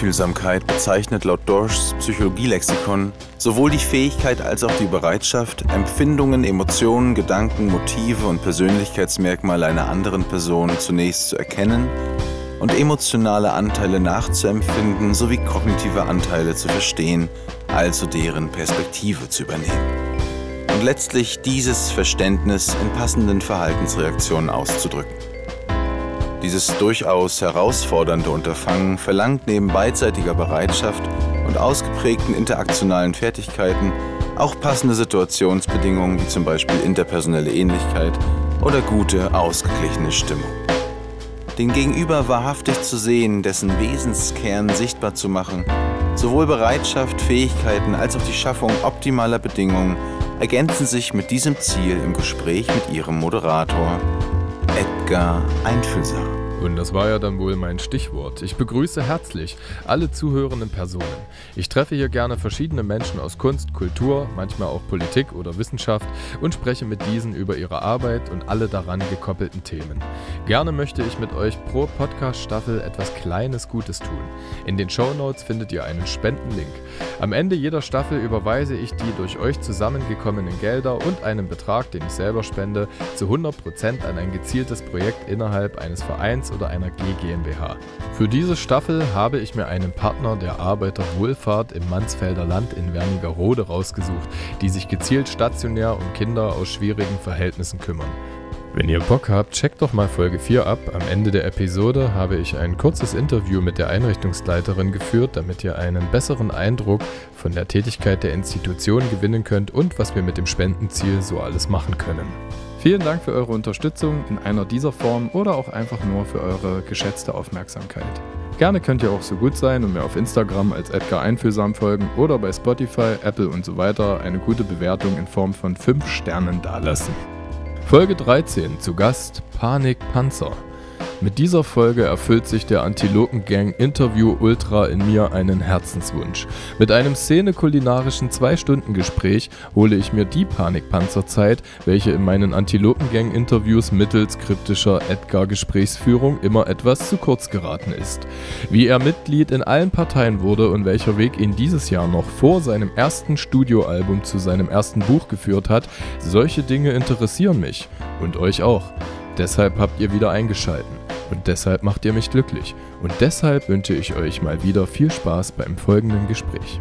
Einfühlsamkeit bezeichnet laut Dorschs Psychologielexikon sowohl die Fähigkeit als auch die Bereitschaft, Empfindungen, Emotionen, Gedanken, Motive und Persönlichkeitsmerkmale einer anderen Person zunächst zu erkennen und emotionale Anteile nachzuempfinden sowie kognitive Anteile zu verstehen, also deren Perspektive zu übernehmen. Und letztlich dieses Verständnis in passenden Verhaltensreaktionen auszudrücken. Dieses durchaus herausfordernde Unterfangen verlangt neben beidseitiger Bereitschaft und ausgeprägten interaktionalen Fertigkeiten auch passende Situationsbedingungen wie zum Beispiel interpersonelle Ähnlichkeit oder gute, ausgeglichene Stimmung. Den Gegenüber wahrhaftig zu sehen, dessen Wesenskern sichtbar zu machen, sowohl Bereitschaft, Fähigkeiten als auch die Schaffung optimaler Bedingungen ergänzen sich mit diesem Ziel im Gespräch mit Ihrem Moderator Edgar Einfühlsam. Und das war ja dann wohl mein Stichwort. Ich begrüße herzlich alle zuhörenden Personen. Ich treffe hier gerne verschiedene Menschen aus Kunst, Kultur, manchmal auch Politik oder Wissenschaft und spreche mit diesen über ihre Arbeit und alle daran gekoppelten Themen. Gerne möchte ich mit euch pro Podcast-Staffel etwas Kleines Gutes tun. In den Shownotes findet ihr einen Spendenlink. Am Ende jeder Staffel überweise ich die durch euch zusammengekommenen Gelder und einen Betrag, den ich selber spende, zu 100% Prozent an ein gezieltes Projekt innerhalb eines Vereins oder einer G-GmbH. Für diese Staffel habe ich mir einen Partner der Arbeiterwohlfahrt im Mansfelder Land in Wernigerode rausgesucht, die sich gezielt stationär um Kinder aus schwierigen Verhältnissen kümmern. Wenn ihr Bock habt, checkt doch mal Folge 4 ab. Am Ende der Episode habe ich ein kurzes Interview mit der Einrichtungsleiterin geführt, damit ihr einen besseren Eindruck von der Tätigkeit der Institution gewinnen könnt und was wir mit dem Spendenziel so alles machen können. Vielen Dank für eure Unterstützung in einer dieser Formen oder auch einfach nur für eure geschätzte Aufmerksamkeit. Gerne könnt ihr auch so gut sein und mir auf Instagram als Edgar Einfühlsam folgen oder bei Spotify, Apple und so weiter eine gute Bewertung in Form von 5 Sternen dalassen. Folge 13 zu Gast Panik Panzer. Mit dieser Folge erfüllt sich der Antilopengang Interview Ultra in mir einen Herzenswunsch. Mit einem szenekulinarischen 2-Stunden-Gespräch hole ich mir die Panikpanzerzeit, welche in meinen Antilopengang Interviews mittels kryptischer Edgar-Gesprächsführung immer etwas zu kurz geraten ist. Wie er Mitglied in allen Parteien wurde und welcher Weg ihn dieses Jahr noch vor seinem ersten Studioalbum zu seinem ersten Buch geführt hat, solche Dinge interessieren mich und euch auch. Deshalb habt ihr wieder eingeschalten und deshalb macht ihr mich glücklich und deshalb wünsche ich euch mal wieder viel Spaß beim folgenden Gespräch.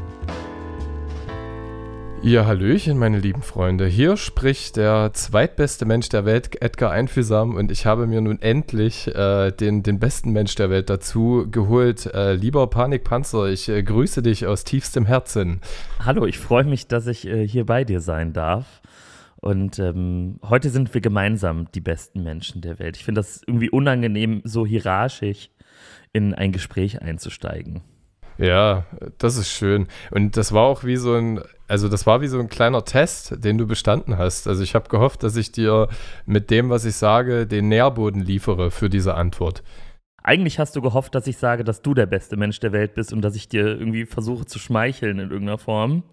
Ja, Hallöchen, meine lieben Freunde. Hier spricht der zweitbeste Mensch der Welt, Edgar Einfühlsam, und ich habe mir nun endlich äh, den, den besten Mensch der Welt dazu geholt. Äh, lieber Panikpanzer, ich äh, grüße dich aus tiefstem Herzen. Hallo, ich freue mich, dass ich äh, hier bei dir sein darf. Und ähm, heute sind wir gemeinsam die besten Menschen der Welt. Ich finde das irgendwie unangenehm, so hierarchisch in ein Gespräch einzusteigen. Ja, das ist schön. Und das war auch wie so ein, also das war wie so ein kleiner Test, den du bestanden hast. Also ich habe gehofft, dass ich dir mit dem, was ich sage, den Nährboden liefere für diese Antwort. Eigentlich hast du gehofft, dass ich sage, dass du der beste Mensch der Welt bist und dass ich dir irgendwie versuche zu schmeicheln in irgendeiner Form.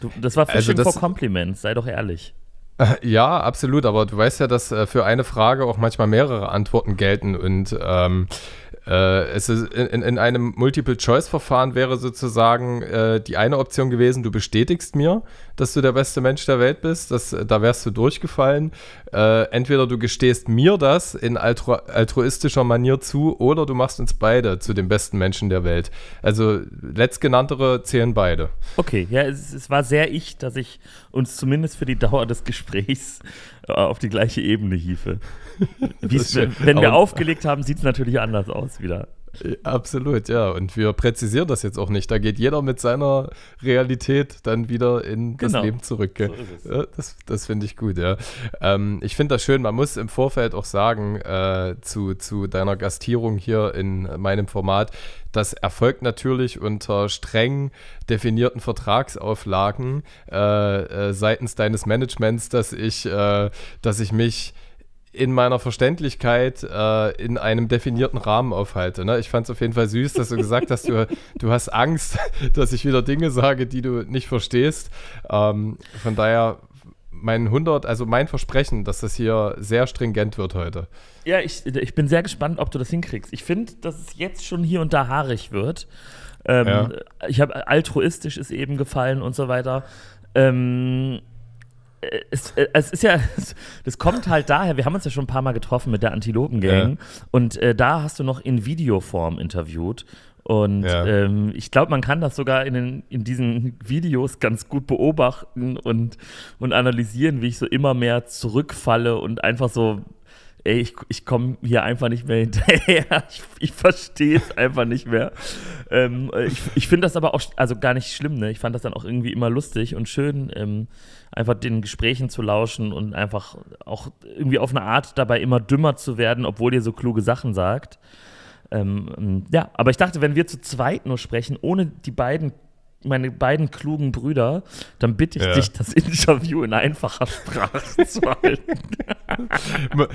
Du, das war also Fishing also das, for Compliments, sei doch ehrlich. Ja, absolut, aber du weißt ja, dass äh, für eine Frage auch manchmal mehrere Antworten gelten und ähm, äh, es ist in, in einem Multiple-Choice-Verfahren wäre sozusagen äh, die eine Option gewesen, du bestätigst mir, dass du der beste Mensch der Welt bist, das, äh, da wärst du durchgefallen. Äh, entweder du gestehst mir das in altru altruistischer Manier zu oder du machst uns beide zu den besten Menschen der Welt. Also letztgenanntere zählen beide. Okay, ja, es, es war sehr ich, dass ich uns zumindest für die Dauer des Gesprächs äh, auf die gleiche Ebene hiefe. wenn wir aufgelegt haben, sieht es natürlich anders aus wieder. Äh, absolut, ja. Und wir präzisieren das jetzt auch nicht. Da geht jeder mit seiner Realität dann wieder in das genau. Leben zurück. So das, das finde ich gut, ja. Ähm, ich finde das schön. Man muss im Vorfeld auch sagen, äh, zu, zu deiner Gastierung hier in meinem Format, das erfolgt natürlich unter streng definierten Vertragsauflagen äh, äh seitens deines Managements, dass ich, äh, dass ich mich in meiner Verständlichkeit äh, in einem definierten Rahmen aufhalte. Ne? Ich fand es auf jeden Fall süß, dass du gesagt hast, du, du hast Angst, dass ich wieder Dinge sage, die du nicht verstehst. Ähm, von daher mein 100, also mein Versprechen, dass das hier sehr stringent wird heute. Ja, ich, ich bin sehr gespannt, ob du das hinkriegst. Ich finde, dass es jetzt schon hier und da haarig wird. Ähm, ja. Ich habe altruistisch ist eben gefallen und so weiter. Ähm, äh, es, äh, es, ist ja, das kommt halt daher, wir haben uns ja schon ein paar Mal getroffen mit der Antilopen-Gang ja. und äh, da hast du noch in Videoform interviewt. Und ja. ähm, ich glaube, man kann das sogar in, den, in diesen Videos ganz gut beobachten und, und analysieren, wie ich so immer mehr zurückfalle und einfach so ey, ich, ich komme hier einfach nicht mehr hinterher. Ich, ich verstehe es einfach nicht mehr. Ähm, ich ich finde das aber auch also gar nicht schlimm. Ne? Ich fand das dann auch irgendwie immer lustig und schön, ähm, einfach den Gesprächen zu lauschen und einfach auch irgendwie auf eine Art dabei immer dümmer zu werden, obwohl ihr so kluge Sachen sagt. Ähm, ähm, ja, aber ich dachte, wenn wir zu zweit nur sprechen, ohne die beiden, meine beiden klugen Brüder, dann bitte ich ja. dich, das Interview in einfacher Sprache zu halten. man,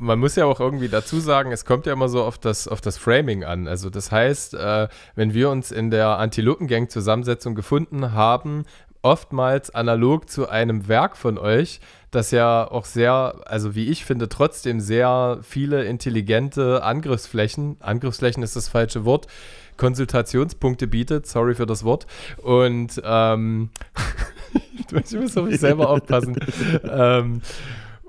man, muss ja auch irgendwie dazu sagen, es kommt ja immer so auf das, auf das Framing an. Also das heißt, äh, wenn wir uns in der Antilopengang-Zusammensetzung gefunden haben, oftmals analog zu einem Werk von euch, das ja auch sehr, also wie ich finde, trotzdem sehr viele intelligente Angriffsflächen, Angriffsflächen ist das falsche Wort, Konsultationspunkte bietet, sorry für das Wort. Und ähm, ich muss auf mich selber aufpassen. ähm,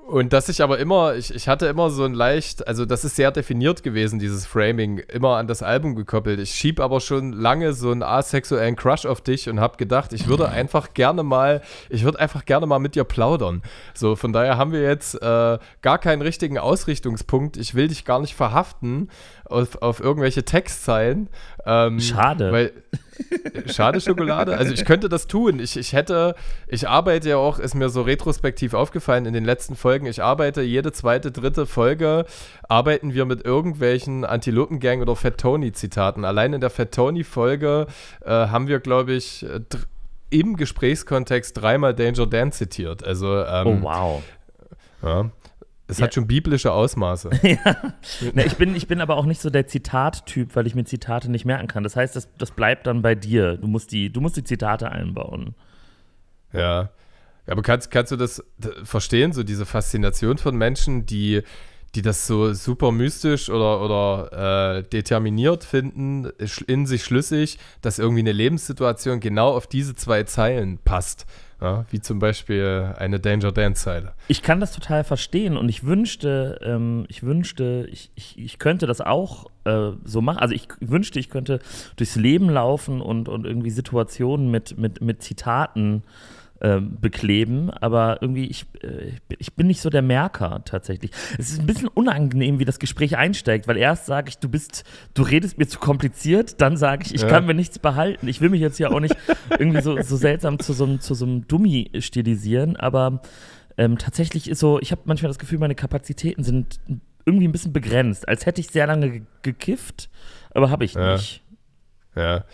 und dass ich aber immer, ich, ich hatte immer so ein leicht, also das ist sehr definiert gewesen, dieses Framing, immer an das Album gekoppelt. Ich schieb aber schon lange so einen asexuellen Crush auf dich und hab gedacht, ich würde einfach gerne mal, ich würde einfach gerne mal mit dir plaudern. So, von daher haben wir jetzt äh, gar keinen richtigen Ausrichtungspunkt. Ich will dich gar nicht verhaften, auf, auf irgendwelche Textzeilen. Ähm, schade. Weil, schade Schokolade? Also ich könnte das tun. Ich, ich hätte, ich arbeite ja auch, ist mir so retrospektiv aufgefallen in den letzten Folgen, ich arbeite jede zweite, dritte Folge, arbeiten wir mit irgendwelchen Antilopengang oder Fat Tony Zitaten. Allein in der Fat Tony Folge äh, haben wir, glaube ich, im Gesprächskontext dreimal Danger Dan zitiert. Also, ähm, oh wow. Ja. Es ja. hat schon biblische Ausmaße. ja. Na, ich, bin, ich bin aber auch nicht so der Zitattyp, weil ich mir Zitate nicht merken kann. Das heißt, das, das bleibt dann bei dir. Du musst die, du musst die Zitate einbauen. Ja. Aber kannst, kannst du das verstehen, so diese Faszination von Menschen, die, die das so super mystisch oder, oder äh, determiniert finden, in sich schlüssig, dass irgendwie eine Lebenssituation genau auf diese zwei Zeilen passt? Ja, wie zum Beispiel eine Danger Dance-Zeile. Ich kann das total verstehen und ich wünschte, ähm, ich wünschte, ich, ich, ich könnte das auch äh, so machen. Also ich wünschte, ich könnte durchs Leben laufen und, und irgendwie Situationen mit, mit, mit Zitaten äh, ähm, bekleben, aber irgendwie, ich, äh, ich bin nicht so der Merker tatsächlich. Es ist ein bisschen unangenehm, wie das Gespräch einsteigt, weil erst sage ich, du bist, du redest mir zu kompliziert, dann sage ich, ich ja. kann mir nichts behalten. Ich will mich jetzt ja auch nicht irgendwie so, so seltsam zu so, zu so einem Dummi stilisieren, aber ähm, tatsächlich ist so, ich habe manchmal das Gefühl, meine Kapazitäten sind irgendwie ein bisschen begrenzt, als hätte ich sehr lange gekifft, aber habe ich ja. nicht. Ja.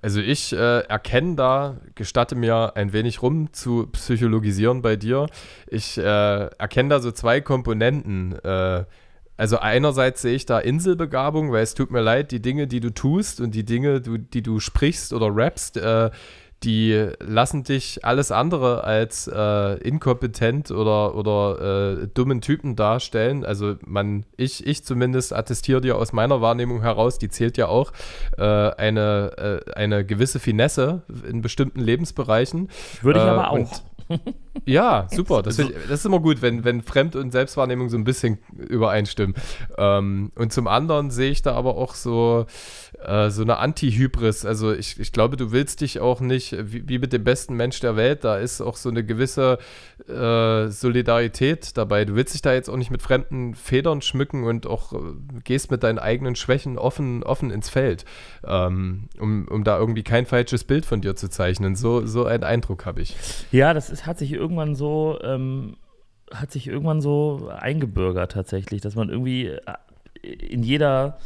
Also ich äh, erkenne da, gestatte mir ein wenig rum zu psychologisieren bei dir. Ich äh, erkenne da so zwei Komponenten. Äh, also einerseits sehe ich da Inselbegabung, weil es tut mir leid, die Dinge, die du tust und die Dinge, du, die du sprichst oder rappst, äh, die lassen dich alles andere als äh, inkompetent oder, oder äh, dummen Typen darstellen. Also man, ich, ich zumindest attestiere dir aus meiner Wahrnehmung heraus, die zählt ja auch, äh, eine, äh, eine gewisse Finesse in bestimmten Lebensbereichen. Würde ich aber äh, auch. ja, super. Das, also ich, das, ist immer gut, wenn, wenn Fremd- und Selbstwahrnehmung so ein bisschen übereinstimmen. Ähm, und zum anderen sehe ich da aber auch so, äh, so eine Anti-Hybris. Also ich, ich glaube, du willst dich auch nicht, wie, wie, mit dem besten Mensch der Welt, da ist auch so eine gewisse äh, Solidarität dabei. Du willst dich da jetzt auch nicht mit fremden Federn schmücken und auch äh, gehst mit deinen eigenen Schwächen offen, offen ins Feld, ähm, um, um da irgendwie kein falsches Bild von dir zu zeichnen. So, so einen Eindruck habe ich. Ja, das ist es hat sich irgendwann so, ähm, hat sich irgendwann so eingebürgert tatsächlich, dass man irgendwie äh, in jeder,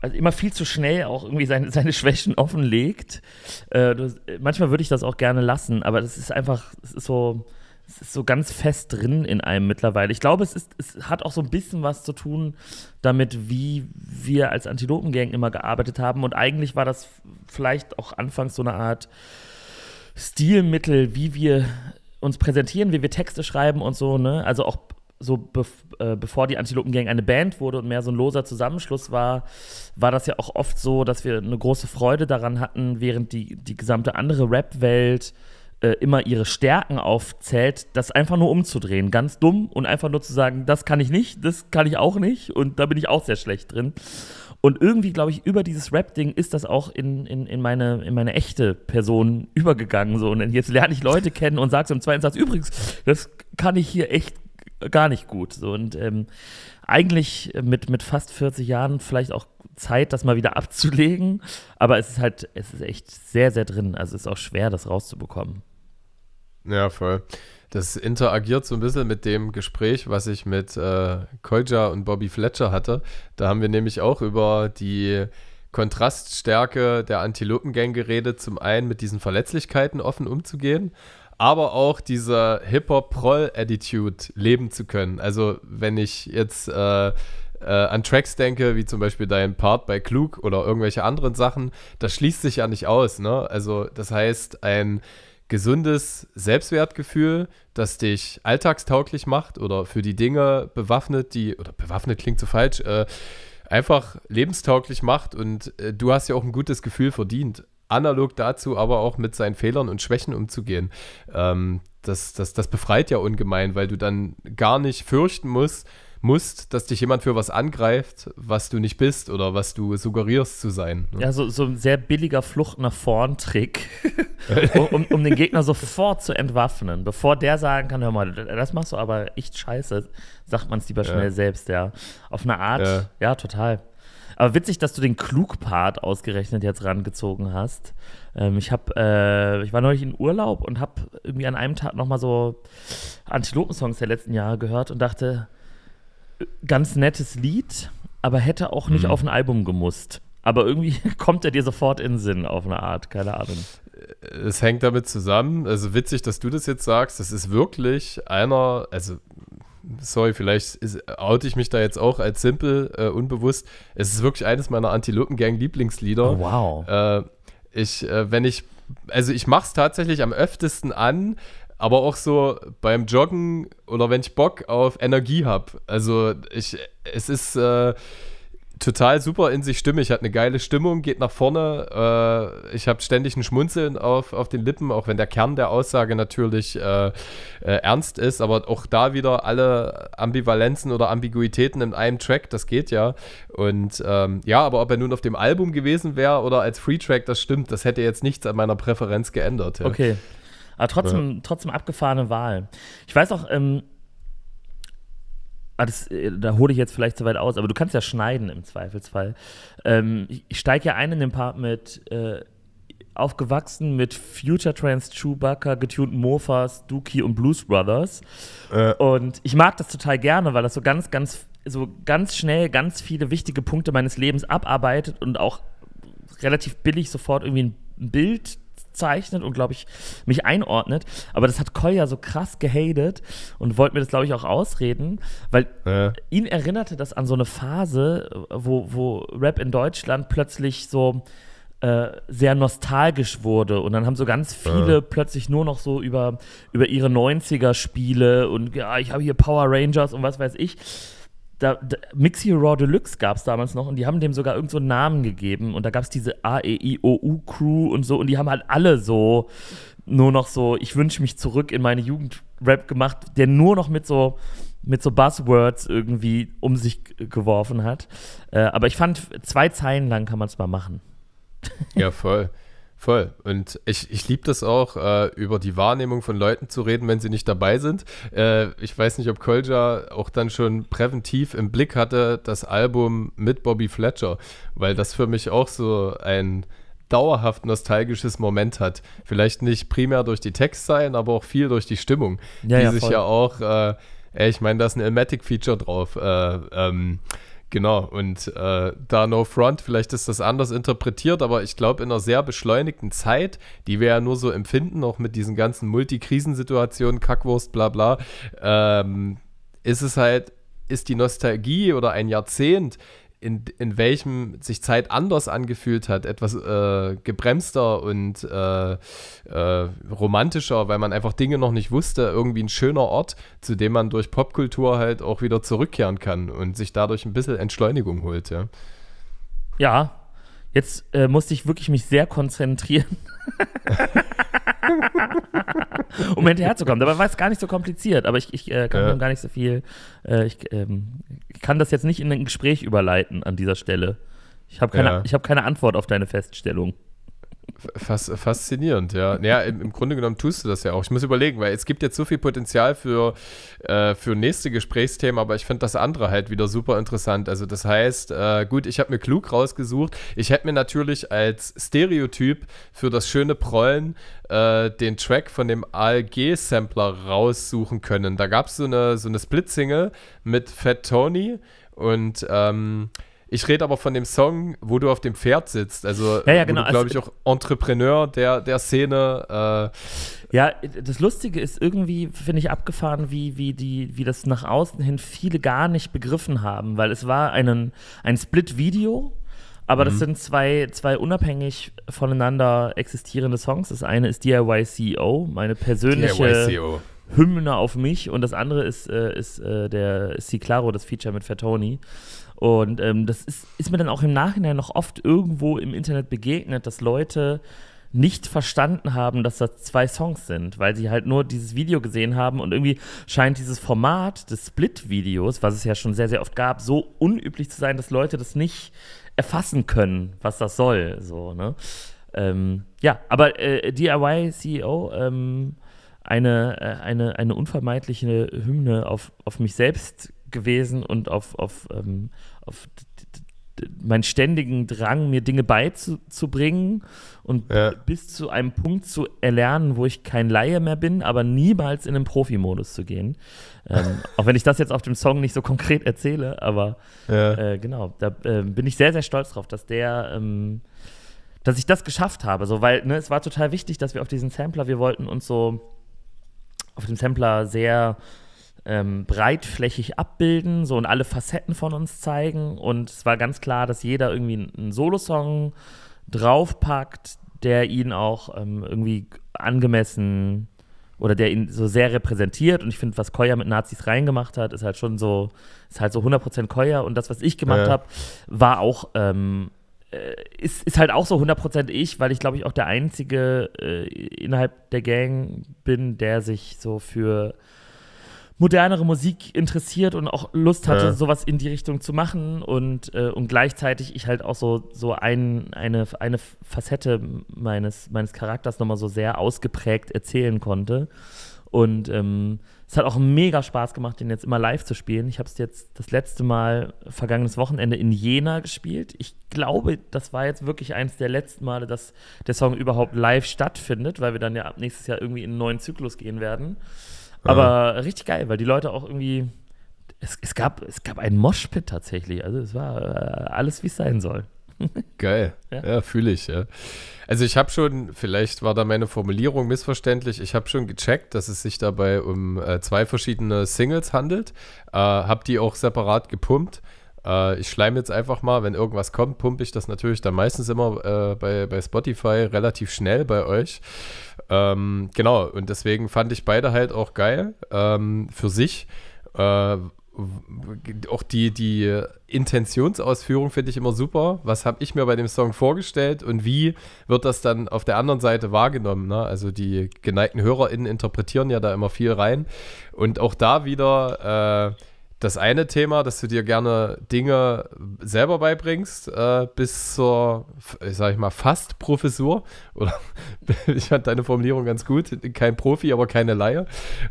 also immer viel zu schnell auch irgendwie seine, seine Schwächen offenlegt. Äh, das, manchmal würde ich das auch gerne lassen, aber das ist einfach, es ist so, es ist so ganz fest drin in einem mittlerweile. Ich glaube, es, ist, es hat auch so ein bisschen was zu tun damit, wie wir als Antilopengang immer gearbeitet haben. Und eigentlich war das vielleicht auch anfangs so eine Art Stilmittel, wie wir uns präsentieren, wie wir Texte schreiben und so, ne? Also auch so be äh, bevor die Antilopen Gang eine Band wurde und mehr so ein loser Zusammenschluss war, war das ja auch oft so, dass wir eine große Freude daran hatten, während die, die gesamte andere Rap-Welt äh, immer ihre Stärken aufzählt, das einfach nur umzudrehen. Ganz dumm und einfach nur zu sagen, das kann ich nicht, das kann ich auch nicht und da bin ich auch sehr schlecht drin. Und irgendwie, glaube ich, über dieses Rap-Ding ist das auch in, in, in, meine, in meine echte Person übergegangen. So. Und jetzt lerne ich Leute kennen und sage zum zweiten Satz, übrigens, das kann ich hier echt gar nicht gut. So. Und ähm, eigentlich mit, mit fast 40 Jahren vielleicht auch Zeit, das mal wieder abzulegen. Aber es ist halt, es ist echt sehr, sehr drin. Also es ist auch schwer, das rauszubekommen. Ja, voll das interagiert so ein bisschen mit dem Gespräch, was ich mit äh, Kolja und Bobby Fletcher hatte. Da haben wir nämlich auch über die Kontraststärke der Antilopengang geredet, zum einen mit diesen Verletzlichkeiten offen umzugehen, aber auch diese Hip-Hop-Proll-Attitude leben zu können. Also wenn ich jetzt äh, äh, an Tracks denke, wie zum Beispiel dein Part bei Klug oder irgendwelche anderen Sachen, das schließt sich ja nicht aus. Ne? Also das heißt, ein gesundes Selbstwertgefühl, das dich alltagstauglich macht oder für die Dinge bewaffnet, die, oder bewaffnet klingt so falsch, äh, einfach lebenstauglich macht und äh, du hast ja auch ein gutes Gefühl verdient. Analog dazu aber auch mit seinen Fehlern und Schwächen umzugehen. Ähm, das, das, das befreit ja ungemein, weil du dann gar nicht fürchten musst, musst, dass dich jemand für was angreift, was du nicht bist oder was du suggerierst zu sein. Ne? Ja, so, so ein sehr billiger Flucht nach vorn Trick, um, um, den Gegner sofort zu entwaffnen. Bevor der sagen kann, hör mal, das machst du aber echt scheiße, sagt man es lieber schnell ja. selbst, ja. Auf eine Art, ja, ja total. Aber witzig, dass du den Klugpart ausgerechnet jetzt rangezogen hast. Ähm, ich habe, äh, ich war neulich in Urlaub und habe irgendwie an einem Tag nochmal so Antilopensongs der letzten Jahre gehört und dachte, ganz nettes Lied, aber hätte auch nicht mhm. auf ein Album gemusst. Aber irgendwie kommt er dir sofort in den Sinn auf eine Art, keine Ahnung. Äh, es hängt damit zusammen, also witzig, dass du das jetzt sagst, das ist wirklich einer, also sorry, vielleicht ist, oute ich mich da jetzt auch als simpel äh, unbewusst. Es ist wirklich eines meiner Antilopengang-Lieblingslieder. Oh, wow. Äh, ich, äh, wenn ich, also ich mache es tatsächlich am öftesten an, aber auch so beim Joggen oder wenn ich Bock auf Energie habe. Also ich, es ist äh, total super in sich stimmig, hat eine geile Stimmung, geht nach vorne. Äh, ich habe ständig ein Schmunzeln auf, auf den Lippen, auch wenn der Kern der Aussage natürlich äh, äh, ernst ist, aber auch da wieder alle Ambivalenzen oder Ambiguitäten in einem Track, das geht ja. Und ähm, ja, aber ob er nun auf dem Album gewesen wäre oder als Free Track, das stimmt, das hätte jetzt nichts an meiner Präferenz geändert. Ja. Okay. Aber trotzdem, ja. trotzdem abgefahrene Wahl. Ich weiß auch, ähm, ah, das, äh, da hole ich jetzt vielleicht zu weit aus, aber du kannst ja schneiden im Zweifelsfall. Ähm, ich steige ja ein in den Part mit äh, aufgewachsen mit Future Trans Chewbacca, getunten Mofas, Dookie und Blues Brothers. Äh. Und ich mag das total gerne, weil das so ganz, ganz, so ganz schnell ganz viele wichtige Punkte meines Lebens abarbeitet und auch relativ billig sofort irgendwie ein Bild bezeichnet und, glaube ich, mich einordnet. Aber das hat Kolja so krass gehatet und wollte mir das, glaube ich, auch ausreden, weil ja. ihn erinnerte das an so eine Phase, wo, wo Rap in Deutschland plötzlich so äh, sehr nostalgisch wurde. Und dann haben so ganz viele ja. plötzlich nur noch so über, über ihre 90er-Spiele und ja, ich habe hier Power Rangers und was weiß ich da, da, Mixi Raw Deluxe gab es damals noch und die haben dem sogar irgendeinen so einen Namen gegeben und da gab es diese AEIOU-Crew und so und die haben halt alle so nur noch so, ich wünsche mich zurück in meine Jugend-Rap gemacht, der nur noch mit so mit so Buzzwords irgendwie um sich geworfen hat. Äh, aber ich fand, zwei Zeilen lang kann man es mal machen. Ja, voll. Voll. Und ich, ich liebe das auch, äh, über die Wahrnehmung von Leuten zu reden, wenn sie nicht dabei sind. Äh, ich weiß nicht, ob Kolja auch dann schon präventiv im Blick hatte, das Album mit Bobby Fletcher, weil das für mich auch so ein dauerhaft nostalgisches Moment hat. Vielleicht nicht primär durch die Textzeilen, aber auch viel durch die Stimmung, ja, die ja, sich ja auch, äh, ich meine, da ist ein Elmatic-Feature drauf. Äh, ähm, Genau, und äh, da No Front, vielleicht ist das anders interpretiert, aber ich glaube, in einer sehr beschleunigten Zeit, die wir ja nur so empfinden, auch mit diesen ganzen Multikrisensituationen, Kackwurst, bla bla, ähm, ist es halt, ist die Nostalgie oder ein Jahrzehnt in, in welchem sich Zeit anders angefühlt hat, etwas äh, gebremster und äh, äh, romantischer, weil man einfach Dinge noch nicht wusste, irgendwie ein schöner Ort, zu dem man durch Popkultur halt auch wieder zurückkehren kann und sich dadurch ein bisschen Entschleunigung holt, ja. Ja, jetzt äh, musste ich wirklich mich sehr konzentrieren. um hinterherzukommen. Dabei war es gar nicht so kompliziert, aber ich, ich äh, kann ja. gar nicht so viel. Äh, ich, ähm, ich, kann das jetzt nicht in ein Gespräch überleiten an dieser Stelle. Ich habe keine, ja. hab keine Antwort auf deine Feststellung. Fas faszinierend, ja. Naja, im, im, Grunde genommen tust du das ja auch. Ich muss überlegen, weil es gibt jetzt so viel Potenzial für, äh, für nächste Gesprächsthemen, aber ich finde das andere halt wieder super interessant. Also das heißt, äh, gut, ich habe mir klug rausgesucht. Ich hätte mir natürlich als Stereotyp für das schöne Prollen äh, den Track von dem ALG-Sampler raussuchen können. Da gab so es eine, so eine Split-Single mit Fat Tony und ähm, ich rede aber von dem Song, wo du auf dem Pferd sitzt. Also, ja, ja, genau. glaube also, ich, auch Entrepreneur der, der Szene. Äh, ja, das Lustige ist irgendwie, finde ich, abgefahren, wie, wie, die, wie das nach außen hin viele gar nicht begriffen haben, weil es war einen, ein Split-Video. Aber mhm. das sind zwei, zwei unabhängig voneinander existierende Songs. Das eine ist DIY CEO, meine persönliche DIY Hymne auf mich. Und das andere ist, äh, ist, äh, der, ist Ciclaro, das Feature mit Fatoni. Und ähm, das ist, ist mir dann auch im Nachhinein noch oft irgendwo im Internet begegnet, dass Leute nicht verstanden haben, dass das zwei Songs sind, weil sie halt nur dieses Video gesehen haben und irgendwie scheint dieses Format des Split-Videos, was es ja schon sehr, sehr oft gab, so unüblich zu sein, dass Leute das nicht erfassen können, was das soll. So, ne? Ähm, ja, aber äh, DIY CEO, ähm, eine, äh, eine, eine unvermeidliche Hymne auf, auf mich selbst gewesen und auf, auf ähm, auf meinen ständigen Drang, mir Dinge beizubringen und ja. bis zu einem Punkt zu erlernen, wo ich kein Laie mehr bin, aber niemals in den Profi-Modus zu gehen. Ähm, auch wenn ich das jetzt auf dem Song nicht so konkret erzähle, aber ja. äh, genau, da äh, bin ich sehr, sehr stolz drauf, dass der, ähm, dass ich das geschafft habe, so, weil ne, es war total wichtig, dass wir auf diesen Sampler, wir wollten uns so auf dem Sampler sehr ähm, breitflächig abbilden so und alle Facetten von uns zeigen. Und es war ganz klar, dass jeder irgendwie einen Solosong draufpackt, der ihn auch ähm, irgendwie angemessen oder der ihn so sehr repräsentiert. Und ich finde, was Koya mit Nazis reingemacht hat, ist halt schon so, ist halt so 100% Koya. Und das, was ich gemacht ja. habe, war auch, ähm, äh, ist, ist halt auch so 100% ich, weil ich glaube ich auch der einzige äh, innerhalb der Gang bin, der sich so für modernere Musik interessiert und auch Lust hatte, ja. sowas in die Richtung zu machen und, äh, und gleichzeitig ich halt auch so, so ein, eine, eine Facette meines, meines Charakters nochmal so sehr ausgeprägt erzählen konnte. Und ähm, es hat auch mega Spaß gemacht, den jetzt immer live zu spielen. Ich habe es jetzt das letzte Mal vergangenes Wochenende in Jena gespielt. Ich glaube, das war jetzt wirklich eines der letzten Male, dass der Song überhaupt live stattfindet, weil wir dann ja ab nächstes Jahr irgendwie in einen neuen Zyklus gehen werden. Aber ja. richtig geil, weil die Leute auch irgendwie. Es, es, gab, es gab einen Moshpit tatsächlich. Also es war äh, alles, wie es sein soll. Geil. Ja, ja fühle ich, ja. Also ich habe schon, vielleicht war da meine Formulierung missverständlich, ich habe schon gecheckt, dass es sich dabei um äh, zwei verschiedene Singles handelt. Äh, habe die auch separat gepumpt. Äh, ich schleime jetzt einfach mal, wenn irgendwas kommt, pumpe ich das natürlich dann meistens immer äh, bei, bei Spotify relativ schnell bei euch. Ähm, genau, und deswegen fand ich beide halt auch geil ähm, für sich. Äh, auch die, die Intentionsausführung finde ich immer super. Was habe ich mir bei dem Song vorgestellt und wie wird das dann auf der anderen Seite wahrgenommen? Ne? Also die geneigten HörerInnen interpretieren ja da immer viel rein. Und auch da wieder äh, das eine Thema, dass du dir gerne Dinge selber beibringst, äh, bis zur, ich sag ich mal, fast Professur. Oder ich fand deine Formulierung ganz gut. Kein Profi, aber keine Laie.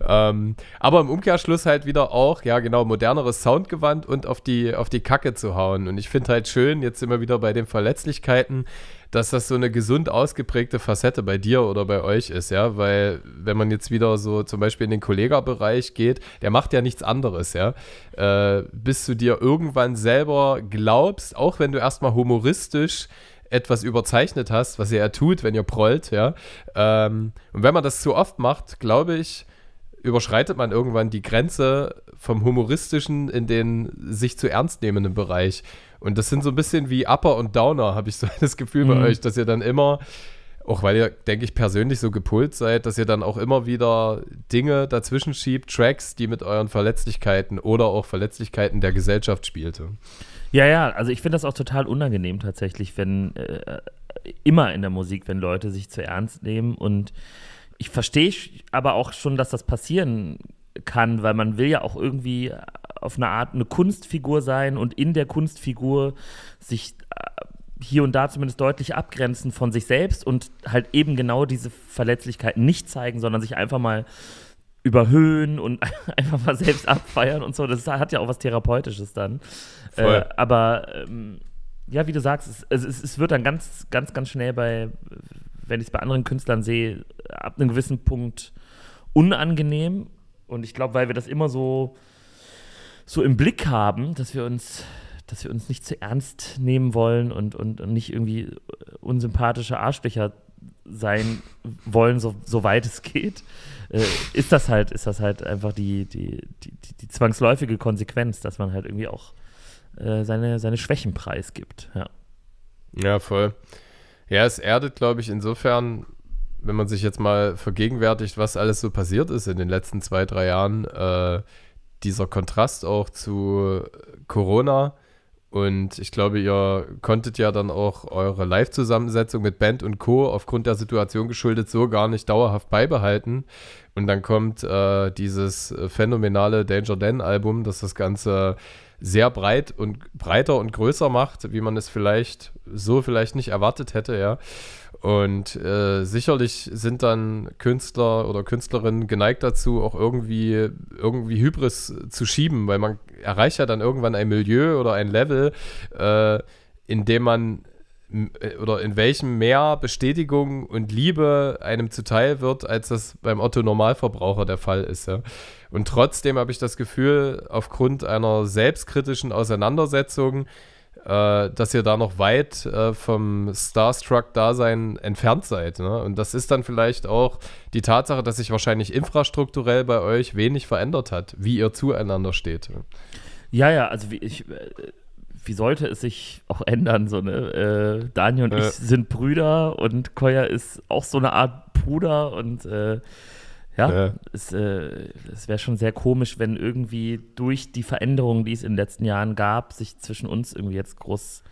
Ähm, aber im Umkehrschluss halt wieder auch, ja genau, moderneres Soundgewand und auf die, auf die Kacke zu hauen. Und ich finde halt schön, jetzt immer wieder bei den Verletzlichkeiten, dass das so eine gesund ausgeprägte Facette bei dir oder bei euch ist, ja, weil wenn man jetzt wieder so zum Beispiel in den Kollegabereich geht, der macht ja nichts anderes, ja, äh, bis du dir irgendwann selber glaubst, auch wenn du erstmal humoristisch etwas überzeichnet hast, was ihr ja tut, wenn ihr prollt, ja. Ähm, und wenn man das zu oft macht, glaube ich, überschreitet man irgendwann die Grenze vom humoristischen in den sich zu ernst nehmenden Bereich. Und das sind so ein bisschen wie Upper und Downer, habe ich so das Gefühl bei mhm. euch, dass ihr dann immer, auch weil ihr, denke ich, persönlich so gepolt seid, dass ihr dann auch immer wieder Dinge dazwischen schiebt, Tracks, die mit euren Verletzlichkeiten oder auch Verletzlichkeiten der Gesellschaft spielte. Ja, ja, also ich finde das auch total unangenehm tatsächlich, wenn äh, immer in der Musik, wenn Leute sich zu ernst nehmen und ich verstehe aber auch schon, dass das passieren kann, weil man will ja auch irgendwie auf eine Art eine Kunstfigur sein und in der Kunstfigur sich äh, hier und da zumindest deutlich abgrenzen von sich selbst und halt eben genau diese Verletzlichkeiten nicht zeigen, sondern sich einfach mal überhöhen und einfach mal selbst abfeiern und so. Das hat ja auch was Therapeutisches dann. Äh, aber ähm, ja, wie du sagst, es, es, es, es wird dann ganz, ganz, ganz schnell bei, wenn ich es bei anderen Künstlern sehe, ab einem gewissen Punkt unangenehm. Und ich glaube, weil wir das immer so so im Blick haben, dass wir uns, dass wir uns nicht zu ernst nehmen wollen und, und, und nicht irgendwie unsympathische Arschlöcher sein wollen, so, so es geht, äh, ist das halt, ist das halt einfach die, die, die, die zwangsläufige Konsequenz, dass man halt irgendwie auch äh, seine, seine Schwächen preisgibt. Ja. ja, voll. Ja, es erdet, glaube ich, insofern, wenn man sich jetzt mal vergegenwärtigt, was alles so passiert ist in den letzten zwei, drei Jahren, äh, dieser Kontrast auch zu Corona. Und ich glaube, ihr konntet ja dann auch eure Live-Zusammensetzung mit Band und Co. aufgrund der Situation geschuldet so gar nicht dauerhaft beibehalten. Und dann kommt äh, dieses phänomenale Danger Dan-Album, das das Ganze sehr breit und breiter und größer macht, wie man es vielleicht so vielleicht nicht erwartet hätte, ja. Und äh, sicherlich sind dann Künstler oder Künstlerinnen geneigt dazu, auch irgendwie, irgendwie Hybris zu schieben, weil man erreicht ja dann irgendwann ein Milieu oder ein Level, äh, in dem man äh, oder in welchem mehr Bestätigung und Liebe einem zuteil wird, als das beim Otto Normalverbraucher der Fall ist. Ja. Und trotzdem habe ich das Gefühl, aufgrund einer selbstkritischen Auseinandersetzung, äh, dass ihr da noch weit äh, vom Starstruck-Dasein entfernt seid. Ne? Und das ist dann vielleicht auch die Tatsache, dass sich wahrscheinlich infrastrukturell bei euch wenig verändert hat, wie ihr zueinander steht. Ja, ja, also wie ich. Äh wie sollte es sich auch ändern? So, ne? Äh, Daniel und äh. ich sind Brüder und Koya ist auch so eine Art Bruder und äh, ja, ja. es, äh, es wäre schon sehr komisch, wenn irgendwie durch die Veränderungen, die es in den letzten Jahren gab, sich zwischen uns irgendwie jetzt groß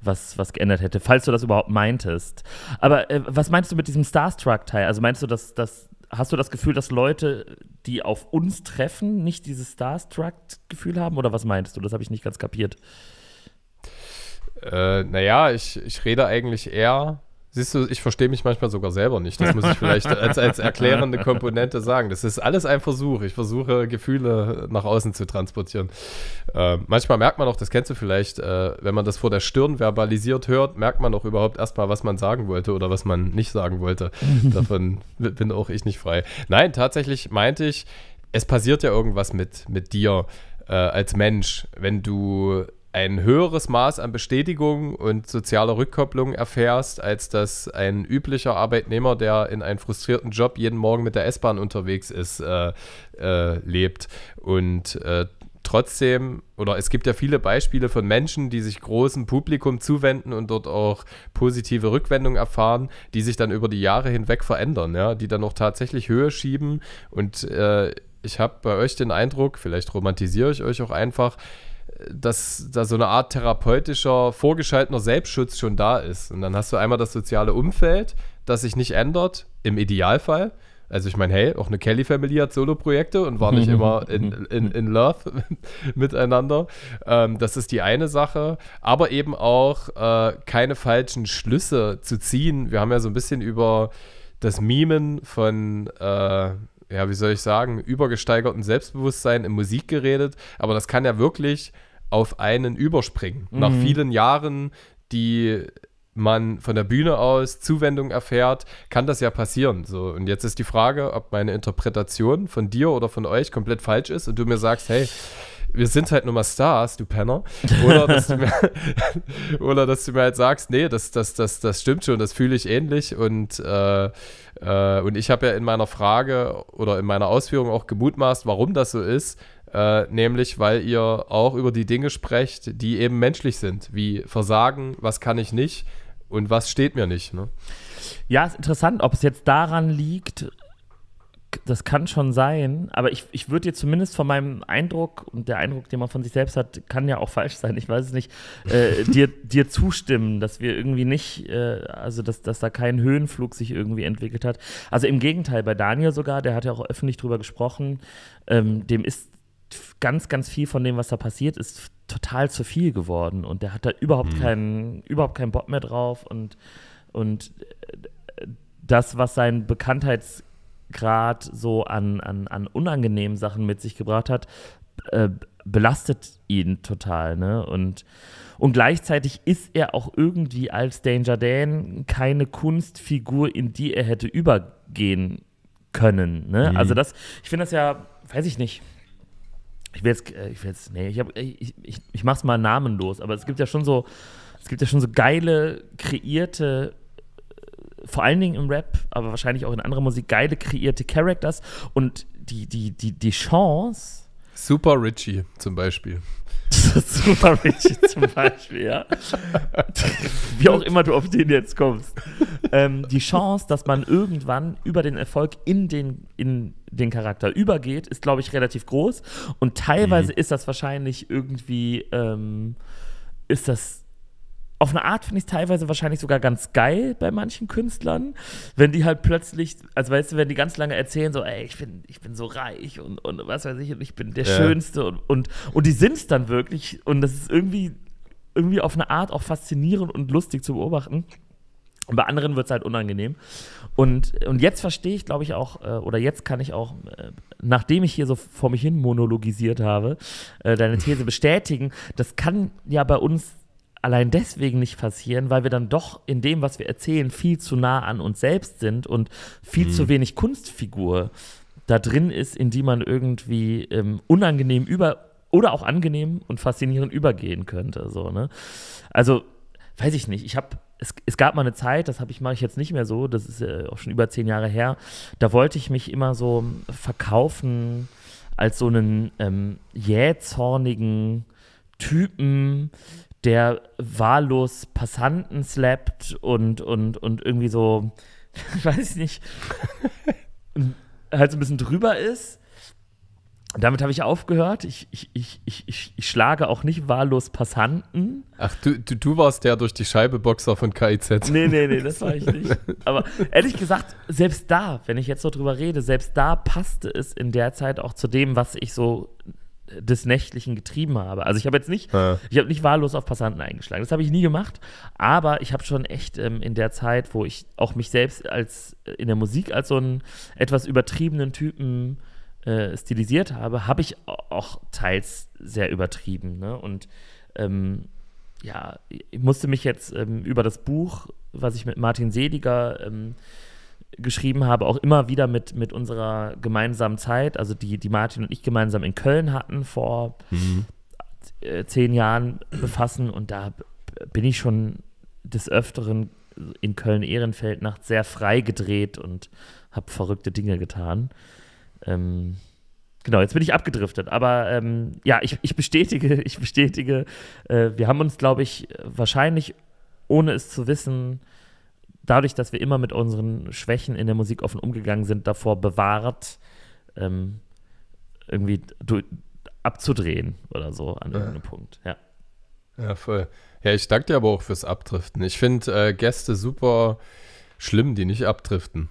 was, was geändert hätte, falls du das überhaupt meintest. Aber äh, was meinst du mit diesem Starstruck-Teil? Also meinst du, dass, dass hast du das Gefühl, dass Leute, die auf uns treffen, nicht dieses Starstruck-Gefühl haben? Oder was meinst du? Das habe ich nicht ganz kapiert. Äh, naja, ich, ich rede eigentlich eher Siehst du, ich verstehe mich manchmal sogar selber nicht. Das muss ich vielleicht als, als erklärende Komponente sagen. Das ist alles ein Versuch. Ich versuche, Gefühle nach außen zu transportieren. Äh, manchmal merkt man auch, das kennst du vielleicht, äh, wenn man das vor der Stirn verbalisiert hört, merkt man auch überhaupt erstmal, was man sagen wollte oder was man nicht sagen wollte. Davon bin auch ich nicht frei. Nein, tatsächlich meinte ich, es passiert ja irgendwas mit, mit dir äh, als Mensch, wenn du ein höheres Maß an Bestätigung und sozialer Rückkopplung erfährst, als dass ein üblicher Arbeitnehmer, der in einem frustrierten Job jeden Morgen mit der S-Bahn unterwegs ist, äh, äh, lebt. Und äh, trotzdem, oder es gibt ja viele Beispiele von Menschen, die sich großem Publikum zuwenden und dort auch positive Rückwendungen erfahren, die sich dann über die Jahre hinweg verändern, ja, die dann auch tatsächlich Höhe schieben. Und äh, ich habe bei euch den Eindruck, vielleicht romantisiere ich euch auch einfach, dass da so eine Art therapeutischer, vorgeschaltener Selbstschutz schon da ist. Und dann hast du einmal das soziale Umfeld, das sich nicht ändert, im Idealfall. Also ich meine, hey, auch eine kelly familie hat Solo-Projekte und war nicht immer in, in, in Love miteinander. Ähm, das ist die eine Sache. Aber eben auch äh, keine falschen Schlüsse zu ziehen. Wir haben ja so ein bisschen über das Mimen von äh, ja, wie soll ich sagen, übergesteigerten Selbstbewusstsein in Musik geredet, aber das kann ja wirklich auf einen überspringen. Mhm. Nach vielen Jahren, die man von der Bühne aus Zuwendung erfährt, kann das ja passieren. So, und jetzt ist die Frage, ob meine Interpretation von dir oder von euch komplett falsch ist und du mir sagst, hey, wir sind halt nur mal Stars, du Penner. Oder dass du mir, oder dass du mir halt sagst, nee, das, das, das, das stimmt schon, das fühle ich ähnlich. Und, äh, äh, und ich habe ja in meiner Frage oder in meiner Ausführung auch gemutmaßt, warum das so ist. Äh, nämlich, weil ihr auch über die Dinge sprecht, die eben menschlich sind, wie Versagen, was kann ich nicht und was steht mir nicht. Ne? Ja, ist interessant, ob es jetzt daran liegt, das kann schon sein, aber ich, ich würde dir zumindest von meinem Eindruck und der Eindruck, den man von sich selbst hat, kann ja auch falsch sein, ich weiß es nicht, äh, dir, dir zustimmen, dass wir irgendwie nicht, äh, also dass, dass da kein Höhenflug sich irgendwie entwickelt hat. Also im Gegenteil, bei Daniel sogar, der hat ja auch öffentlich drüber gesprochen, ähm, dem ist ganz, ganz viel von dem, was da passiert ist, total zu viel geworden und der hat da überhaupt mhm. keinen, überhaupt keinen Bock mehr drauf und, und äh, das, was sein Bekanntheits- Grad so an, an, an unangenehmen Sachen mit sich gebracht hat, äh, belastet ihn total, ne? Und, und gleichzeitig ist er auch irgendwie als Danger Dan keine Kunstfigur, in die er hätte übergehen können, ne? Mhm. Also das, ich finde das ja, weiß ich nicht. Ich will jetzt, äh, ich will jetzt, nee, ich, hab, ich, ich, ich mach's mal namenlos, aber es gibt ja schon so, es gibt ja schon so geile, kreierte vor allen Dingen im Rap, aber wahrscheinlich auch in anderer Musik, geile kreierte Characters und die, die, die, die Chance. Super Richie zum Beispiel. Super Richie zum Beispiel, ja. Wie auch immer du auf den jetzt kommst. Ähm, die Chance, dass man irgendwann über den Erfolg in den, in den Charakter übergeht, ist, glaube ich, relativ groß. Und teilweise mhm. ist das wahrscheinlich irgendwie, ähm, ist das auf eine Art finde ich es teilweise wahrscheinlich sogar ganz geil bei manchen Künstlern, wenn die halt plötzlich, also weißt du, wenn die ganz lange erzählen, so, ey, ich bin, ich bin so reich und, und was weiß ich, und ich bin der ja. Schönste und, und, und die sind es dann wirklich und das ist irgendwie, irgendwie auf eine Art auch faszinierend und lustig zu beobachten. Und bei anderen wird es halt unangenehm. Und, und jetzt verstehe ich, glaube ich, auch, äh, oder jetzt kann ich auch, äh, nachdem ich hier so vor mich hin monologisiert habe, äh, deine These bestätigen, das kann ja bei uns allein deswegen nicht passieren, weil wir dann doch in dem, was wir erzählen, viel zu nah an uns selbst sind und viel mhm. zu wenig Kunstfigur da drin ist, in die man irgendwie ähm, unangenehm über oder auch angenehm und faszinierend übergehen könnte. So, ne? Also, weiß ich nicht. Ich habe es, es, gab mal eine Zeit, das habe ich mache ich jetzt nicht mehr so, das ist äh, auch schon über zehn Jahre her. Da wollte ich mich immer so verkaufen als so einen ähm, jähzornigen Typen, der wahllos Passanten slappt und, und, und irgendwie so, weiß ich nicht, halt so ein bisschen drüber ist. Damit habe ich aufgehört. Ich, ich, ich, ich, ich, schlage auch nicht wahllos Passanten. Ach, du, du, du warst der durch die Scheibe Boxer von KIZ. Nee, nee, nee, das war ich nicht. Aber ehrlich gesagt, selbst da, wenn ich jetzt so drüber rede, selbst da passte es in der Zeit auch zu dem, was ich so des Nächtlichen getrieben habe. Also ich habe jetzt nicht, ja. ich habe nicht wahllos auf Passanten eingeschlagen. Das habe ich nie gemacht. Aber ich habe schon echt ähm, in der Zeit, wo ich auch mich selbst als äh, in der Musik als so einen etwas übertriebenen Typen äh, stilisiert habe, habe ich auch teils sehr übertrieben. Ne? Und ähm, ja, ich musste mich jetzt ähm, über das Buch, was ich mit Martin Seliger ähm, geschrieben habe, auch immer wieder mit, mit unserer gemeinsamen Zeit, also die, die Martin und ich gemeinsam in Köln hatten vor mhm. Äh, zehn Jahren befassen. Und da bin ich schon des Öfteren in Köln-Ehrenfeld nachts sehr frei gedreht und habe verrückte Dinge getan. Ähm, genau, jetzt bin ich abgedriftet, aber ähm, ja, ich, ich, bestätige, ich bestätige, äh, wir haben uns, glaube ich, wahrscheinlich, ohne es zu wissen, dadurch, dass wir immer mit unseren Schwächen in der Musik offen umgegangen sind, davor bewahrt, ähm, irgendwie abzudrehen oder so an ja. irgendeinem Punkt. Ja. ja, voll. Ja, ich danke dir aber auch fürs Abdriften. Ich finde äh, Gäste super schlimm, die nicht abdriften.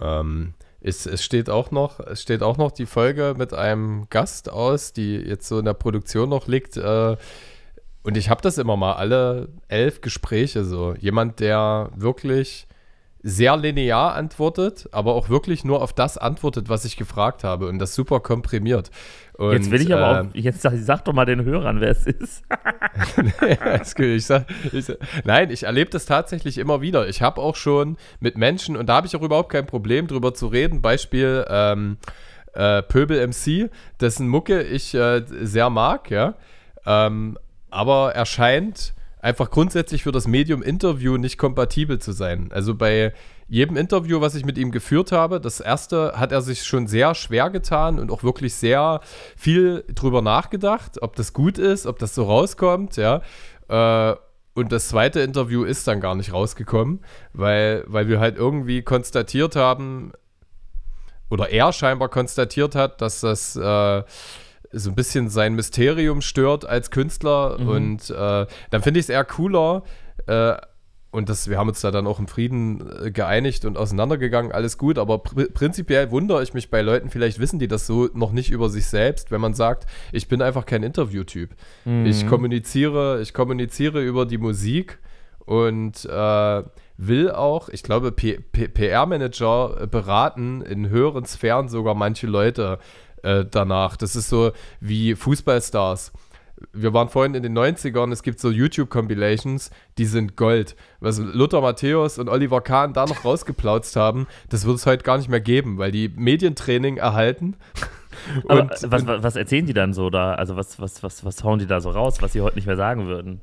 Ähm, es, es, steht auch noch, es steht auch noch die Folge mit einem Gast aus, die jetzt so in der Produktion noch liegt. Äh, und ich habe das immer mal, alle elf Gespräche so. Jemand, der wirklich sehr linear antwortet, aber auch wirklich nur auf das antwortet, was ich gefragt habe und das super komprimiert. Und, jetzt will ich aber auch, jetzt sag, sag, doch mal den Hörern, wer es ist. ich sag, ich sag, nein, ich erlebe das tatsächlich immer wieder. Ich habe auch schon mit Menschen, und da habe ich auch überhaupt kein Problem, drüber zu reden. Beispiel ähm, äh, Pöbel MC, dessen Mucke ich äh, sehr mag, ja. Ähm, aber er scheint einfach grundsätzlich für das Medium Interview nicht kompatibel zu sein. Also bei jedem Interview, was ich mit ihm geführt habe, das erste hat er sich schon sehr schwer getan und auch wirklich sehr viel drüber nachgedacht, ob das gut ist, ob das so rauskommt, ja. Äh, und das zweite Interview ist dann gar nicht rausgekommen, weil, weil wir halt irgendwie konstatiert haben, oder er scheinbar konstatiert hat, dass das äh, so ein bisschen sein Mysterium stört als Künstler. Mhm. Und äh, dann finde ich es eher cooler. Äh, und das, wir haben uns da dann auch im Frieden äh, geeinigt und auseinandergegangen, alles gut. Aber pr prinzipiell wundere ich mich bei Leuten, vielleicht wissen die das so noch nicht über sich selbst, wenn man sagt, ich bin einfach kein Interviewtyp. Mhm. Ich kommuniziere, ich kommuniziere über die Musik und äh, will auch, ich glaube, PR-Manager beraten in höheren Sphären sogar manche Leute äh, danach. Das ist so wie Fußballstars wir waren vorhin in den 90ern, es gibt so YouTube-Compilations, die sind Gold. Was Luther Matthäus und Oliver Kahn da noch rausgeplautzt haben, das wird es heute gar nicht mehr geben, weil die Medientraining erhalten. Aber was, was, erzählen die dann so da? Also was, was, was, was hauen die da so raus, was sie heute nicht mehr sagen würden?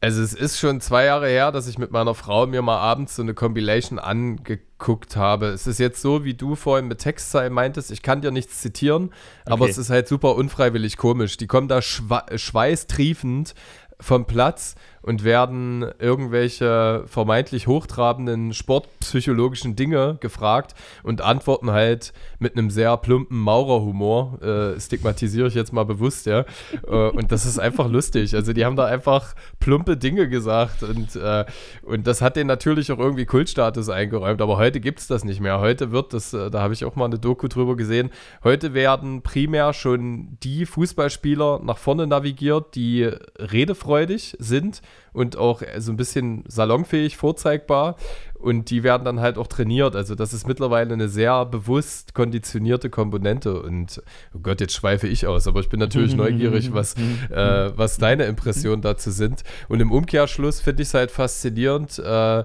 Also es ist schon zwei Jahre her, dass ich mit meiner Frau mir mal abends so eine Compilation angeguckt geguckt habe. Es ist jetzt so, wie du vorhin mit Textzeilen meintest, ich kann dir nichts zitieren, aber okay. es ist halt super unfreiwillig komisch. Die kommen da schweißtriefend vom Platz und werden irgendwelche vermeintlich hochtrabenden sportpsychologischen Dinge gefragt und antworten halt mit einem sehr plumpen Maurerhumor. Äh, stigmatisiere ich jetzt mal bewusst, ja. äh, und das ist einfach lustig. Also die haben da einfach plumpe Dinge gesagt und, äh, und das hat denen natürlich auch irgendwie Kultstatus eingeräumt. Aber heute gibt es das nicht mehr. Heute wird das, äh, da habe ich auch mal eine Doku drüber gesehen, heute werden primär schon die Fußballspieler nach vorne navigiert, die redefreudig sind und auch äh, so ein bisschen salonfähig vorzeigbar. Und die werden dann halt auch trainiert. Also, das ist mittlerweile eine sehr bewusst konditionierte Komponente. Und oh Gott, jetzt schweife ich aus, aber ich bin natürlich mhm. neugierig, mhm. was, mhm. äh, was deine Impressionen dazu sind. Und im Umkehrschluss finde ich es halt faszinierend. Äh,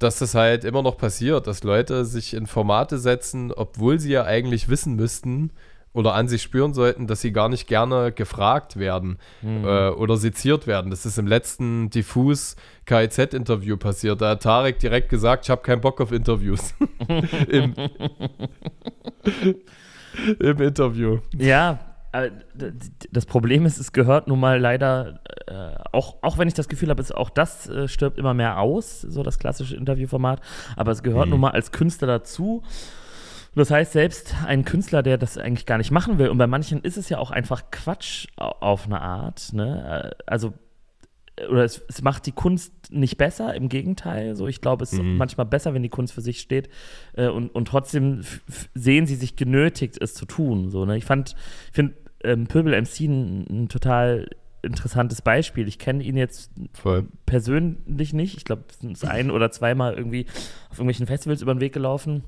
dass das halt immer noch passiert, dass Leute sich in Formate setzen, obwohl sie ja eigentlich wissen müssten, oder an sich spüren sollten, dass sie gar nicht gerne gefragt werden mhm. äh, oder seziert werden. Das ist im letzten diffus KIZ-Interview passiert. Da hat Tarek direkt gesagt, ich habe keinen Bock auf Interviews. Im, Im Interview. Ja, das Problem ist, es gehört nun mal leider, äh, auch, auch wenn ich das Gefühl habe, ist, auch das äh, stirbt immer mehr aus, so das klassische Interviewformat, aber es gehört mhm. nun mal als Künstler dazu das heißt, selbst ein Künstler, der das eigentlich gar nicht machen will, und bei manchen ist es ja auch einfach Quatsch auf eine Art, ne? Äh, also, äh, oder es, es macht die Kunst nicht besser, im Gegenteil. So, ich glaube, es mhm. ist manchmal besser, wenn die Kunst für sich steht. Äh, und, und trotzdem sehen sie sich genötigt, es zu tun. So, ne? Ich fand, ich finde ähm, Pöbel MC ein, ein total interessantes Beispiel. Ich kenne ihn jetzt Voll. persönlich nicht. Ich glaube, es ist ein oder zweimal irgendwie auf irgendwelchen Festivals über den Weg gelaufen.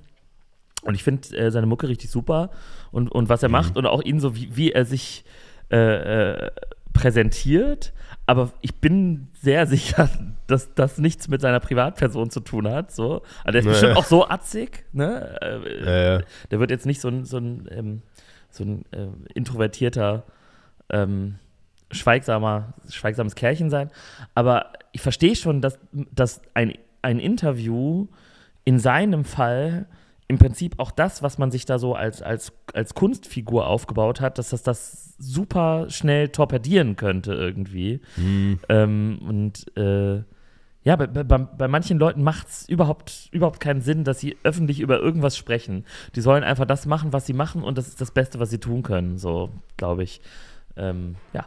Und ich finde äh, seine Mucke richtig super und, und was er mhm. macht und auch ihn so, wie, wie er sich äh, äh, präsentiert. Aber ich bin sehr sicher, dass das nichts mit seiner Privatperson zu tun hat. So. Also der ist naja. bestimmt auch so atzig. Ne? Naja. Äh, der wird jetzt nicht so ein, so ein, ähm, so ein äh, introvertierter, ähm, schweigsamer, schweigsames Kerlchen sein. Aber ich verstehe schon, dass, dass ein, ein Interview in seinem Fall im Prinzip auch das, was man sich da so als, als, als Kunstfigur aufgebaut hat, dass das das super schnell torpedieren könnte irgendwie. Mhm. Ähm, und äh, ja, bei, bei, bei manchen Leuten macht es überhaupt, überhaupt keinen Sinn, dass sie öffentlich über irgendwas sprechen. Die sollen einfach das machen, was sie machen und das ist das Beste, was sie tun können, so glaube ich. Ähm, ja.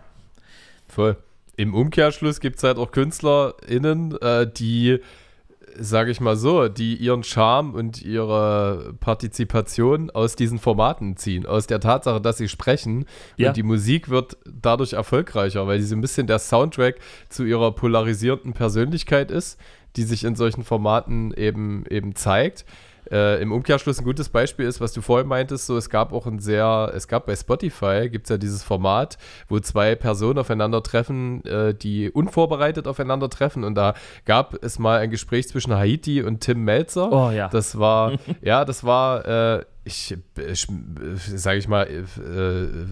Voll. Im Umkehrschluss gibt es halt auch KünstlerInnen, äh, die sage ich mal so, die ihren Charme und ihre Partizipation aus diesen Formaten ziehen, aus der Tatsache, dass sie sprechen. Ja. Und die Musik wird dadurch erfolgreicher, weil sie so ein bisschen der Soundtrack zu ihrer polarisierenden Persönlichkeit ist, die sich in solchen Formaten eben, eben zeigt äh, im Umkehrschluss ein gutes Beispiel ist, was du vorhin meintest, so es gab auch ein sehr, es gab bei Spotify, gibt es ja dieses Format, wo zwei Personen aufeinandertreffen, äh, die unvorbereitet aufeinandertreffen und da gab es mal ein Gespräch zwischen Haiti und Tim Melzer. Oh ja. Das war, ja, das war, äh, ich, ich sage ich mal, äh,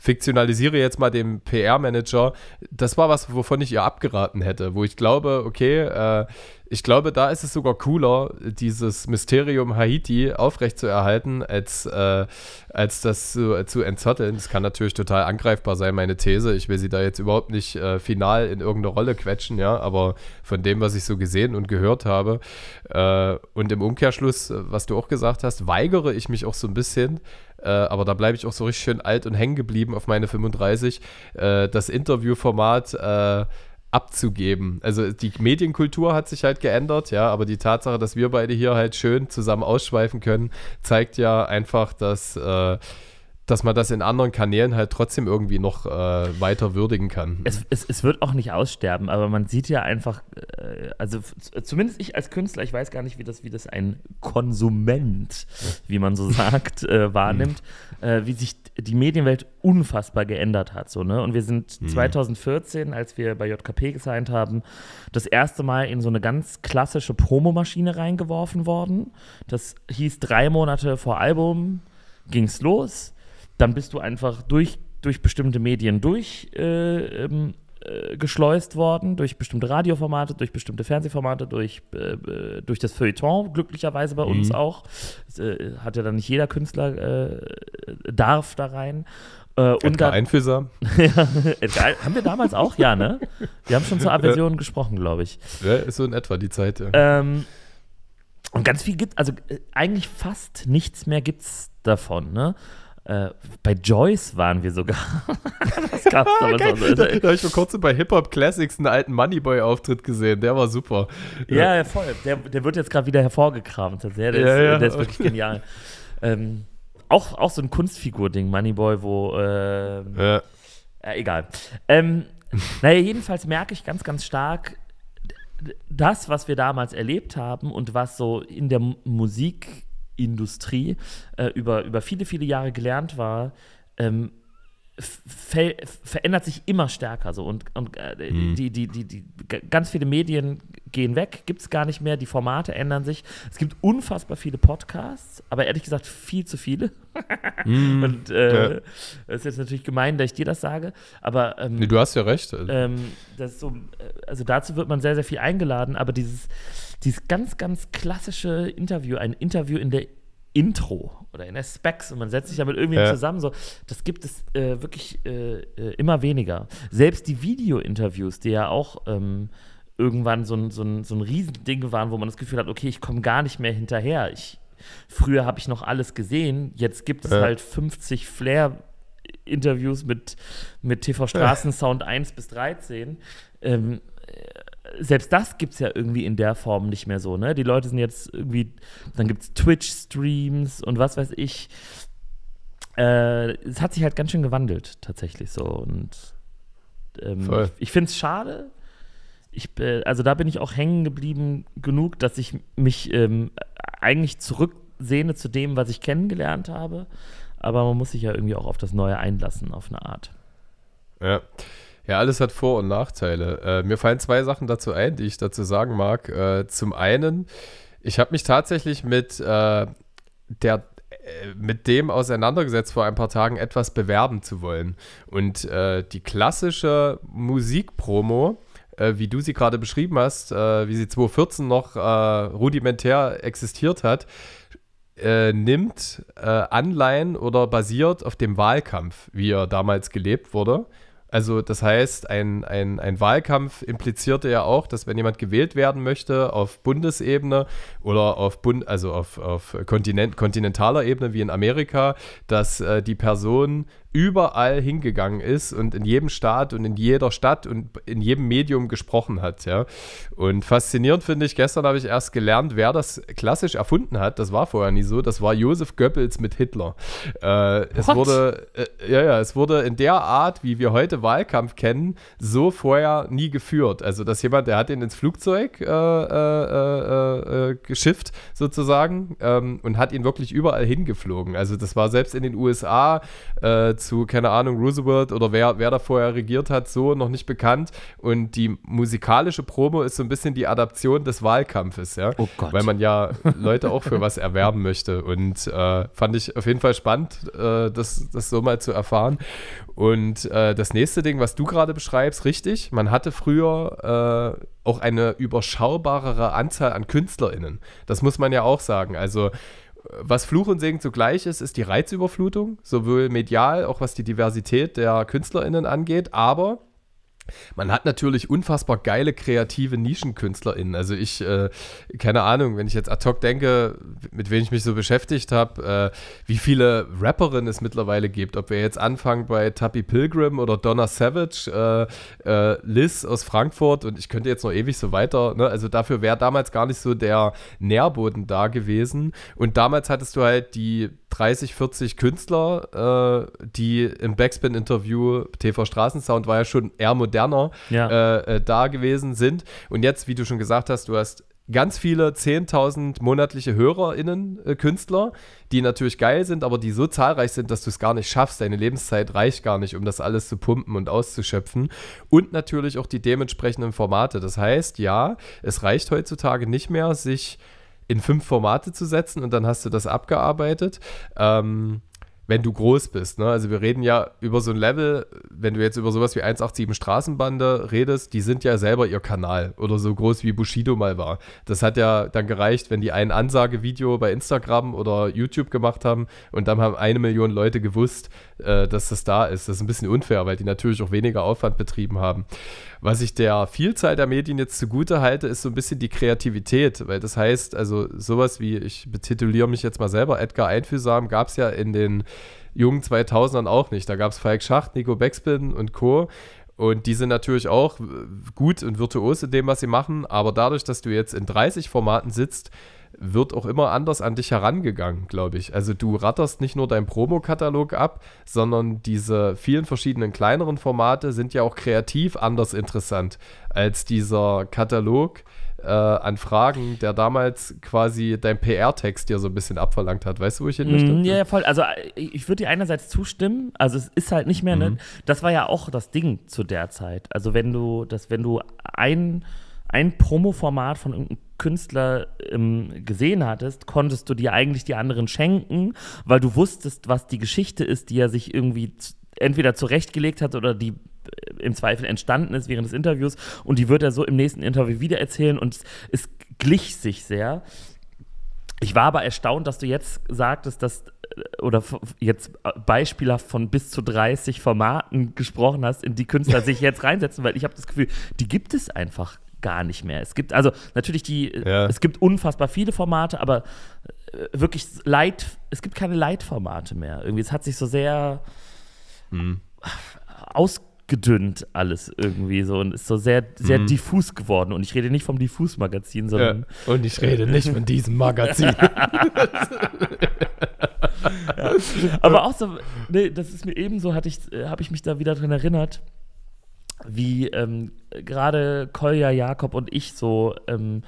fiktionalisiere jetzt mal den PR-Manager, das war was, wovon ich ihr abgeraten hätte, wo ich glaube, okay, äh, ich glaube, da ist es sogar cooler, dieses Mysterium Haiti aufrechtzuerhalten, als, äh, als das zu, zu entzotteln. Das kann natürlich total angreifbar sein, meine These. Ich will sie da jetzt überhaupt nicht äh, final in irgendeine Rolle quetschen, ja, aber von dem, was ich so gesehen und gehört habe äh, und im Umkehrschluss, äh, was du auch gesagt hast, weigere ich mich auch so ein bisschen, äh, aber da bleibe ich auch so richtig schön alt und hängen geblieben auf meine 35. Äh, das Interviewformat äh, abzugeben. Also die Medienkultur hat sich halt geändert, ja, aber die Tatsache, dass wir beide hier halt schön zusammen ausschweifen können, zeigt ja einfach, dass äh, dass man das in anderen Kanälen halt trotzdem irgendwie noch äh, weiter würdigen kann. Es, es, es, wird auch nicht aussterben, aber man sieht ja einfach, äh, also zumindest ich als Künstler, ich weiß gar nicht, wie das, wie das ein Konsument, wie man so sagt, äh, wahrnimmt, hm. wie sich die Medienwelt unfassbar geändert hat. So, ne? Und wir sind 2014, mhm. als wir bei JKP gesigned haben, das erste Mal in so eine ganz klassische Promomaschine reingeworfen worden. Das hieß drei Monate vor Album ging's los dann bist du einfach durch, durch bestimmte Medien durchgeschleust äh, ähm, äh, worden, durch bestimmte Radioformate, durch bestimmte Fernsehformate, durch, äh, äh durch das Feuilleton, glücklicherweise bei mhm. uns auch. Das, äh, hat ja dann nicht jeder Künstler, äh, darf da rein. Äh, und dann, Einfühlsam. ja, haben wir damals auch, ja, ne? Wir haben schon zur Aversion gesprochen, glaube ich. Ja, ist so in etwa die Zeit. Ja. Ähm, und ganz viel gibt also eigentlich fast nichts mehr gibt es davon, ne? Äh, bei Joyce waren wir sogar. das gab's da, also, da, da habe ich vor kurzem bei Hip Hop Classics einen alten Moneyboy-Auftritt gesehen. Der war super. Ja, ja voll. Der, der wird jetzt gerade wieder hervorgekramt. Der, also, der, ja, ist, ja. Äh, der ist wirklich genial. Ähm, auch, auch so ein Kunstfigur-Ding, Moneyboy, wo. Ähm, ja. Äh, egal. Ähm, naja, jedenfalls merke ich ganz, ganz stark, das, was wir damals erlebt haben und was so in der Musik Industrie äh, über, über viele, viele Jahre gelernt war, ähm, Ver verändert sich immer stärker so und, und äh, mhm. die, die, die, die, ganz viele Medien gehen weg, gibt es gar nicht mehr, die Formate ändern sich. Es gibt unfassbar viele Podcasts, aber ehrlich gesagt viel zu viele. Mhm. und äh, ja. ist jetzt natürlich gemein, dass ich dir das sage, aber ähm, nee, du hast ja recht. Ähm, so, äh, also dazu wird man sehr, sehr viel eingeladen, aber dieses dieses ganz, ganz klassische Interview, ein Interview in der Intro oder in der Specs und man setzt sich damit irgendwie ja. zusammen. So, das gibt es äh, wirklich äh, äh, immer weniger. Selbst die Video-Interviews, die ja auch ähm, irgendwann so ein, so, ein, so ein Riesending waren, wo man das Gefühl hat, okay, ich komme gar nicht mehr hinterher. Ich, früher habe ich noch alles gesehen, jetzt gibt es ja. halt 50 Flair. Interviews mit, mit TV Straßensound ja. 1 bis 13. Ähm, äh, selbst das gibt es ja irgendwie in der Form nicht mehr so, ne? Die Leute sind jetzt irgendwie, dann gibt es Twitch-Streams und was weiß ich. Äh, es hat sich halt ganz schön gewandelt, tatsächlich so. Und ähm, ich, ich finde es schade. Ich, äh, also da bin ich auch hängen geblieben genug, dass ich mich ähm, eigentlich zurücksehne zu dem, was ich kennengelernt habe. Aber man muss sich ja irgendwie auch auf das Neue einlassen, auf eine Art. Ja. Ja, alles hat Vor- und Nachteile. Äh, mir fallen zwei Sachen dazu ein, die ich dazu sagen mag. Äh, zum einen, ich habe mich tatsächlich mit, äh, der, äh, mit dem auseinandergesetzt, vor ein paar Tagen etwas bewerben zu wollen. Und äh, die klassische Musikpromo, äh, wie du sie gerade beschrieben hast, wie sie 2014 noch rudimentär existiert hat, äh, nimmt äh, Anleihen oder basiert auf dem Wahlkampf, wie er damals gelebt wurde. Also das heißt, ein, ein, ein Wahlkampf implizierte ja auch, dass wenn jemand gewählt werden möchte auf Bundesebene oder auf, Bund, also auf, auf Kontinent, kontinentaler Ebene wie in Amerika, dass äh, die Person überall hingegangen ist und in jedem Staat und in jeder Stadt und in jedem Medium gesprochen hat. Ja. Und faszinierend finde ich, gestern habe ich erst gelernt, wer das klassisch erfunden hat. Das war vorher nie so. Das war Josef Goebbels mit Hitler. Äh, es wurde, äh, ja, ja, es wurde in der Art, wie wir heute Wahlkampf kennen, so vorher nie geführt. Also, dass jemand, der hat ihn ins Flugzeug äh, äh, äh, äh geschifft, sozusagen, ähm, und hat ihn wirklich überall hingeflogen. Also, das war selbst in den USA zu, keine Ahnung, Roosevelt oder wer, wer da vorher regiert hat, so noch nicht bekannt. Und die musikalische Promo ist so ein bisschen die Adaption des Wahlkampfes, ja. Oh Gott. Weil man ja Leute auch für was erwerben möchte. Und äh, fand ich auf jeden Fall spannend, äh, das, das so mal zu erfahren. Und äh, das nächste Ding, was du gerade beschreibst, richtig, man hatte früher äh, auch eine überschaubarere Anzahl an KünstlerInnen. Das muss man ja auch sagen. Also was Fluch und Segen zugleich ist, ist die Reizüberflutung, sowohl medial, auch was die Diversität der KünstlerInnen angeht, aber man hat natürlich unfassbar geile kreative NischenkünstlerInnen. Also ich, äh, keine Ahnung, wenn ich jetzt ad hoc denke, mit wem ich mich so beschäftigt habe, äh, wie viele Rapperinnen es mittlerweile gibt. Ob wir jetzt anfangen bei Tappy Pilgrim oder Donna Savage, äh, äh, Liz aus Frankfurt und ich könnte jetzt noch ewig so weiter. Ne? Also dafür wäre damals gar nicht so der Nährboden da gewesen. Und damals hattest du halt die 30, 40 Künstler, äh, die im Backspin-Interview, TV Straßensound war ja schon eher moderner, ja. Äh, äh, da gewesen sind. Und jetzt, wie du schon gesagt hast, du hast ganz viele 10.000 monatliche HörerInnen, äh, Künstler, die natürlich geil sind, aber die so zahlreich sind, dass du es gar nicht schaffst. Deine Lebenszeit reicht gar nicht, um das alles zu pumpen und auszuschöpfen. Und natürlich auch die dementsprechenden Formate. Das heißt, ja, es reicht heutzutage nicht mehr, sich in fünf Formate zu setzen und dann hast du das abgearbeitet. Ähm, wenn du groß bist. Ne? Also wir reden ja über so ein Level, wenn du jetzt über sowas wie 187 Straßenbande redest, die sind ja selber ihr Kanal oder so groß wie Bushido mal war. Das hat ja dann gereicht, wenn die ein Ansagevideo bei Instagram oder YouTube gemacht haben und dann haben eine Million Leute gewusst, äh, dass das da ist. Das ist ein bisschen unfair, weil die natürlich auch weniger Aufwand betrieben haben. Was ich der Vielzahl der Medien jetzt zugute halte, ist so ein bisschen die Kreativität, weil das heißt, also sowas wie, ich betituliere mich jetzt mal selber, Edgar Einfühlsam gab es ja in den jungen 2000ern auch nicht. Da gab es Falk Schacht, Nico Beckspin und Co. Und die sind natürlich auch gut und virtuos in dem, was sie machen, aber dadurch, dass du jetzt in 30 Formaten sitzt, wird auch immer anders an dich herangegangen, glaube ich. Also du ratterst nicht nur deinen Promokatalog ab, sondern diese vielen verschiedenen kleineren Formate sind ja auch kreativ anders interessant als dieser Katalog äh, an Fragen, der damals quasi dein PR-Text dir so ein bisschen abverlangt hat. Weißt du, wo ich hin möchte? Mm, ja, voll. Also äh, ich würde dir einerseits zustimmen, also es ist halt nicht mehr, ne? mhm. ne, das war ja auch das Ding zu der Zeit. Also wenn du, dass wenn du ein ein Promo-Format von irgendeinem Künstler ähm, gesehen hattest, konntest du dir eigentlich die anderen schenken, weil du wusstest, was die Geschichte ist, die er sich irgendwie entweder zurechtgelegt hat oder die äh, im Zweifel entstanden ist während des Interviews und die wird er so im nächsten Interview wieder erzählen und es, es glich sich sehr. Ich war aber erstaunt, dass du jetzt sagtest, dass äh, oder jetzt äh, beispielhaft von bis zu 30 Formaten gesprochen hast, in die Künstler sich jetzt reinsetzen, weil ich habe das Gefühl, die gibt es einfach gar nicht mehr. Es gibt also natürlich die, ja. es gibt unfassbar viele Formate, aber äh, wirklich Leit, es gibt keine Leitformate mehr. Irgendwie, es hat sich so sehr mhm. ausgedünnt alles irgendwie so und ist so sehr, sehr mhm. diffus geworden. Und ich rede nicht vom Diffus-Magazin, sondern. Ja. Und ich rede nicht von diesem Magazin. ja. Aber auch so, nee, das ist mir ebenso, hatte ich, äh, habe ich mich da wieder drin erinnert wie ähm, gerade Kolja, Jakob und ich so, ähm,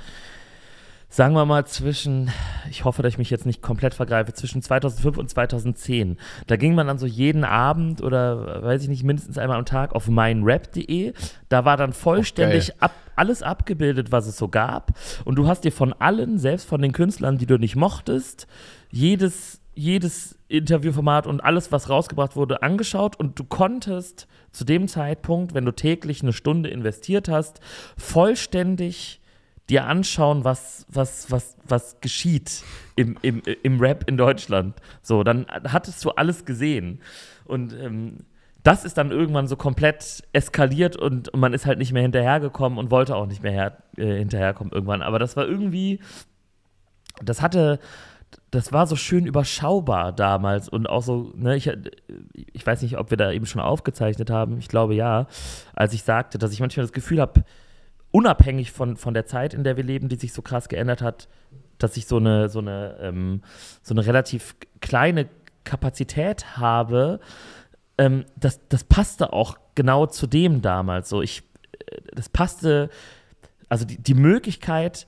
sagen wir mal zwischen, ich hoffe, dass ich mich jetzt nicht komplett vergreife, zwischen 2005 und 2010. Da ging man dann so jeden Abend oder weiß ich nicht, mindestens einmal am Tag auf meinrap.de. Da war dann vollständig okay. ab, alles abgebildet, was es so gab. Und du hast dir von allen, selbst von den Künstlern, die du nicht mochtest, jedes jedes Interviewformat und alles, was rausgebracht wurde, angeschaut und du konntest zu dem Zeitpunkt, wenn du täglich eine Stunde investiert hast, vollständig dir anschauen, was, was, was, was geschieht im, im, im Rap in Deutschland. So, dann hattest du alles gesehen. Und ähm, das ist dann irgendwann so komplett eskaliert und man ist halt nicht mehr hinterhergekommen und wollte auch nicht mehr her, äh, hinterherkommen irgendwann. Aber das war irgendwie, das hatte, das war so schön überschaubar damals und auch so, ne, ich, ich weiß nicht, ob wir da eben schon aufgezeichnet haben, ich glaube ja, als ich sagte, dass ich manchmal das Gefühl habe, unabhängig von, von der Zeit, in der wir leben, die sich so krass geändert hat, dass ich so eine, so eine, ähm, so eine relativ kleine Kapazität habe, ähm, das, das passte auch genau zu dem damals. So, ich, äh, das passte, also die, die Möglichkeit,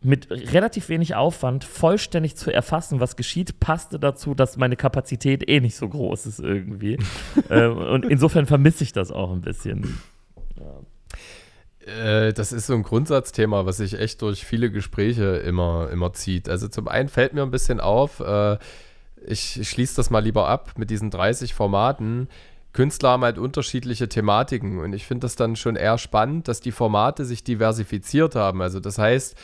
mit relativ wenig Aufwand vollständig zu erfassen, was geschieht, passte dazu, dass meine Kapazität eh nicht so groß ist irgendwie. ähm, und insofern vermisse ich das auch ein bisschen. Ja. Äh, das ist so ein Grundsatzthema, was sich echt durch viele Gespräche immer, immer zieht. Also zum einen fällt mir ein bisschen auf, äh, ich schließe das mal lieber ab mit diesen 30 Formaten. Künstler haben halt unterschiedliche Thematiken und ich finde das dann schon eher spannend, dass die Formate sich diversifiziert haben. Also das heißt,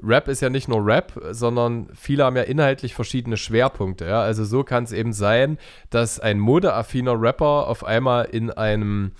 Rap ist ja nicht nur Rap, sondern viele haben ja inhaltlich verschiedene Schwerpunkte. Ja? Also so kann es eben sein, dass ein modeaffiner Rapper auf einmal in einem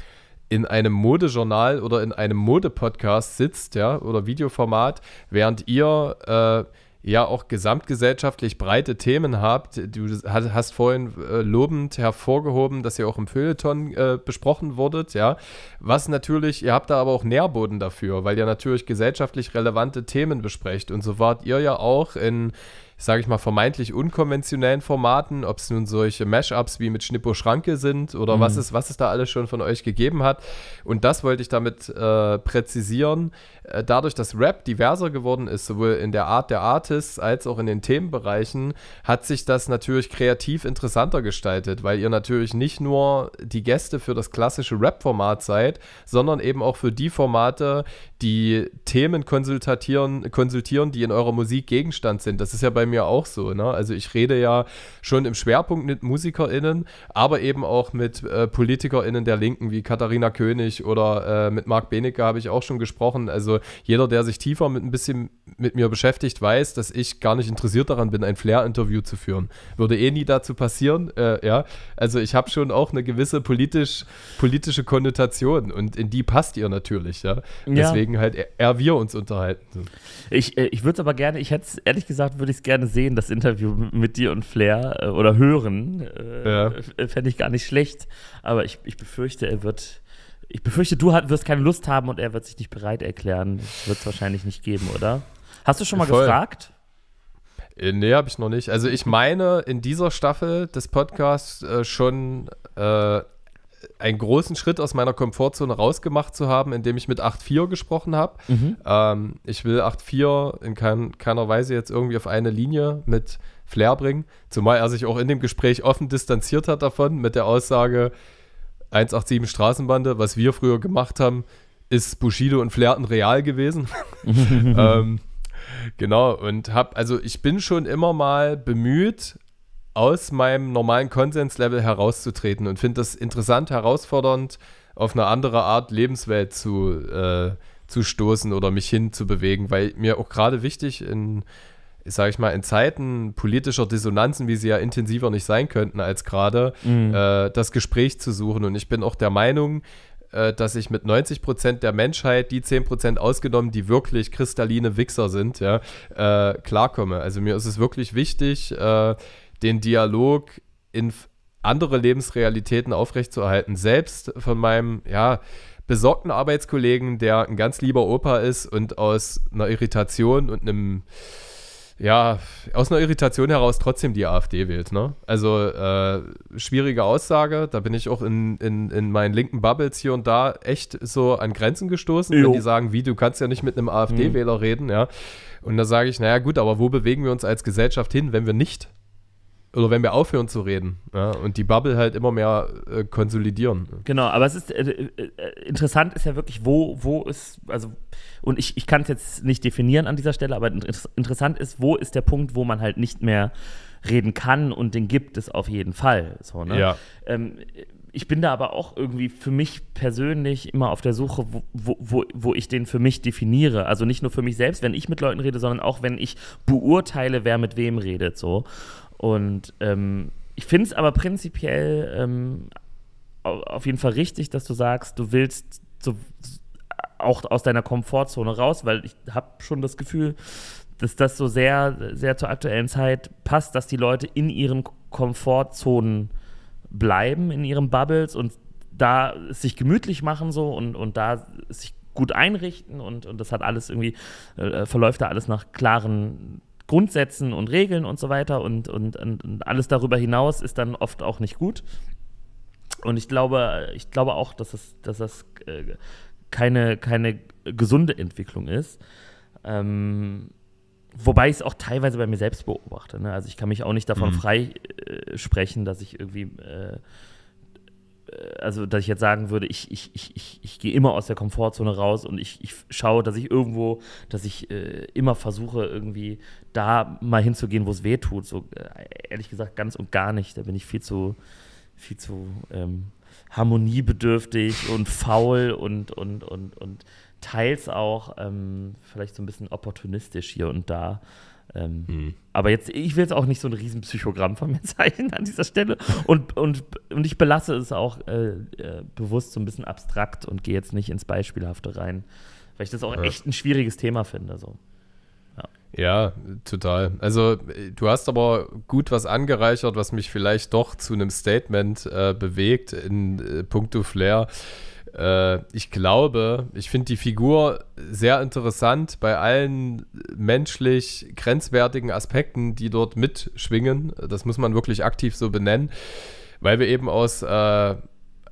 in einem Modejournal oder in einem Modepodcast sitzt, ja, oder Videoformat, während ihr äh, ja auch gesamtgesellschaftlich breite Themen habt. Du hast vorhin äh, lobend hervorgehoben, dass ihr auch im Feuilleton äh, besprochen wurdet, ja. Was natürlich, ihr habt da aber auch Nährboden dafür, weil ihr natürlich gesellschaftlich relevante Themen besprecht. Und so wart ihr ja auch in sage ich mal, vermeintlich unkonventionellen Formaten, ob es nun solche Mashups wie mit Schnippo Schranke sind oder mhm. was, es, was es da alles schon von euch gegeben hat. Und das wollte ich damit äh, präzisieren, äh, dadurch, dass Rap diverser geworden ist, sowohl in der Art der Artists als auch in den Themenbereichen, hat sich das natürlich kreativ interessanter gestaltet, weil ihr natürlich nicht nur die Gäste für das klassische Rap-Format seid, sondern eben auch für die Formate, die Themen konsultieren, konsultieren, die in eurer Musik Gegenstand sind. Das ist ja bei mir auch so. Ne? Also ich rede ja schon im Schwerpunkt mit MusikerInnen, aber eben auch mit äh, PolitikerInnen der Linken wie Katharina König oder äh, mit Marc Benecke habe ich auch schon gesprochen. Also also jeder, der sich tiefer mit ein bisschen mit mir beschäftigt, weiß, dass ich gar nicht interessiert daran bin, ein Flair-Interview zu führen. Würde eh nie dazu passieren. Äh, ja, also ich habe schon auch eine gewisse politisch, politische Konnotation und in die passt ihr natürlich. Ja, ja. deswegen halt e-, er, wir uns unterhalten. Ich, äh, ich würde es aber gerne, ich hätte es ehrlich gesagt, würde ich es gerne sehen, das Interview mit dir und Flair äh, oder hören. Äh, ja. Fände ich gar nicht schlecht, aber ich, ich befürchte, er wird ich befürchte, du wirst keine Lust haben und er wird sich nicht bereit erklären. Das wird es wahrscheinlich nicht geben, oder? Hast du schon mal Voll. gefragt? Äh, nee, habe ich noch nicht. Also ich meine, in dieser Staffel des Podcasts äh, schon äh, einen großen Schritt aus meiner Komfortzone rausgemacht zu haben, indem ich mit 8.4 gesprochen habe. Mhm. Ähm, ich will 8.4 in kein, keiner Weise jetzt irgendwie auf eine Linie mit Flair bringen, zumal er sich auch in dem Gespräch offen distanziert hat davon mit der Aussage, 187 Straßenbande, was wir früher gemacht haben, ist Bushido und Flairten real gewesen. ähm, genau, und hab, also ich bin schon immer mal bemüht, aus meinem normalen Konsenslevel herauszutreten und finde das interessant, herausfordernd, auf eine andere Art Lebenswelt zu, äh, zu stoßen oder mich hinzubewegen, weil mir auch gerade wichtig in sage ich mal, in Zeiten politischer Dissonanzen, wie sie ja intensiver nicht sein könnten als gerade, mhm. äh, das Gespräch zu suchen. Und ich bin auch der Meinung, äh, dass ich mit 90 Prozent der Menschheit, die 10 Prozent ausgenommen, die wirklich kristalline Wichser sind, ja, äh, klarkomme. Also mir ist es wirklich wichtig, äh, den Dialog in andere Lebensrealitäten aufrechtzuerhalten. Selbst von meinem, ja, besorgten Arbeitskollegen, der ein ganz lieber Opa ist und aus einer Irritation und einem ja, aus einer Irritation heraus trotzdem die AfD wählt. Ne? Also äh, schwierige Aussage, da bin ich auch in, in, in meinen linken Bubbles hier und da echt so an Grenzen gestoßen, jo. wenn die sagen, wie, du kannst ja nicht mit einem mhm. AfD-Wähler mhm. reden, ja. Und da sage ich, naja gut, aber wo bewegen wir uns als Gesellschaft hin, wenn wir nicht oder wenn wir aufhören zu reden ja, und die Bubble halt immer mehr äh, konsolidieren. Genau, aber es ist äh, äh, interessant ist ja wirklich, wo, wo ist, also, und ich, ich kann es jetzt nicht definieren an dieser Stelle, aber inter interessant ist, wo ist der Punkt, wo man halt nicht mehr reden kann und den gibt es auf jeden Fall. So, ne? ja. Ähm, ich bin da aber auch irgendwie für mich persönlich immer auf der Suche, wo, wo, wo ich den für mich definiere. Also nicht nur für mich selbst, wenn ich mit Leuten rede, sondern auch wenn ich beurteile, wer mit wem redet. So. Und ähm, ich finde es aber prinzipiell ähm, auf jeden Fall richtig, dass du sagst, du willst so, auch aus deiner Komfortzone raus, weil ich habe schon das Gefühl, dass das so sehr, sehr zur aktuellen Zeit passt, dass die Leute in ihren Komfortzonen bleiben, in ihren Bubbles und da sich gemütlich machen so und, und da sich gut einrichten und, und das hat alles irgendwie, äh, äh verläuft da alles nach klaren Grundsätzen und Regeln und so weiter und, und, und alles darüber hinaus ist dann oft auch nicht gut. Und ich glaube, ich glaube auch, dass das, dass das äh, keine, keine gesunde Entwicklung ist. Ähm, wobei ich es auch teilweise bei mir selbst beobachte. Ne? Also ich kann mich auch nicht davon mhm. frei äh, sprechen, dass ich irgendwie äh, äh, also dass ich jetzt sagen würde, ich, ich, ich, ich, ich gehe immer aus der Komfortzone raus und ich, ich schaue, dass ich irgendwo, dass ich äh, immer versuche, irgendwie da mal hinzugehen, wo es weh tut. So äh, ehrlich gesagt, ganz und gar nicht. Da bin ich viel zu, viel zu ähm, harmoniebedürftig und faul und, und, und, und teils auch ähm, vielleicht so ein bisschen opportunistisch hier und da. Ähm, mhm. Aber jetzt, ich will jetzt auch nicht so ein Psychogramm von mir zeichnen an dieser Stelle. Und, und, und ich belasse es auch äh, äh, bewusst so ein bisschen abstrakt und gehe jetzt nicht ins Beispielhafte rein, weil ich das auch ja. echt ein schwieriges Thema finde. So. Ja, total. Also äh, du hast aber gut was angereichert, was mich vielleicht doch zu einem Statement äh, bewegt in äh, puncto Flair. Äh, ich glaube, ich finde die Figur sehr interessant bei allen menschlich grenzwertigen Aspekten, die dort mitschwingen. Das muss man wirklich aktiv so benennen, weil wir eben aus äh,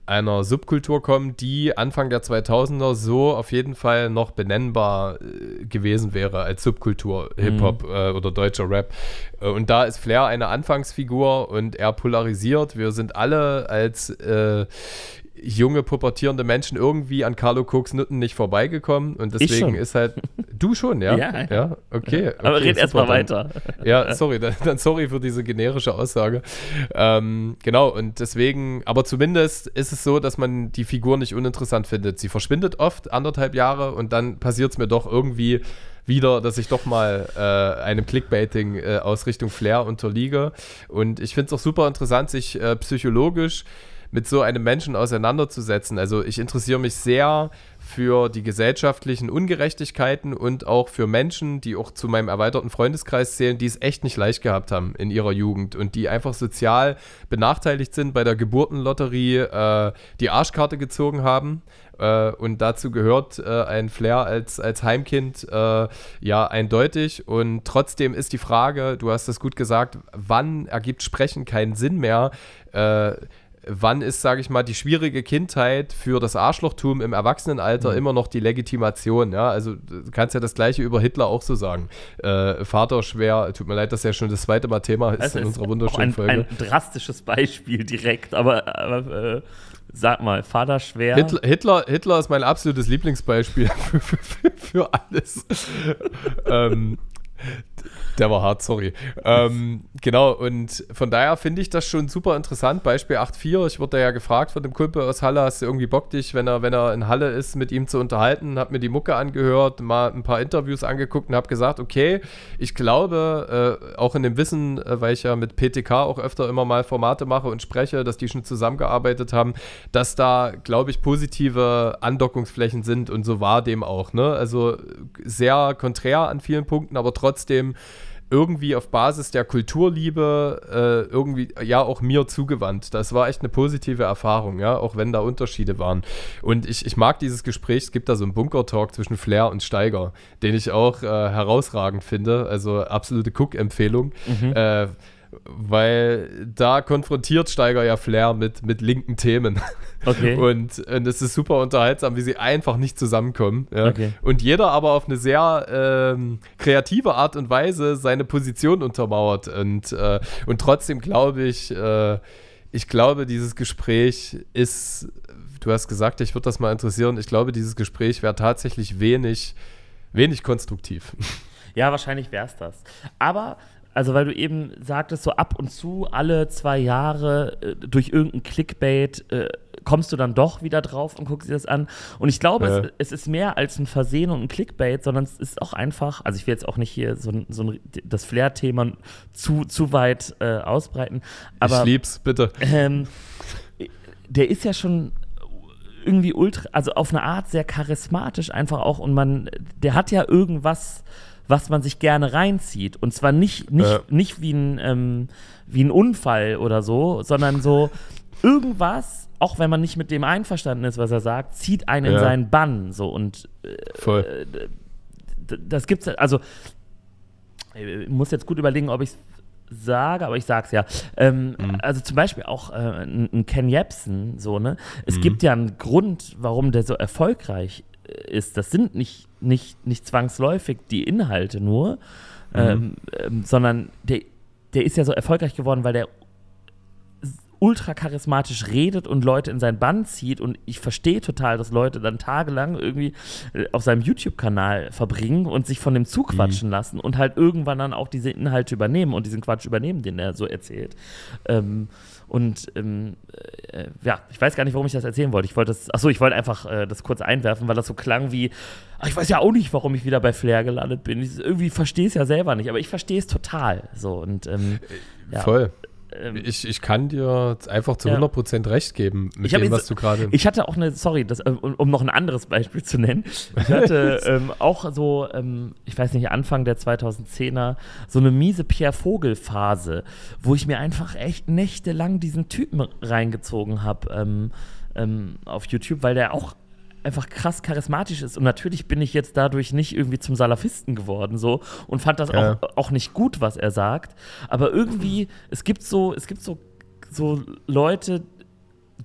einer Subkultur kommen, die Anfang der 2000er so auf jeden Fall noch benennbar äh, gewesen wäre als Subkultur mhm. Hip-Hop mhm. äh, oder deutscher Rap. Äh, und da ist Flair eine Anfangsfigur und er polarisiert. Wir sind alle als äh, junge pubertierende Menschen irgendwie an Carlo Cooks Nutten nicht vorbeigekommen und deswegen ist halt du schon, ja? Ja, ja? okay. okay Aber red erstmal weiter. Ja, sorry, dann, dann, sorry für diese generische Aussage. Ähm, genau und deswegen, aber zumindest ist es so, dass man die Figur nicht uninteressant findet. Sie verschwindet oft anderthalb Jahre und dann passiert es mir doch irgendwie wieder, dass ich doch mal äh, einem Clickbaiting äh, aus Richtung Flair unterliege. Und ich finde es auch super interessant, sich äh, psychologisch äh, mit so einem Menschen auseinanderzusetzen. Also ich interessiere mich sehr für die gesellschaftlichen Ungerechtigkeiten und auch für Menschen, die auch zu meinem erweiterten Freundeskreis zählen, die es echt nicht leicht gehabt haben in ihrer Jugend und die einfach sozial benachteiligt sind, bei der Geburtenlotterie äh, die Arschkarte gezogen haben. Äh, und dazu gehört äh, ein Flair als, als Heimkind äh, ja eindeutig. Und trotzdem ist die Frage, du hast das gut gesagt, wann ergibt Sprechen keinen Sinn mehr? Äh, wann ist, sage ich mal, die schwierige Kindheit für das Arschlochtum im Erwachsenenalter mhm. immer noch die Legitimation? Ja, also du kannst ja das Gleiche über Hitler auch so sagen. Äh, Vater schwer, tut mir leid, dass ja schon das zweite Mal Thema ist also in unserer wunderschönen ein, Folge. Ein drastisches Beispiel direkt, aber, aber äh, sag mal, Vater schwer. Hitler, Hitler, Hitler ist mein absolutes Lieblingsbeispiel für, für, für, für alles. ähm, der war hart, sorry. Ähm, genau, und von daher finde ich das schon super interessant. Beispiel 8.4, ich wurde ja gefragt von dem Kumpel aus Halle, hast du irgendwie Bock dich, wenn er, wenn er in Halle ist, mit ihm zu unterhalten? Hab mir die Mucke angehört, mal ein paar Interviews angeguckt und hab gesagt, okay, ich glaube, äh, auch in dem Wissen, äh, weil ich ja mit PTK auch öfter immer mal Formate mache und spreche, dass die schon zusammengearbeitet haben, dass da, glaube ich, positive Andockungsflächen sind und so war dem auch. Ne? Also sehr konträr an vielen Punkten, aber trotzdem irgendwie auf Basis der Kulturliebe äh, irgendwie ja auch mir zugewandt. Das war echt eine positive Erfahrung, ja, auch wenn da Unterschiede waren. Und ich, ich mag dieses Gespräch, es gibt da so einen Bunker-Talk zwischen Flair und Steiger, den ich auch äh, herausragend finde. Also absolute Cook-Empfehlung. Mhm. Äh, weil da konfrontiert Steiger ja Flair mit, mit linken Themen. Okay. Und, und es ist super unterhaltsam, wie sie einfach nicht zusammenkommen. Ja. Okay. Und jeder aber auf eine sehr ähm, kreative Art und Weise seine Position untermauert. Und, äh, und trotzdem glaube ich, äh, ich glaube, dieses Gespräch ist, du hast gesagt, ich würde das mal interessieren, ich glaube, dieses Gespräch wäre tatsächlich wenig, wenig konstruktiv. Ja, wahrscheinlich wäre es das. Aber also weil du eben sagtest, so ab und zu alle zwei Jahre äh, durch irgendein Clickbait äh, kommst du dann doch wieder drauf und guckst dir das an. Und ich glaube, ja. es, es, ist mehr als ein Versehen und ein Clickbait, sondern es ist auch einfach, also ich will jetzt auch nicht hier so, so ein, das Flair-Thema zu, zu weit äh, ausbreiten. Aber, ich lieb's, bitte. Ähm, der ist ja schon irgendwie ultra, also auf eine Art sehr charismatisch einfach auch und man, der hat ja irgendwas was man sich gerne reinzieht. Und zwar nicht, nicht, äh. nicht wie, ein, ähm, wie ein Unfall oder so, sondern so irgendwas, auch wenn man nicht mit dem einverstanden ist, was er sagt, zieht einen ja. in seinen Bann. So und äh, Voll. Äh, das gibt's, also äh, ich muss jetzt gut überlegen, ob ich es sage, aber ich sag's ja. Ähm, mhm. Also zum Beispiel auch äh, ein Ken Jebsen, so, ne? Es mhm. gibt ja einen Grund, warum der so erfolgreich ist, das sind nicht, nicht, nicht zwangsläufig die Inhalte nur, mhm. ähm, ähm, sondern der, der ist ja so erfolgreich geworden, weil der ultra charismatisch redet und Leute in sein Bann zieht. Und ich verstehe total, dass Leute dann tagelang irgendwie äh, auf seinem YouTube-Kanal verbringen und sich von dem zuquatschen mhm. lassen und halt irgendwann dann auch diese Inhalte übernehmen und diesen Quatsch übernehmen, den er so erzählt. Ähm, und ähm, äh, ja, ich weiß gar nicht, warum ich das erzählen wollte. Ich wollte das, achso, ich wollte einfach äh, das kurz einwerfen, weil das so klang wie, ach, ich weiß ja auch nicht, warum ich wieder bei Flair gelandet bin. Ich irgendwie verstehe es ja selber nicht, aber ich verstehe es total. So und ähm, äh, ja. voll. Ähm, ich, ich kann dir einfach zu ja. 100% recht geben mit dem, jetzt, was du gerade. Ich hatte auch eine, sorry, das, äh, um, um, noch ein anderes Beispiel zu nennen. Ich hatte ähm, auch so, ähm, ich weiß nicht, Anfang der 2010er, so eine miese Pierre Vogel-Phase, wo ich mir einfach echt nächtelang diesen Typen reingezogen habe ähm, ähm, auf YouTube, weil der auch einfach krass charismatisch ist. Und natürlich bin ich jetzt dadurch nicht irgendwie zum Salafisten geworden so und fand das ja. auch, auch nicht gut, was er sagt. Aber irgendwie, es gibt so, es gibt so, so Leute,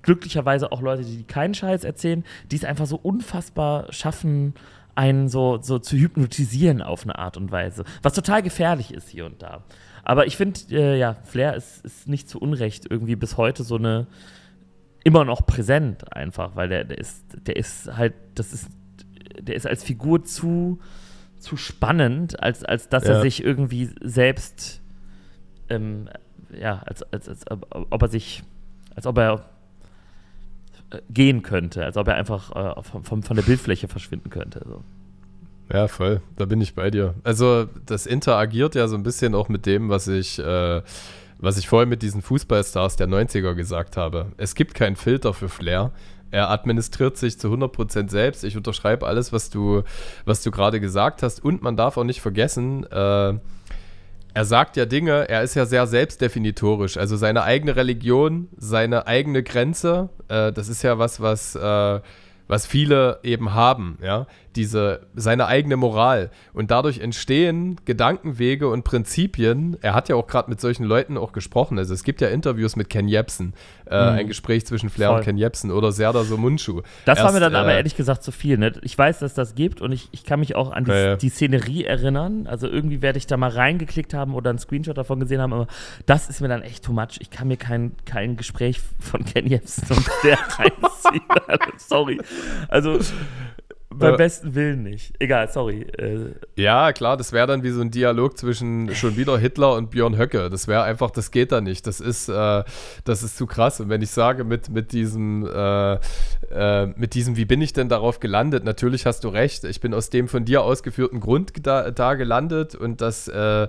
glücklicherweise auch Leute, die keinen Scheiß erzählen, die es einfach so unfassbar schaffen, einen so, so zu hypnotisieren auf eine Art und Weise. Was total gefährlich ist hier und da. Aber ich finde, äh, ja, Flair ist, ist nicht zu Unrecht irgendwie bis heute so eine immer noch präsent einfach, weil der, der ist, der ist halt, das ist, der ist als Figur zu, zu spannend, als, als dass ja. er sich irgendwie selbst, ähm, ja, als, als, als ob er sich, als ob er äh, gehen könnte, als ob er einfach äh, vom, vom, von der Bildfläche verschwinden könnte. So. Ja, voll. Da bin ich bei dir. Also, das interagiert ja so ein bisschen auch mit dem, was ich äh, was ich vorhin mit diesen Fußballstars der 90er gesagt habe. Es gibt keinen Filter für Flair. Er administriert sich zu 100% selbst. Ich unterschreibe alles, was du, was du gerade gesagt hast. Und man darf auch nicht vergessen, äh, er sagt ja Dinge, er ist ja sehr selbstdefinitorisch. Also seine eigene Religion, seine eigene Grenze, äh, das ist ja was, was, äh, was viele eben haben. Ja? diese, seine eigene Moral. Und dadurch entstehen Gedankenwege und Prinzipien. Er hat ja auch gerade mit solchen Leuten auch gesprochen. Also es gibt ja Interviews mit Ken Jebsen, äh, mhm. ein Gespräch zwischen Flair Voll. und Ken Jebsen oder Serda Somunchu. Das Erst, war mir dann äh, aber ehrlich gesagt zu viel. Ne? Ich weiß, dass das gibt und ich, ich kann mich auch an die, ja, die Szenerie erinnern. Also irgendwie werde ich da mal reingeklickt haben oder einen Screenshot davon gesehen haben, aber das ist mir dann echt too much. Ich kann mir kein, kein Gespräch von Ken Jebsen und Flair reinziehen. Sorry. Also beim äh, besten Willen nicht. Egal, sorry. Äh, ja, klar, das wäre dann wie so ein Dialog zwischen schon wieder Hitler und Björn Höcke. Das wäre einfach, das geht da nicht. Das ist, äh, das ist zu krass. Und wenn ich sage, mit, mit diesem, äh, äh, mit diesem, wie bin ich denn darauf gelandet? Natürlich hast du recht. Ich bin aus dem von dir ausgeführten Grund da, da gelandet und das äh,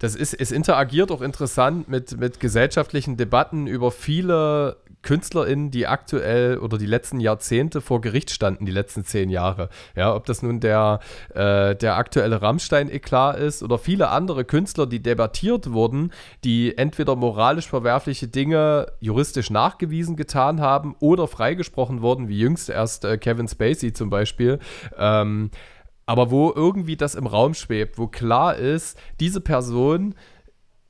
das ist, es interagiert auch interessant mit, mit gesellschaftlichen Debatten über viele KünstlerInnen, die aktuell oder die letzten Jahrzehnte vor Gericht standen, die letzten zehn Jahre. Ja, ob das nun der, äh, der aktuelle Rammstein-Eklat ist oder viele andere Künstler, die debattiert wurden, die entweder moralisch verwerfliche Dinge juristisch nachgewiesen getan haben oder freigesprochen wurden, wie jüngst erst äh, Kevin Spacey zum Beispiel. Ähm, aber wo irgendwie das im Raum schwebt, wo klar ist, diese Person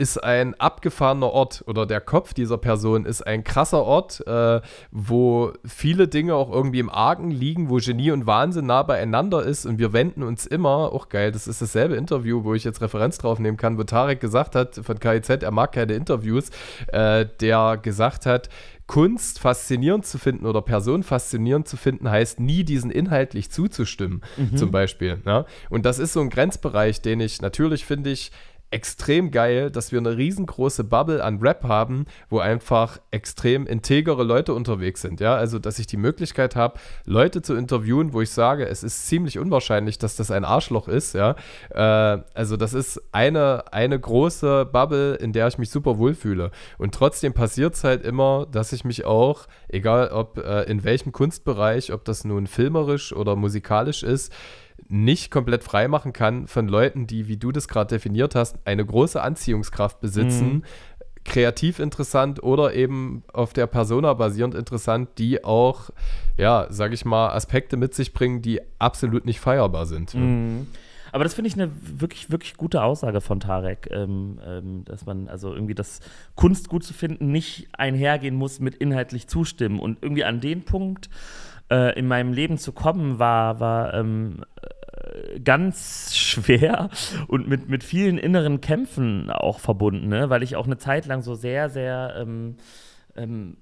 ist ein abgefahrener Ort oder der Kopf dieser Person ist ein krasser Ort, äh, wo viele Dinge auch irgendwie im Argen liegen, wo Genie und Wahnsinn nah beieinander ist und wir wenden uns immer, auch geil, das ist dasselbe Interview, wo ich jetzt Referenz drauf nehmen kann, wo Tarek gesagt hat von KIZ, er mag keine Interviews, äh, der gesagt hat, Kunst faszinierend zu finden oder Person faszinierend zu finden, heißt nie diesen inhaltlich zuzustimmen, mhm. zum Beispiel. Ja? Ne? Und das ist so ein Grenzbereich, den ich natürlich finde ich, extrem geil, dass wir eine riesengroße Bubble an Rap haben, wo einfach extrem integere Leute unterwegs sind. Ja, also dass ich die Möglichkeit habe, Leute zu interviewen, wo ich sage, es ist ziemlich unwahrscheinlich, dass das ein Arschloch ist. Ja, äh, also das ist eine, eine große Bubble, in der ich mich super wohlfühle. Und trotzdem passiert es halt immer, dass ich mich auch, egal ob äh, in welchem Kunstbereich, ob das nun filmerisch oder musikalisch ist, nicht komplett frei machen kann von Leuten, die, wie du das gerade definiert hast, eine große Anziehungskraft besitzen, mhm. kreativ interessant oder eben auf der Persona basierend interessant, die auch, ja, sag ich mal, Aspekte mit sich bringen, die absolut nicht feierbar sind. Mhm. Aber das finde ich eine wirklich, wirklich gute Aussage von Tarek, ähm, ähm, dass man also irgendwie das Kunst gut zu finden nicht einhergehen muss mit inhaltlich zustimmen. Und irgendwie an den Punkt äh, in meinem Leben zu kommen, war, war ähm, äh, ganz schwer und mit, mit vielen inneren Kämpfen auch verbunden, ne? weil ich auch eine Zeit lang so sehr, sehr ähm, ähm,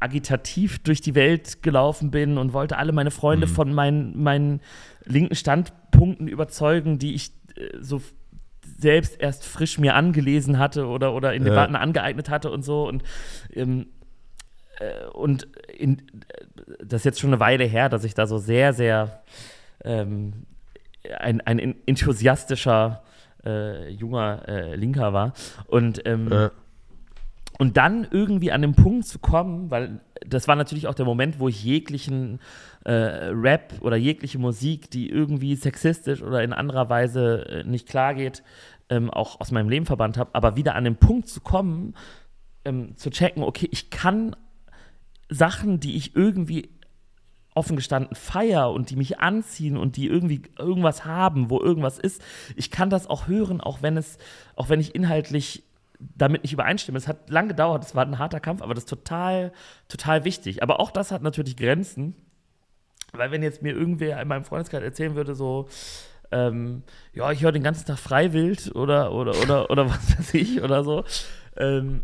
agitativ durch die Welt gelaufen bin und wollte alle meine Freunde mhm. von meinen, meinen linken Standpunkten überzeugen, die ich äh, so selbst erst frisch mir angelesen hatte oder, oder in Debatten äh. angeeignet hatte und so. Und ähm, äh, und in, das ist jetzt schon eine Weile her, dass ich da so sehr, sehr ähm, ein, ein enthusiastischer äh, junger äh, Linker war. Und, ähm, äh. und dann irgendwie an den Punkt zu kommen, weil das war natürlich auch der Moment, wo ich jeglichen äh, Rap oder jegliche Musik, die irgendwie sexistisch oder in anderer Weise äh, nicht klar geht, ähm, auch aus meinem Leben verbannt habe, aber wieder an den Punkt zu kommen, ähm, zu checken, okay, ich kann Sachen, die ich irgendwie offen gestanden feier und die mich anziehen und die irgendwie irgendwas haben, wo irgendwas ist. Ich kann das auch hören, auch wenn es, auch wenn ich inhaltlich damit nicht übereinstimme. Es hat lange gedauert, es war ein harter Kampf, aber das ist total, total wichtig. Aber auch das hat natürlich Grenzen, weil wenn jetzt mir irgendwer in meinem Freundeskreis erzählen würde, so, ähm, ja, ich höre den ganzen Tag Freiwild oder, oder, oder, oder was weiß ich oder so, ähm,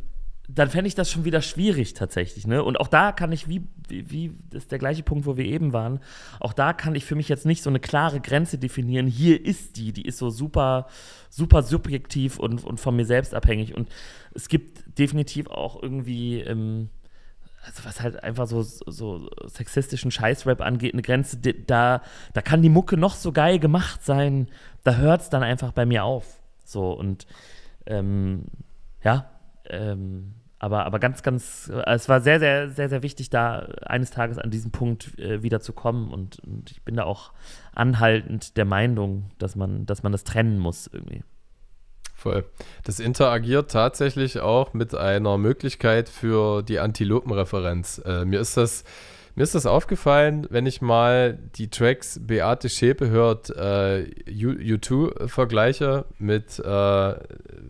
dann fände ich das schon wieder schwierig tatsächlich. Ne? Und auch da kann ich, wie, wie, das ist der gleiche Punkt, wo wir eben waren, auch da kann ich für mich jetzt nicht so eine klare Grenze definieren. Hier ist die, die ist so super, super subjektiv und, und von mir selbst abhängig. Und es gibt definitiv auch irgendwie, ähm, also was halt einfach so, so sexistischen Scheißrap angeht, eine Grenze, da, da kann die Mucke noch so geil gemacht sein, da hört es dann einfach bei mir auf. So und ähm, ja, ähm, aber, aber ganz, ganz, äh, es war sehr, sehr, sehr, sehr wichtig, da eines Tages an diesen Punkt äh, wieder zu kommen. Und, und, ich bin da auch anhaltend der Meinung, dass man, dass man das trennen muss irgendwie. Voll. Das interagiert tatsächlich auch mit einer Möglichkeit für die Antilopenreferenz. Äh, mir ist das mir ist das aufgefallen, wenn ich mal die Tracks Beate Schäpe hört, äh, U2 vergleiche mit äh,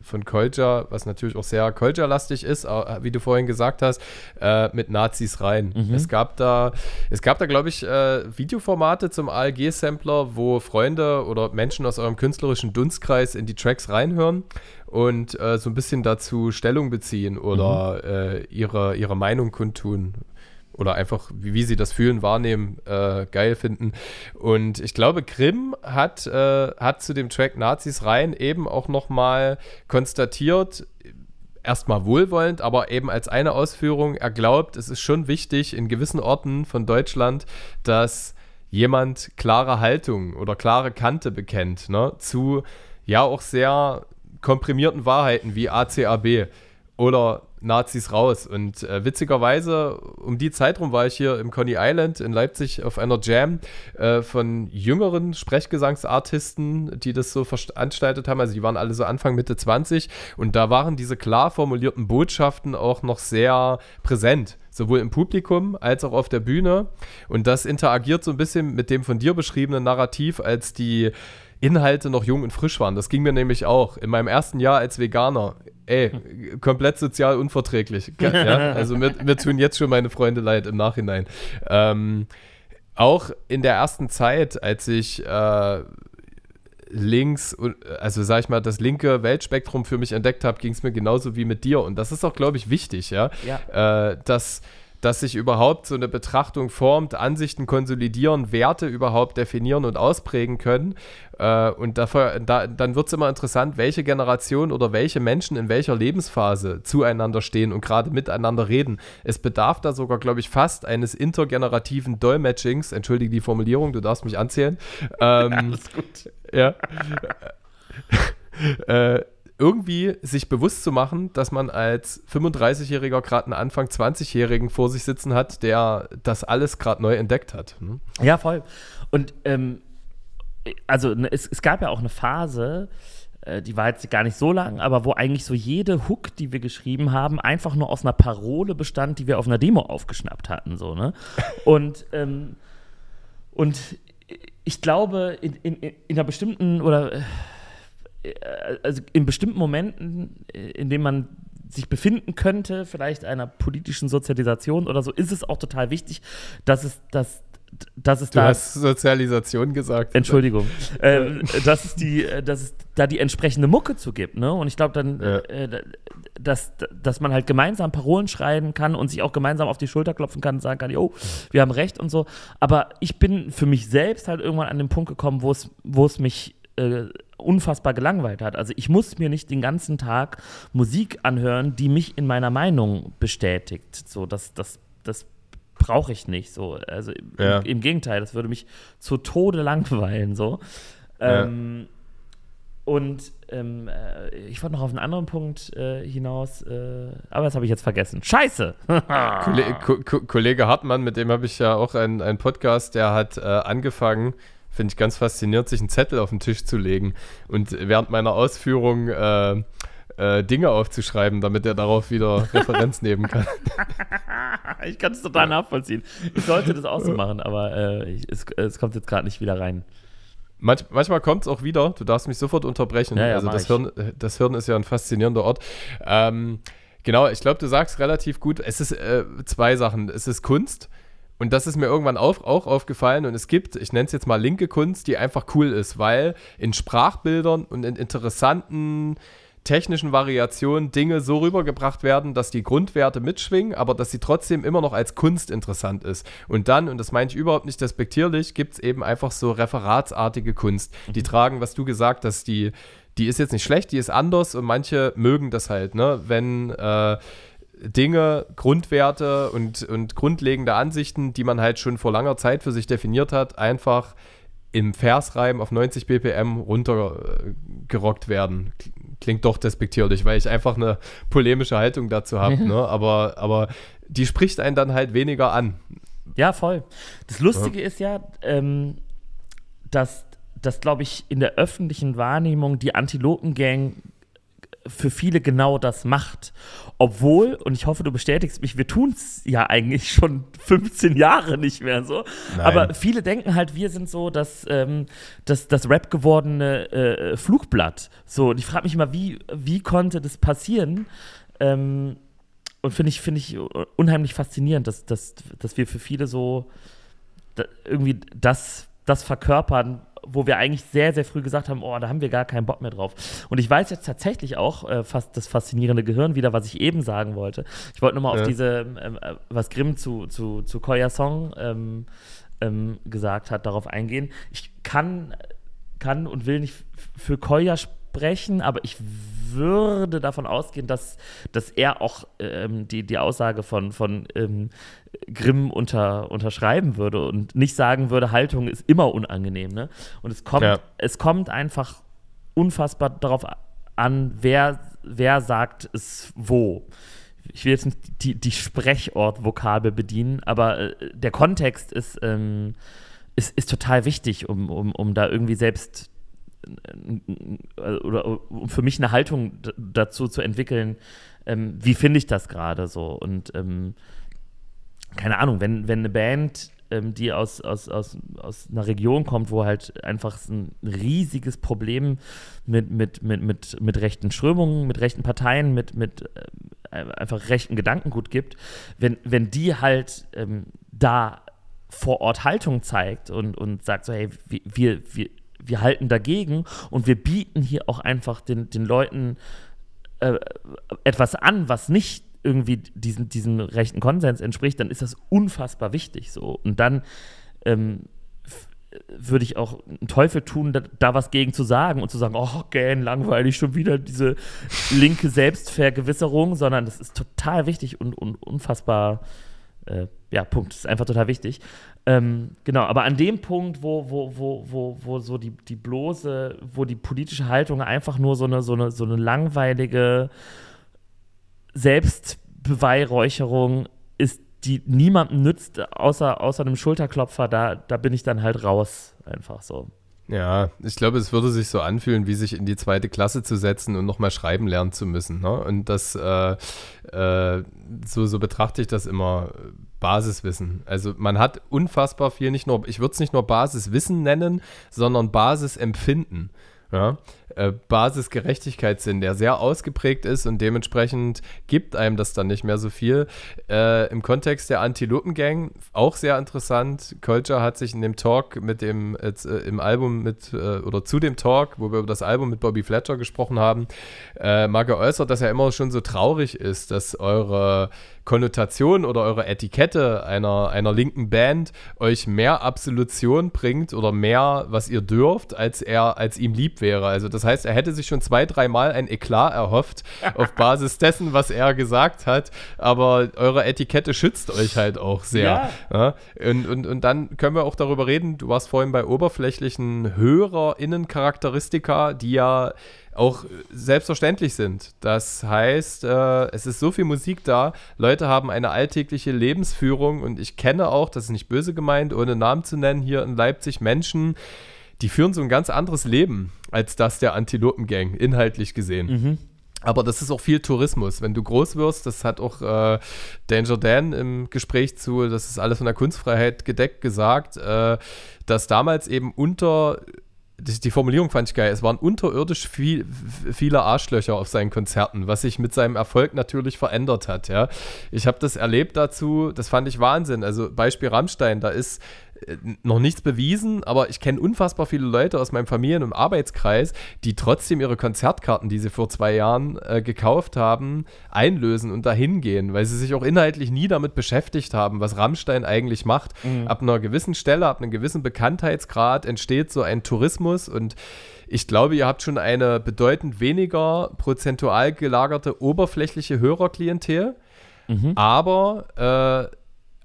von Kolja, was natürlich auch sehr Kolja-lastig ist, wie du vorhin gesagt hast, äh, mit Nazis rein. Mhm. Es gab da, es gab da, glaube ich, äh, Videoformate zum ALG-Sampler, wo Freunde oder Menschen aus eurem künstlerischen Dunstkreis in die Tracks reinhören und äh, so ein bisschen dazu Stellung beziehen oder mhm. äh, ihre, ihre Meinung kundtun oder einfach, wie, wie sie das fühlen, wahrnehmen, äh, geil finden. Und ich glaube, Grimm hat, äh, hat zu dem Track Nazis rein eben auch nochmal konstatiert, erstmal wohlwollend, aber eben als eine Ausführung, er glaubt, es ist schon wichtig in gewissen Orten von Deutschland, dass jemand klare Haltung oder klare Kante bekennt, ne? zu ja auch sehr komprimierten Wahrheiten wie ACAB oder Nazis raus. Und äh, witzigerweise, um die Zeit rum war ich hier im Coney Island in Leipzig auf einer Jam äh, von jüngeren Sprechgesangsartisten, die das so veranstaltet haben. Also die waren alle so Anfang, Mitte 20. Und da waren diese klar formulierten Botschaften auch noch sehr präsent sowohl im Publikum als auch auf der Bühne. Und das interagiert so ein bisschen mit dem von dir beschriebenen Narrativ, als die Inhalte noch jung und frisch waren. Das ging mir nämlich auch. In meinem ersten Jahr als Veganer, ey, komplett sozial unverträglich. Ja, also mir, mir, tun jetzt schon meine Freunde leid im Nachhinein. Ähm, auch in der ersten Zeit, als ich äh, links, also sag ich mal, das linke Weltspektrum für mich entdeckt habe, ging es mir genauso wie mit dir. Und das ist auch, glaube ich, wichtig, ja. ja. Äh, dass dass sich überhaupt so eine Betrachtung formt, Ansichten konsolidieren, Werte überhaupt definieren und ausprägen können. Äh, und dafür, da, dann wird es immer interessant, welche Generation oder welche Menschen in welcher Lebensphase zueinander stehen und gerade miteinander reden. Es bedarf da sogar, glaube ich, fast eines intergenerativen Dolmetschings. Entschuldige die Formulierung, du darfst mich anzählen. Ähm, Alles gut. Ja. äh, irgendwie sich bewusst zu machen, dass man als 35-Jähriger gerade einen Anfang 20-Jährigen vor sich sitzen hat, der das alles gerade neu entdeckt hat. Hm? Ja, voll. Und ähm, also ne, es, es, gab ja auch eine Phase, äh, die war jetzt gar nicht so lang, aber wo eigentlich so jede Hook, die wir geschrieben haben, einfach nur aus einer Parole bestand, die wir auf einer Demo aufgeschnappt hatten. So, ne? und, ähm, und ich glaube, in, in, in einer bestimmten oder äh, äh, also in bestimmten Momenten, äh, in denen man sich befinden könnte, vielleicht einer politischen Sozialisation oder so, ist es auch total wichtig, dass es, dass, dass es du da. hast Sozialisation gesagt. Entschuldigung. äh, dass, es die, äh, dass es da die entsprechende Mucke zu gibt. Ne? Und ich glaube dann, ja. äh, dass, dass man halt gemeinsam Parolen schreiben kann und sich auch gemeinsam auf die Schulter klopfen kann und sagen kann: Jo, wir haben recht und so. Aber ich bin für mich selbst halt irgendwann an den Punkt gekommen, wo es mich. Äh, unfassbar gelangweilt hat. Also ich muss mir nicht den ganzen Tag Musik anhören, die mich in meiner Meinung bestätigt. So, das, das, das brauche ich nicht. So, also im, ja. im, Gegenteil, das würde mich zu Tode langweilen. So. Ja. Ähm, und ähm, äh, ich wollte noch auf einen anderen Punkt äh, hinaus, äh, aber das habe ich jetzt vergessen. Scheiße! Kollege, Ko Kollege Hartmann, mit dem habe ich ja auch einen, einen Podcast, der hat äh, angefangen, finde ich ganz faszinierend, sich einen Zettel auf den Tisch zu legen und während meiner Ausführung äh, äh, Dinge aufzuschreiben, damit er darauf wieder Referenz nehmen kann. ich kann es total nachvollziehen. Ich sollte das auch so machen, aber äh, ich, es, es kommt jetzt gerade nicht wieder rein. Manch, manchmal kommt es auch wieder. Du darfst mich sofort unterbrechen. Ja, ja, also das Hirn, das Hirn ist ja ein faszinierender Ort. Ähm, genau, ich glaube, du sagst relativ gut. Es ist äh, zwei Sachen. Es ist Kunst und das ist mir irgendwann auf, auch aufgefallen. Und es gibt, ich nenne es jetzt mal linke Kunst, die einfach cool ist, weil in Sprachbildern und in interessanten technischen Variationen Dinge so rübergebracht werden, dass die Grundwerte mitschwingen, aber dass sie trotzdem immer noch als Kunst interessant ist. Und dann, und das meine ich überhaupt nicht despektierlich, gibt es eben einfach so referatsartige Kunst. Die mhm. tragen, was du gesagt hast, die, die ist jetzt nicht schlecht, die ist anders und manche mögen das halt, ne? Wenn äh, Dinge, Grundwerte und, und grundlegende Ansichten, die man halt schon vor langer Zeit für sich definiert hat, einfach im Versreim auf 90 BPM runtergerockt werden. Klingt doch despektierlich, weil ich einfach eine polemische Haltung dazu habe. ne? aber, aber die spricht einen dann halt weniger an. Ja, voll. Das Lustige ja. ist ja, ähm, dass, dass glaube ich, in der öffentlichen Wahrnehmung die Antilopen-Gang für viele genau das macht. Obwohl, und ich hoffe, du bestätigst mich, wir tun es ja eigentlich schon 15 Jahre nicht mehr so. Nein. Aber viele denken halt, wir sind so das, ähm, das, das Rap gewordene äh, Flugblatt. So, und ich frage mich mal, wie, wie konnte das passieren? Ähm, und finde ich, find ich unheimlich faszinierend, dass, dass, dass wir für viele so da, irgendwie das, das verkörpern, wo wir eigentlich sehr, sehr früh gesagt haben, oh, da haben wir gar keinen Bock mehr drauf. Und ich weiß jetzt tatsächlich auch äh, fast das faszinierende Gehirn wieder, was ich eben sagen wollte. Ich wollte nochmal ja. auf diese, ähm, äh, was Grimm zu, zu, zu Koya Song ähm, ähm, gesagt hat, darauf eingehen. Ich kann, kann und will nicht für Koya sprechen, aber ich will würde davon ausgehen, dass, dass er auch ähm, die, die Aussage von, von ähm, Grimm unter, unterschreiben würde und nicht sagen würde, Haltung ist immer unangenehm. Ne? Und es kommt, ja. es kommt einfach unfassbar darauf an, wer, wer sagt es wo ich will jetzt nicht die, die Sprechortvokabel bedienen, aber äh, der Kontext ist, ähm, ist, ist total wichtig, um, um, um da irgendwie selbst oder um für mich eine Haltung dazu zu entwickeln, ähm, wie finde ich das gerade so? Und ähm, keine Ahnung, wenn, wenn eine Band, ähm, die aus, aus, aus, aus einer Region kommt, wo halt einfach ein riesiges Problem mit, mit, mit, mit, mit rechten Strömungen, mit rechten Parteien, mit, mit äh, einfach rechten Gedankengut gibt, wenn, wenn die halt ähm, da vor Ort Haltung zeigt und, und sagt so, hey, wir, wir, wir halten dagegen und wir bieten hier auch einfach den, den Leuten äh, etwas an, was nicht irgendwie diesen, diesem rechten Konsens entspricht, dann ist das unfassbar wichtig so. Und dann ähm, würde ich auch einen Teufel tun, da, da, was gegen zu sagen und zu sagen, oh, gähn, langweilig, schon wieder diese linke Selbstvergewisserung, sondern das ist total wichtig und, und unfassbar wichtig äh, ja, Punkt. Das ist einfach total wichtig. Ähm, genau, aber an dem Punkt, wo, wo, wo, wo, wo so die, die bloße, wo die politische Haltung einfach nur so eine, so eine, so eine langweilige Selbstbeweihräucherung ist, die niemandem nützt, außer, außer einem Schulterklopfer, da, da bin ich dann halt raus. Einfach so. Ja, ich glaube, es würde sich so anfühlen, wie sich in die zweite Klasse zu setzen und nochmal schreiben lernen zu müssen. Ne? Und das, äh, äh, so, so betrachte ich das immer, Basiswissen. Also man hat unfassbar viel, nicht nur, ich würde es nicht nur Basiswissen nennen, sondern Basisempfinden. Ja? Äh, Basisgerechtigkeitssinn, der sehr ausgeprägt ist und dementsprechend gibt einem das dann nicht mehr so viel. Äh, Im Kontext der Antilopen-Gang auch sehr interessant. Culture hat sich in dem Talk mit dem, äh, im Album mit, äh, oder zu dem Talk, wo wir über das Album mit Bobby Fletcher gesprochen haben, äh, mal geäußert, dass er immer schon so traurig ist, dass eure Konnotation oder eure Etikette einer, einer linken Band euch mehr Absolution bringt oder mehr, was ihr dürft, als er, als ihm lieb wäre. Also das heißt, er hätte sich schon zwei, dreimal ein Eklat erhofft auf Basis dessen, was er gesagt hat. Aber eure Etikette schützt euch halt auch sehr. Ja. Und, und, und dann können wir auch darüber reden, du warst vorhin bei oberflächlichen Hörerinnencharakteristika, die ja auch selbstverständlich sind. Das heißt, äh, es ist so viel Musik da, Leute haben eine alltägliche Lebensführung und ich kenne auch, das ist nicht böse gemeint, ohne Namen zu nennen, hier in Leipzig Menschen, die führen so ein ganz anderes Leben als das der Antilopengang, inhaltlich gesehen. Mhm. Aber das ist auch viel Tourismus. Wenn du groß wirst, das hat auch äh, Danger Dan im Gespräch zu, das ist alles von der Kunstfreiheit gedeckt gesagt, äh, dass damals eben unter die, die Formulierung fand ich geil. Es waren unterirdisch viel, viele Arschlöcher auf seinen Konzerten, was sich mit seinem Erfolg natürlich verändert hat. Ja, ich habe das erlebt dazu. Das fand ich Wahnsinn. Also Beispiel Rammstein, da ist noch nichts bewiesen, aber ich kenne unfassbar viele Leute aus meinem Familien- und Arbeitskreis, die trotzdem ihre Konzertkarten, die sie vor zwei Jahren äh, gekauft haben, einlösen und dahin gehen, weil sie sich auch inhaltlich nie damit beschäftigt haben, was Rammstein eigentlich macht. Mhm. Ab einer gewissen Stelle, ab einem gewissen Bekanntheitsgrad entsteht so ein Tourismus und ich glaube, ihr habt schon eine bedeutend weniger prozentual gelagerte oberflächliche Hörerklientel. Mhm. Aber äh,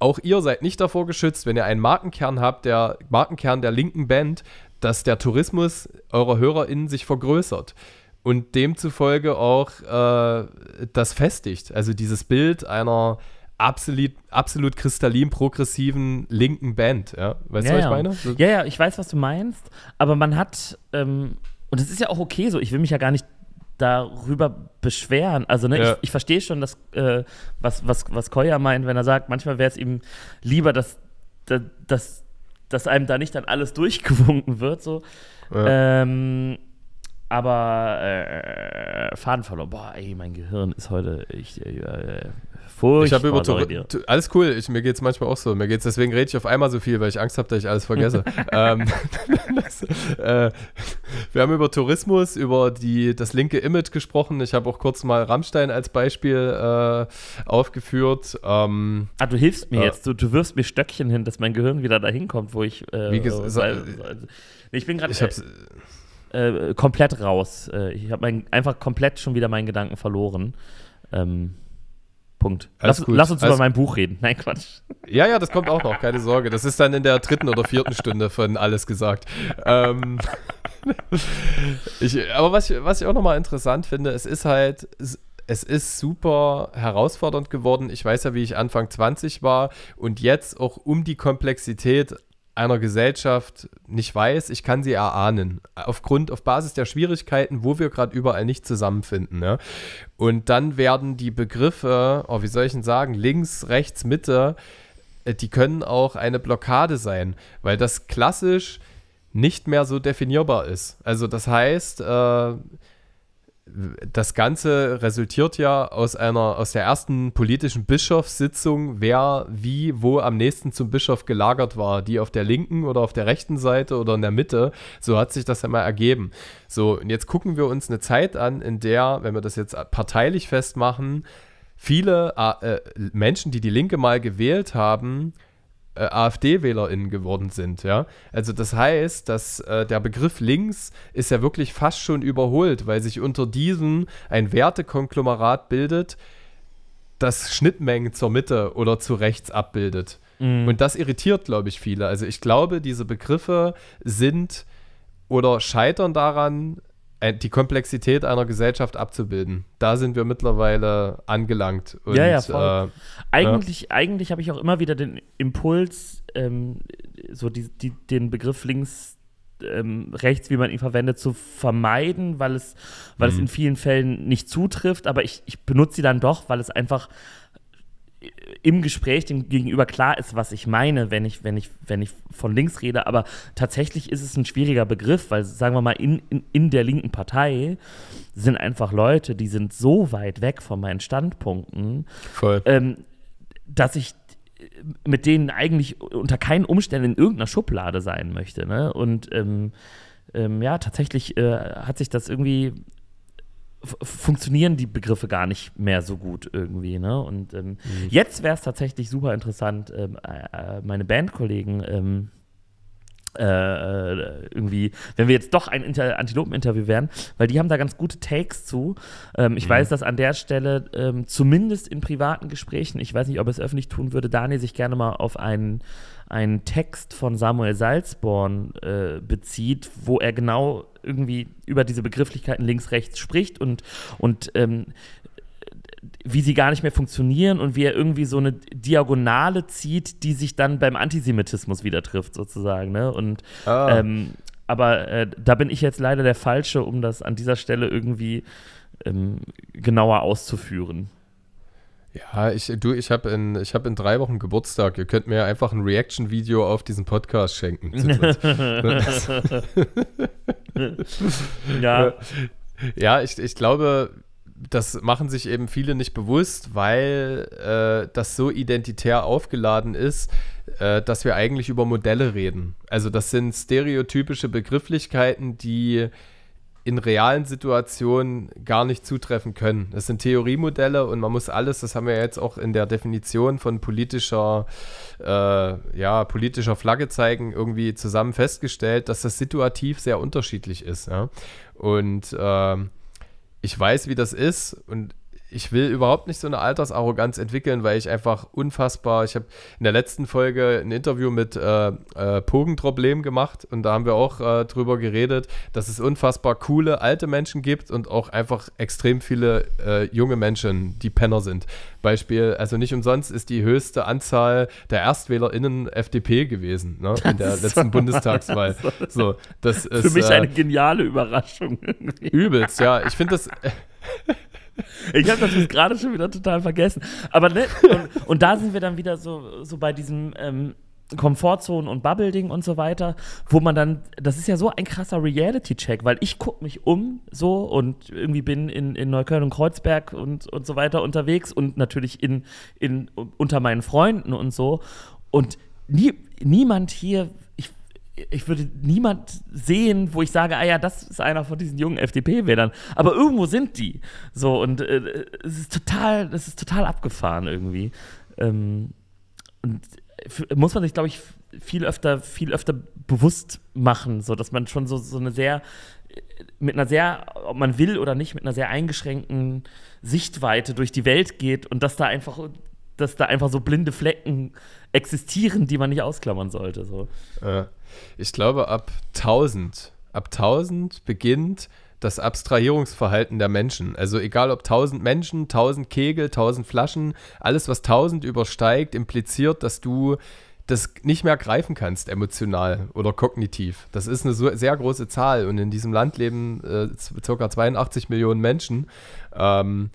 auch ihr seid nicht davor geschützt, wenn ihr einen Markenkern habt, der Markenkern der linken Band, dass der Tourismus eurer HörerInnen sich vergrößert und demzufolge auch äh, das festigt. Also dieses Bild einer absolut, absolut kristallin progressiven linken Band. Ja? Weißt ja, du, was ich meine? Ja, ja, ich weiß, was du meinst, aber man hat, ähm, und es ist ja auch okay so, ich will mich ja gar nicht darüber beschweren. Also ne, ja. ich, ich verstehe schon, dass, äh, was, was, was Koya meint, wenn er sagt, manchmal wäre es ihm lieber, dass, dass, dass einem da nicht dann alles durchgewunken wird. So. Ja. Ähm, aber äh, Faden verloren. Boah, ey, mein Gehirn ist heute. Ich, äh, äh Furchtbar ich habe über Tourette. Alles cool, ich, mir geht es manchmal auch so. Mir geht's, deswegen rede ich auf einmal so viel, weil ich Angst habe, dass ich alles vergesse. ähm, das, äh, wir haben über Tourismus, über die, das linke Image gesprochen. Ich habe auch kurz mal Rammstein als Beispiel äh, aufgeführt. Ähm, ah, du hilfst mir äh, jetzt. Du, du wirfst mir Stöckchen hin, dass mein Gehirn wieder dahin kommt, wo ich. Äh, wie gesagt, äh, ich bin gerade. Äh, komplett raus. Ich habe einfach komplett schon wieder meinen Gedanken verloren. Ähm, Punkt. Lass, lass, uns Alles über mein Buch reden. Nein, Quatsch. Ja, ja, das kommt auch noch, keine Sorge. Das ist dann in der dritten oder vierten Stunde von Alles gesagt. Ähm, ich, aber was ich, was ich auch nochmal interessant finde, es ist halt, es, ist super herausfordernd geworden. Ich weiß ja, wie ich Anfang 20 war und jetzt auch um die Komplexität einer Gesellschaft nicht weiß, ich kann sie erahnen. Aufgrund, auf Basis der Schwierigkeiten, wo wir gerade überall nicht zusammenfinden. Ne? Und dann werden die Begriffe, oh, wie soll ich denn sagen, links, rechts, Mitte, äh, die können auch eine Blockade sein, weil das klassisch nicht mehr so definierbar ist. Also das heißt, äh, das Ganze resultiert ja aus einer, aus der ersten politischen Bischofssitzung, wer wie wo am nächsten zum Bischof gelagert war, die auf der linken oder auf der rechten Seite oder in der Mitte. So hat sich das ja mal ergeben. So, und jetzt gucken wir uns eine Zeit an, in der, wenn wir das jetzt parteilich festmachen, viele äh, äh Menschen, die die Linke mal gewählt haben, äh, AfD-WählerInnen geworden sind. Ja? Also das heißt, dass äh, der Begriff links ist ja wirklich fast schon überholt, weil sich unter diesem ein Wertekonglomerat bildet, das Schnittmengen zur Mitte oder zu rechts abbildet. Mhm. Und das irritiert, glaube ich, viele. Also ich glaube, diese Begriffe sind oder scheitern daran, äh, die Komplexität einer Gesellschaft abzubilden. Da sind wir mittlerweile angelangt. Und, ja, ja, voll. Äh, eigentlich, ja. eigentlich habe ich auch immer wieder den Impuls, ähm, so die, die, den Begriff links ähm, rechts, wie man ihn verwendet, zu vermeiden, weil es, weil mhm. es in vielen Fällen nicht zutrifft. Aber ich, ich benutze sie dann doch, weil es einfach im Gespräch dem Gegenüber klar ist, was ich meine, wenn ich, wenn ich, wenn ich von links rede. Aber tatsächlich ist es ein schwieriger Begriff, weil, sagen wir mal, in, in, in der linken Partei sind einfach Leute, die sind so weit weg von meinen Standpunkten, ähm, dass ich mit denen eigentlich unter keinen Umständen in irgendeiner Schublade sein möchte. Ne? Und ähm, ähm, ja, tatsächlich äh, hat sich das irgendwie funktionieren die Begriffe gar nicht mehr so gut irgendwie. Ne? Und ähm, mhm. jetzt wäre es tatsächlich super interessant, ähm, äh, äh meine Bandkollegen ähm, äh, äh, irgendwie, wenn wir jetzt doch ein Inter Antilopen-Interview wären, weil die haben da ganz gute Takes zu. Ähm, ich mhm. weiß, dass an der Stelle ähm, zumindest in privaten Gesprächen, ich weiß nicht, ob er es öffentlich tun würde, Daniel sich gerne mal auf einen, einen Text von Samuel Salzborn äh, bezieht, wo er genau irgendwie über diese Begrifflichkeiten links, rechts spricht und, und ähm, wie sie gar nicht mehr funktionieren und wie er irgendwie so eine Diagonale zieht, die sich dann beim Antisemitismus wieder trifft, sozusagen. Ne? Und ah. ähm, aber äh, da bin ich jetzt leider der Falsche, um das an dieser Stelle irgendwie ähm, genauer auszuführen. Ja, ich, du, ich habe in, ich hab in drei Wochen Geburtstag. Ihr könnt mir einfach ein Reaction-Video auf diesen Podcast schenken. ja. Ja, ich, ich glaube, das machen sich eben viele nicht bewusst, weil äh, das so identitär aufgeladen ist, äh, dass wir eigentlich über Modelle reden. Also das sind stereotypische Begrifflichkeiten, die in realen Situationen gar nicht zutreffen können. Das sind Theoriemodelle und man muss alles, das haben wir jetzt auch in der Definition von politischer, äh, ja, politischer Flagge zeigen, irgendwie zusammen festgestellt, dass das situativ sehr unterschiedlich ist. Ja? Und äh, ich weiß, wie das ist und ich will überhaupt nicht so eine Altersarroganz entwickeln, weil ich einfach unfassbar, ich habe in der letzten Folge ein Interview mit äh, äh, Pogenproblem gemacht und da haben wir auch äh, drüber geredet, dass es unfassbar coole alte Menschen gibt und auch einfach extrem viele äh, junge Menschen, die Penner sind. Beispiel, also nicht umsonst ist die höchste Anzahl der ErstwählerInnen FDP gewesen, ne, in der letzten Bundestagswahl. So, das ist, Für mich eine äh, geniale Überraschung. Übelst, ja. Ich finde das. Ich habe das gerade schon wieder total vergessen. Aber ne, und, und, da sind wir dann wieder so, so bei diesem ähm, Komfortzonen und Bubble-Ding und so weiter, wo man dann, das ist ja so ein krasser Reality-Check, weil ich gucke mich um so und irgendwie bin in, in Neukölln und Kreuzberg und, und so weiter unterwegs und natürlich in, in, unter meinen Freunden und so. Und nie, niemand hier ich würde niemand sehen, wo ich sage, ah ja, das ist einer von diesen jungen FDP-Wählern. Aber irgendwo sind die. So, und äh, es ist total, es ist total abgefahren irgendwie. Ähm, und muss man sich, glaube ich, viel öfter, viel öfter bewusst machen, so dass man schon so, so eine sehr, mit einer sehr, ob man will oder nicht, mit einer sehr eingeschränkten Sichtweite durch die Welt geht und dass da einfach dass da einfach so blinde Flecken existieren, die man nicht ausklammern sollte. So. Äh, ich glaube, ab 1000, ab 1000 beginnt das Abstrahierungsverhalten der Menschen. Also egal ob 1000 Menschen, 1000 Kegel, 1000 Flaschen, alles was 1000 übersteigt, impliziert, dass du das nicht mehr greifen kannst, emotional oder kognitiv. Das ist eine so, sehr große Zahl und in diesem Land leben äh, ca. 82 Millionen Menschen. Ähm,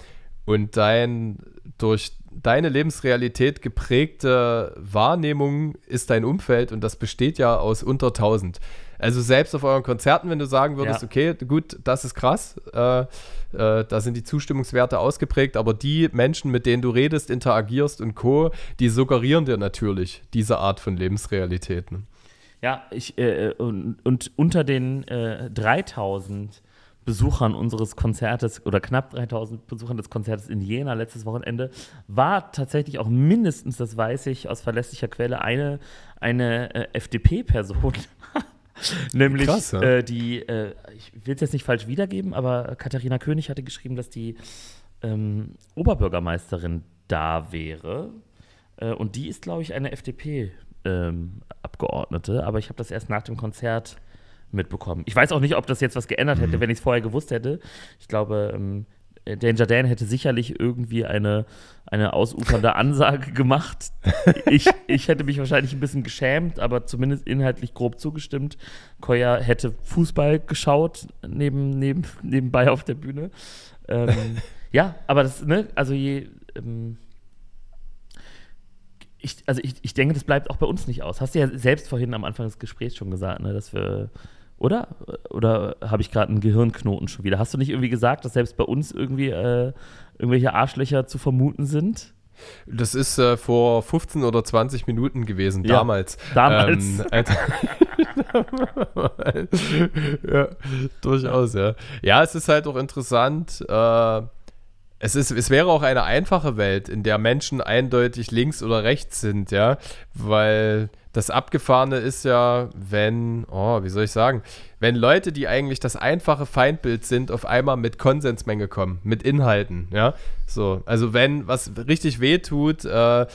und dein durch deine Lebensrealität geprägte Wahrnehmung ist dein Umfeld und das besteht ja aus unter 1000. Also selbst auf euren Konzerten, wenn du sagen würdest, ja. okay, gut, das ist krass, äh, äh, da sind die Zustimmungswerte ausgeprägt, aber die Menschen, mit denen du redest, interagierst und co, die suggerieren dir natürlich diese Art von Lebensrealitäten. Ja, ich, äh, äh und, und, unter den 3000 äh, Besuchern unseres Konzertes oder knapp 3000 Besuchern des Konzertes in Jena letztes Wochenende war tatsächlich auch mindestens, das weiß ich aus verlässlicher Quelle, eine, eine äh, FDP-Person. Nämlich Krass, ja. äh, die, äh, ich will es jetzt nicht falsch wiedergeben, aber Katharina König hatte geschrieben, dass die ähm, Oberbürgermeisterin da wäre. Äh, und die ist, glaube ich, eine FDP-Abgeordnete, ähm, aber ich habe das erst nach dem Konzert mitbekommen. Ich weiß auch nicht, ob das jetzt was geändert hätte, mhm. wenn ich es vorher gewusst hätte. Ich glaube, ähm, Danger Dan hätte sicherlich irgendwie eine, eine ausufernde Ansage gemacht. Ich, ich hätte mich wahrscheinlich ein bisschen geschämt, aber zumindest inhaltlich grob zugestimmt. Koya hätte Fußball geschaut neben, neben, nebenbei auf der Bühne. Ähm, ja, aber das, ne, also je. Ähm, ich, also ich, ich denke, das bleibt auch bei uns nicht aus. Hast du ja selbst vorhin am Anfang des Gesprächs schon gesagt, ne, dass wir oder? Oder habe ich gerade einen Gehirnknoten schon wieder? Hast du nicht irgendwie gesagt, dass selbst bei uns irgendwie äh, irgendwelche Arschlöcher zu vermuten sind? Das ist äh, vor 15 oder 20 Minuten gewesen, ja, damals. Damals. Ähm, äh, ja, durchaus, ja. Ja, es ist halt auch interessant. Äh, es, ist, es wäre auch eine einfache Welt, in der Menschen eindeutig links oder rechts sind, ja. Weil das Abgefahrene ist ja, wenn, oh, wie soll ich sagen, wenn Leute, die eigentlich das einfache Feindbild sind, auf einmal mit Konsensmenge kommen, mit Inhalten, ja. So, also wenn was richtig weh tut, äh,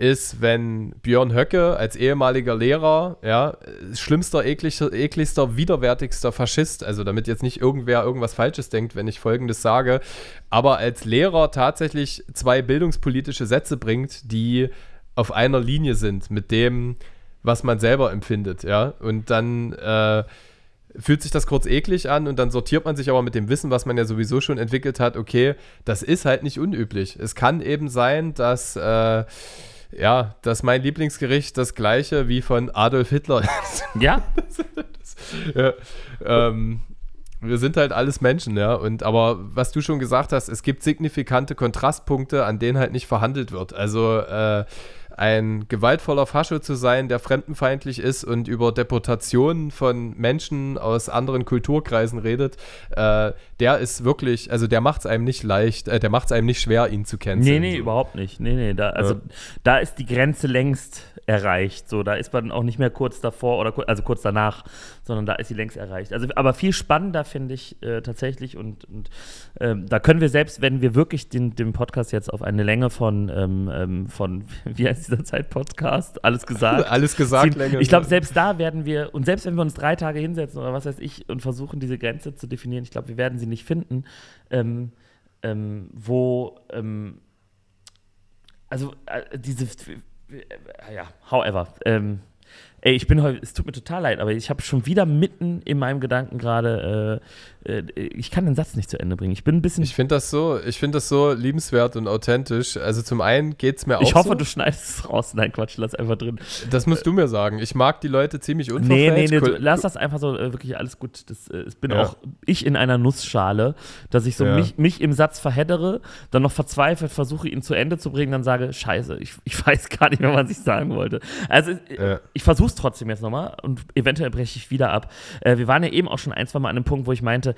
ist, wenn Björn Höcke als ehemaliger Lehrer, ja, schlimmster, ekligster, ekligster, widerwärtigster Faschist, also damit jetzt nicht irgendwer irgendwas Falsches denkt, wenn ich Folgendes sage, aber als Lehrer tatsächlich zwei bildungspolitische Sätze bringt, die auf einer Linie sind mit dem, was man selber empfindet, ja, und dann äh, fühlt sich das kurz eklig an und dann sortiert man sich aber mit dem Wissen, was man ja sowieso schon entwickelt hat, okay, das ist halt nicht unüblich. Es kann eben sein, dass äh, ja, dass mein Lieblingsgericht das gleiche wie von Adolf Hitler ist. Ja. das, das, ja ähm, wir sind halt alles Menschen, ja. Und aber was du schon gesagt hast, es gibt signifikante Kontrastpunkte, an denen halt nicht verhandelt wird. Also äh, ein gewaltvoller Fascho zu sein, der fremdenfeindlich ist und über Deportationen von Menschen aus anderen Kulturkreisen redet, äh, der ist wirklich, also der macht es einem nicht leicht, äh, der macht es einem nicht schwer, ihn zu kennen. Nee, nee, so. überhaupt nicht. Nee, nee, da, also ja. da ist die Grenze längst erreicht. So, da ist man auch nicht mehr kurz davor oder kur also kurz danach, sondern da ist sie längst erreicht. Also, aber viel spannender finde ich äh, tatsächlich und, und ähm, da können wir selbst, wenn wir wirklich den, den Podcast jetzt auf eine Länge von, ähm, ähm von wie heißt dieser Zeit-Podcast? Alles gesagt. Alles gesagt, ziehen. Länge. Ich glaube, selbst da werden wir, und selbst wenn wir uns drei Tage hinsetzen oder was weiß ich und versuchen, diese Grenze zu definieren, ich glaube, wir werden sie nicht finden, ähm, ähm wo ähm, also äh, diese äh, ja, however. Ähm, ey, ich bin heute, es tut mir total leid, aber ich habe schon wieder mitten in meinem Gedanken gerade äh, äh, ich kann den Satz nicht zu Ende bringen. Ich bin ein bisschen. Ich finde das so, ich finde das so liebenswert und authentisch. Also zum einen geht es mir auch. Ich hoffe, so. du schneidest es raus. Nein, Quatsch, lass einfach drin. Das musst du mir sagen. Ich mag die Leute ziemlich unverfälscht. Nee, nee, nee, du, lass das einfach so äh, wirklich alles gut. Das, das äh, bin ja. auch ich in einer Nussschale, dass ich so ja. mich, mich im Satz verheddere, dann noch verzweifelt versuche, ihn zu Ende zu bringen, dann sage, scheiße, ich, ich weiß gar nicht mehr, was ich sagen wollte. Also ja. ich versuche es trotzdem jetzt nochmal und eventuell breche ich wieder ab. Wir waren ja eben auch schon ein, zwei Mal an einem Punkt, wo ich meinte, hatte.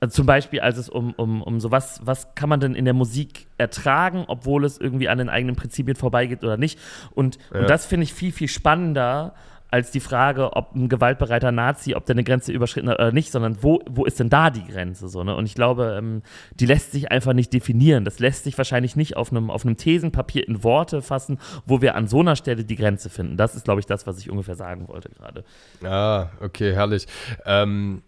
Also zum Beispiel, als es um, um, um so was, was kann man denn in der Musik ertragen, obwohl es irgendwie an den eigenen Prinzipien vorbeigeht oder nicht. Und, ja. und das finde ich viel, viel spannender als die Frage, ob ein gewaltbereiter Nazi, ob der eine Grenze überschritten hat oder nicht, sondern wo, wo ist denn da die Grenze? So, ne? Und ich glaube, ähm, die lässt sich einfach nicht definieren. Das lässt sich wahrscheinlich nicht auf einem, auf einem Thesenpapier in Worte fassen, wo wir an so einer Stelle die Grenze finden. Das ist, glaube ich, das, was ich ungefähr sagen wollte gerade. Ah, okay, herrlich. Ähm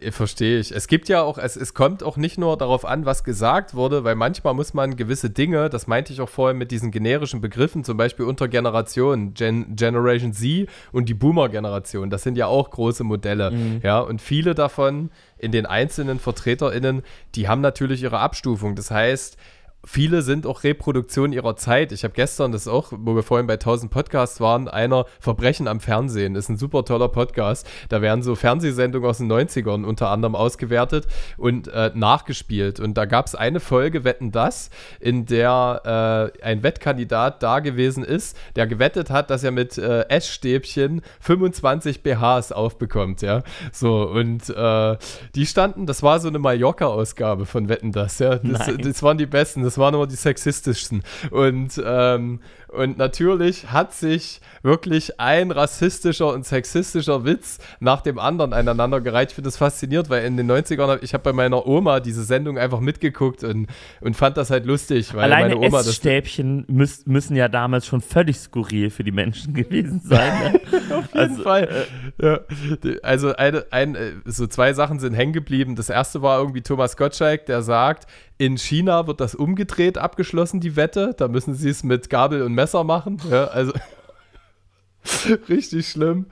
äh, verstehe ich. Es gibt ja auch, es, es kommt auch nicht nur darauf an, was gesagt wurde, weil manchmal muss man gewisse Dinge, das meinte ich auch vorher mit diesen generischen Begriffen, zum Beispiel unter Generationen, Gen Generation Z und die Boomer-Generation, das sind ja auch große Modelle. Mhm. Ja, und viele davon in den einzelnen VertreterInnen, die haben natürlich ihre Abstufung. Das heißt, viele sind auch Reproduktion ihrer Zeit. Ich habe gestern das auch, wo wir vorhin bei 1000 Podcasts waren, einer Verbrechen am Fernsehen. Ist ein super toller Podcast. Da werden so Fernsehsendungen aus den 90ern unter anderem ausgewertet und äh, nachgespielt. Und da gab es eine Folge, Wetten das, in der äh, ein Wettkandidat da gewesen ist, der gewettet hat, dass er mit äh, Essstäbchen 25 BHs aufbekommt. Ja, so und äh, die standen, das war so eine Mallorca-Ausgabe von Wetten das. Ja, das, das waren die besten. Das das waren immer die sexistischsten. Und, ähm, und natürlich hat sich wirklich ein rassistischer und sexistischer Witz nach dem anderen aneinandergereiht. Ich finde das fasziniert, weil in den 90ern, ich habe bei meiner Oma diese Sendung einfach mitgeguckt und, und fand das halt lustig. Weil Alleine meine Oma Essstäbchen das müß, müssen ja damals schon völlig skurril für die Menschen gewesen sein. Ne? Auf jeden also, Fall. Äh, ja. Also eine, ein, äh, so zwei Sachen sind hängen geblieben. Das erste war irgendwie Thomas Gottschalk, der sagt, in China wird das umgedreht abgeschlossen, die Wette. Da müssen sie es mit Gabel und Messer machen. Ja, also Richtig schlimm.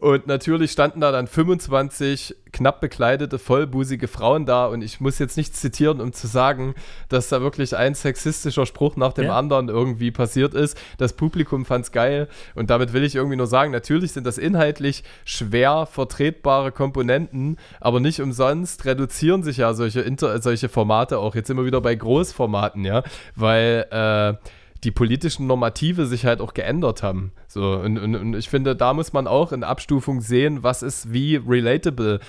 Und natürlich standen da dann 25 knapp bekleidete, vollbusige Frauen da. Und ich muss jetzt nichts zitieren, um zu sagen, dass da wirklich ein sexistischer Spruch nach dem ja. anderen irgendwie passiert ist. Das Publikum fand es geil. Und damit will ich irgendwie nur sagen, natürlich sind das inhaltlich schwer vertretbare Komponenten, aber nicht umsonst reduzieren sich ja solche, Inter solche Formate auch. Jetzt immer wieder bei Großformaten, ja. Weil äh, die politischen Normative sich halt auch geändert haben. So, und, und, und ich finde, da muss man auch in Abstufung sehen, was ist wie relatable.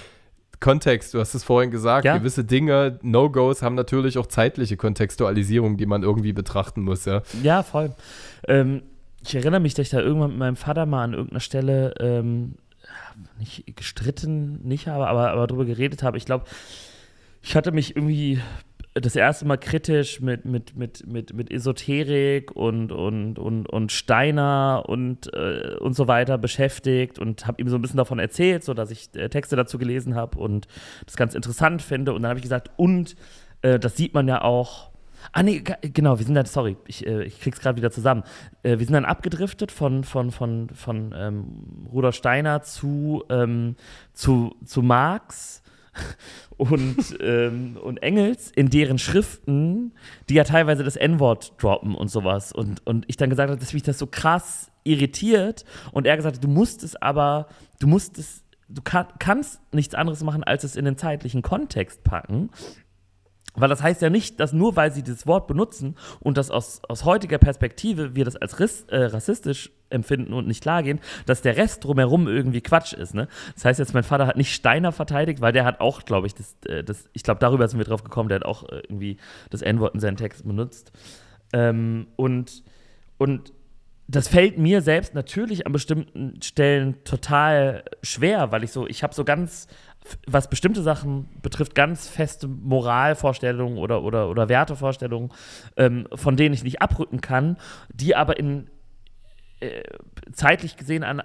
Kontext, du hast es vorhin gesagt, ja. gewisse Dinge, No-Gos haben natürlich auch zeitliche Kontextualisierung, die man irgendwie betrachten muss, ja. Ja, voll. Ähm, ich erinnere mich, dass ich da irgendwann mit meinem Vater mal an irgendeiner Stelle ähm, nicht gestritten, nicht habe, aber, aber darüber geredet habe. Ich glaube, ich hatte mich irgendwie das erste Mal kritisch mit, mit, mit, mit, mit Esoterik und, und, und, und Steiner und, äh, und so weiter beschäftigt und habe ihm so ein bisschen davon erzählt, so dass ich äh, Texte dazu gelesen habe und das ganz interessant finde. Und dann habe ich gesagt, und äh, das sieht man ja auch. Ah, nee, genau, wir sind dann, sorry, ich, äh, ich krieg's gerade wieder zusammen. Äh, wir sind dann abgedriftet von, von, von, von ähm, Rudolf Steiner zu, ähm, zu, zu Marx und, ähm, und Engels in deren Schriften, die ja teilweise das N-Wort droppen und sowas. Und, und ich dann gesagt habe, dass mich das so krass irritiert. Und er gesagt hat, du musst es aber, du musst es, du kann, kannst nichts anderes machen, als es in den zeitlichen Kontext packen. Weil das heißt ja nicht, dass nur weil sie dieses Wort benutzen und das aus, aus heutiger Perspektive wir das als riss, äh, rassistisch empfinden und nicht klargehen, dass der Rest drumherum irgendwie Quatsch ist. Ne? Das heißt jetzt, mein Vater hat nicht Steiner verteidigt, weil der hat auch, glaube ich, das, äh, das ich glaube, darüber sind wir drauf gekommen, der hat auch äh, irgendwie das N-Wort in seinen Text benutzt. Ähm, und, und das fällt mir selbst natürlich an bestimmten Stellen total schwer, weil ich so, ich habe so ganz was bestimmte Sachen betrifft, ganz feste Moralvorstellungen oder, oder, oder Wertevorstellungen, ähm, von denen ich nicht abrücken kann, die aber in äh, zeitlich gesehen an,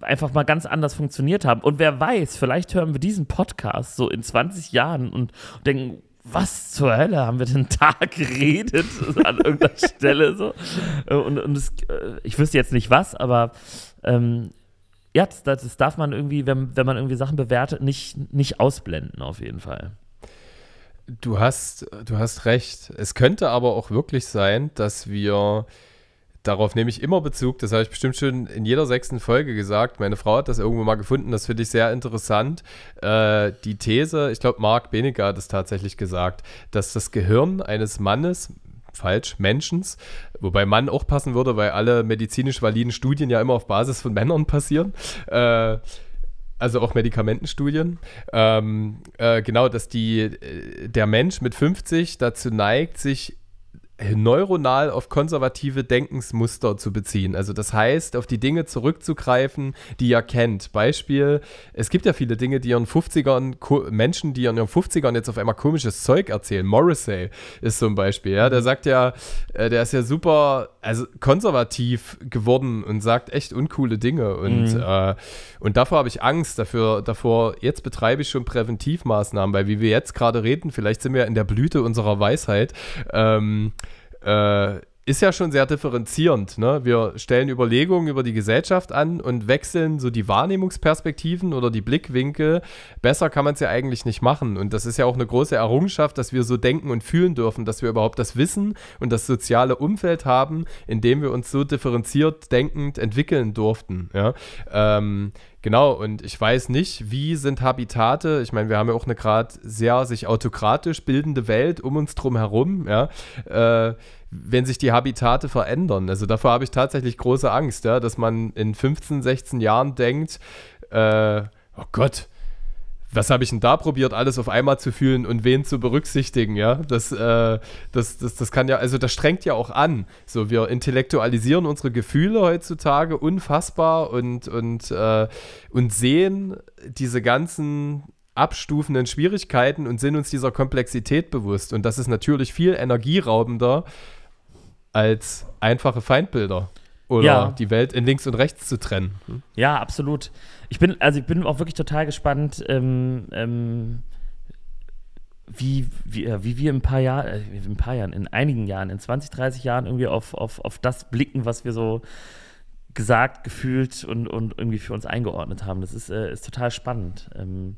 einfach mal ganz anders funktioniert haben. Und wer weiß, vielleicht hören wir diesen Podcast so in 20 Jahren und denken, was zur Hölle haben wir denn da geredet an irgendeiner Stelle so. Äh, und, und es, äh, ich wüsste jetzt nicht was, aber ähm, ja, das, das, darf man irgendwie, wenn, wenn man irgendwie Sachen bewertet, nicht, nicht ausblenden, auf jeden Fall. Du hast, du hast recht. Es könnte aber auch wirklich sein, dass wir, darauf nehme ich immer Bezug, das habe ich bestimmt schon in jeder sechsten Folge gesagt. Meine Frau hat das irgendwo mal gefunden, das finde ich sehr interessant. Äh, die These, ich glaube, Marc Benega hat es tatsächlich gesagt, dass das Gehirn eines Mannes falsch, Menschens. Wobei Mann auch passen würde, weil alle medizinisch validen Studien ja immer auf Basis von Männern passieren. Äh, also auch Medikamentenstudien, ähm, äh, genau, dass die, äh, der Mensch mit 50 dazu neigt, sich neuronal auf konservative Denkensmuster zu beziehen. Also das heißt, auf die Dinge zurückzugreifen, die ihr kennt. Beispiel, es gibt ja viele Dinge, die ihren 50ern, Menschen, die ihren 50ern jetzt auf einmal komisches Zeug erzählen. Morrissey ist zum Beispiel, ja, der mhm. sagt ja, äh, der ist ja super, also konservativ geworden und sagt echt uncoole Dinge. Und, mhm. äh, und davor habe ich Angst, dafür, davor, jetzt betreibe ich schon Präventivmaßnahmen, weil wie wir jetzt gerade reden, vielleicht sind wir in der Blüte unserer Weisheit. Ähm, äh, ist ja schon sehr differenzierend. Ne? Wir stellen Überlegungen über die Gesellschaft an und wechseln so die Wahrnehmungsperspektiven oder die Blickwinkel. Besser kann man es ja eigentlich nicht machen. Und das ist ja auch eine große Errungenschaft, dass wir so denken und fühlen dürfen, dass wir überhaupt das Wissen und das soziale Umfeld haben, in dem wir uns so differenziert denkend entwickeln durften. Ja? Ähm, Genau, und ich weiß nicht, wie sind Habitate, ich meine, wir haben ja auch eine gerade sehr sich autokratisch bildende Welt um uns drum herum, ja, äh, wenn sich die Habitate verändern. Also davor habe ich tatsächlich große Angst, ja, dass man in 15, 16 Jahren denkt, äh, oh Gott, was habe ich denn da probiert, alles auf einmal zu fühlen und wen zu berücksichtigen, ja? Das, äh, das, das, das kann ja, also das strengt ja auch an. So, wir intellektualisieren unsere Gefühle heutzutage unfassbar und, und, äh, und sehen diese ganzen abstufenden Schwierigkeiten und sind uns dieser Komplexität bewusst. Und das ist natürlich viel energieraubender als einfache Feindbilder oder ja. die Welt in links und rechts zu trennen. Hm? Ja, absolut. Ich bin, also ich bin auch wirklich total gespannt, ähm, ähm, wie, wie, wie wir in ein paar Jahren, äh, in ein paar Jahren, in einigen Jahren, in 20, 30 Jahren irgendwie auf, auf, auf das blicken, was wir so gesagt, gefühlt und, und irgendwie für uns eingeordnet haben. Das ist, äh, ist total spannend. Ähm,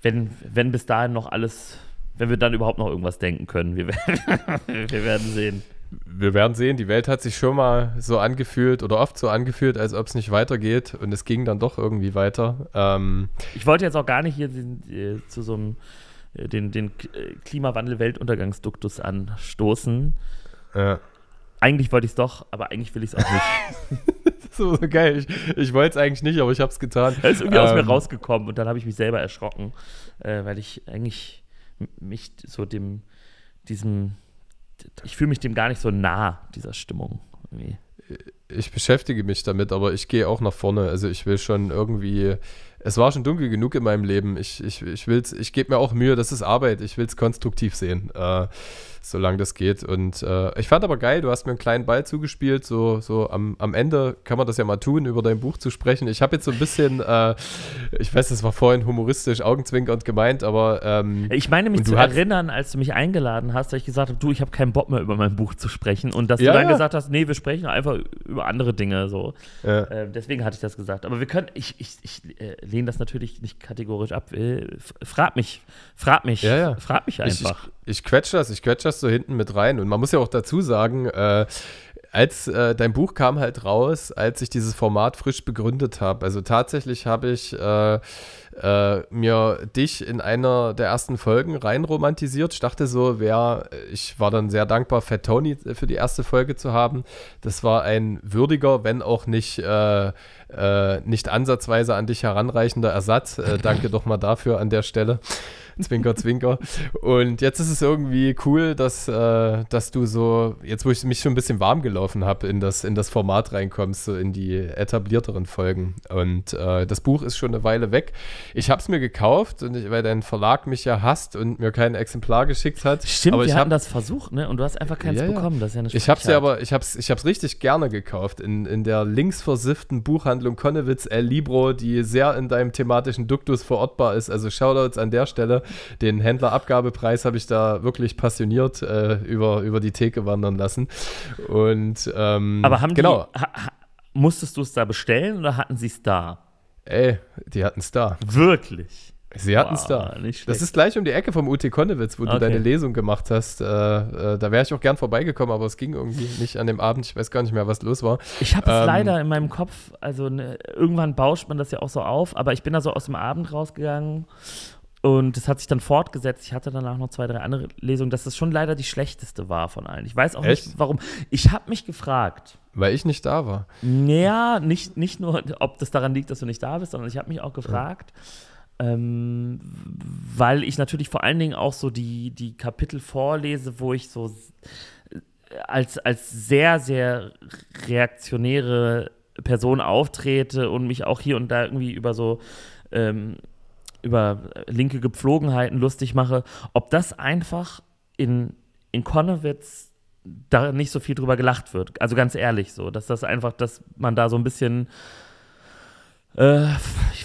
wenn, wenn bis dahin noch alles, wenn wir dann überhaupt noch irgendwas denken können, wir, wir werden sehen wir werden sehen, die Welt hat sich schon mal so angefühlt oder oft so angefühlt, als ob es nicht weitergeht. Und es ging dann doch irgendwie weiter. Ähm ich wollte jetzt auch gar nicht hier den, äh, zu so einem äh, den, den äh, Klimawandel-Weltuntergangsduktus anstoßen. Ja. Eigentlich wollte ich es doch, aber eigentlich will ich es auch nicht. das ist so geil. Ich, ich wollte es eigentlich nicht, aber ich habe es getan. Es ist irgendwie ähm, aus mir ähm, rausgekommen und dann habe ich mich selber erschrocken, äh, weil ich eigentlich mich so dem, diesem ich fühle mich dem gar nicht so nah, dieser Stimmung. Irgendwie. Ich beschäftige mich damit, aber ich gehe auch nach vorne. Also ich will schon irgendwie. Es war schon dunkel genug in meinem Leben. Ich, ich, ich ich gebe mir auch Mühe, das ist Arbeit. Ich will es konstruktiv sehen. Äh, solange das geht. Und äh, ich fand aber geil, du hast mir einen kleinen Ball zugespielt. So, so am, am Ende kann man das ja mal tun, über dein Buch zu sprechen. Ich habe jetzt so ein bisschen, äh, ich weiß, das war vorhin humoristisch, augenzwinkernd gemeint, aber. Ähm, ich meine mich zu erinnern, als du mich eingeladen hast, dass ich gesagt habe, du, ich habe keinen Bock mehr über mein Buch zu sprechen. Und dass ja, du dann ja. gesagt hast, nee, wir sprechen einfach über andere Dinge. So. Ja. Äh, deswegen hatte ich das gesagt. Aber wir können, ich, ich, ich äh, lehne das natürlich nicht kategorisch ab. Äh, frag mich, frag mich, frag mich einfach. Ich, ich quetsche das, ich quetsche das so hinten mit rein. Und man muss ja auch dazu sagen, äh, als äh, dein Buch kam halt raus, als ich dieses Format frisch begründet habe. Also tatsächlich habe ich äh, äh, mir dich in einer der ersten Folgen reinromantisiert. Ich dachte so, wer, ich war dann sehr dankbar, Fat Tony äh, für die erste Folge zu haben. Das war ein würdiger, wenn auch nicht, äh, äh, nicht ansatzweise an dich heranreichender Ersatz. danke doch mal dafür an der Stelle. Zwinker, Zwinker. Und jetzt ist es irgendwie cool, dass, äh, dass du so, jetzt wo ich mich schon ein bisschen warm gelaufen habe, in das, in das Format reinkommst, so in die etablierteren Folgen. Und äh, das Buch ist schon eine Weile weg. Ich habe es mir gekauft, und ich, weil dein Verlag mich ja hasst und mir kein Exemplar geschickt hat. Stimmt, aber wir ich hatten hab, das versucht, ne? Und du hast einfach keins ja, bekommen. Das ist ja eine ich habe sie aber, ich habe es ich richtig gerne gekauft. In, in der linksversifften Buchhandlung Konnewitz El Libro, die sehr in deinem thematischen Duktus verortbar ist. Also Shoutouts an der Stelle den Händlerabgabepreis habe ich da wirklich passioniert äh, über, über die Theke wandern lassen. Und, ähm, Aber haben genau. die, ha, musstest du es da bestellen oder hatten sie es da? Ey, äh, die hatten es da. Wirklich? Sie hatten es wow, da. Das ist gleich um die Ecke vom UT Konnewitz, wo okay. du deine Lesung gemacht hast. Äh, äh, da wäre ich auch gern vorbeigekommen, aber es ging irgendwie nicht an dem Abend. Ich weiß gar nicht mehr, was los war. Ich habe ähm, es leider in meinem Kopf, also ne, irgendwann bauscht man das ja auch so auf, aber ich bin da so aus dem Abend rausgegangen und das hat sich dann fortgesetzt. Ich hatte danach noch zwei, drei andere Lesungen, dass es schon leider die schlechteste war von allen. Ich weiß auch Echt? nicht, warum. Ich habe mich gefragt. Weil ich nicht da war. Naja, nicht, nicht nur, ob das daran liegt, dass du nicht da bist, sondern ich habe mich auch gefragt, ja. ähm, weil ich natürlich vor allen Dingen auch so die, die Kapitel vorlese, wo ich so äh, als, als sehr, sehr reaktionäre Person auftrete und mich auch hier und da irgendwie über so ähm, über äh, linke Gepflogenheiten lustig mache, ob das einfach in, in Konnewitz da nicht so viel drüber gelacht wird. Also ganz ehrlich so, dass das einfach, dass man da so ein bisschen äh,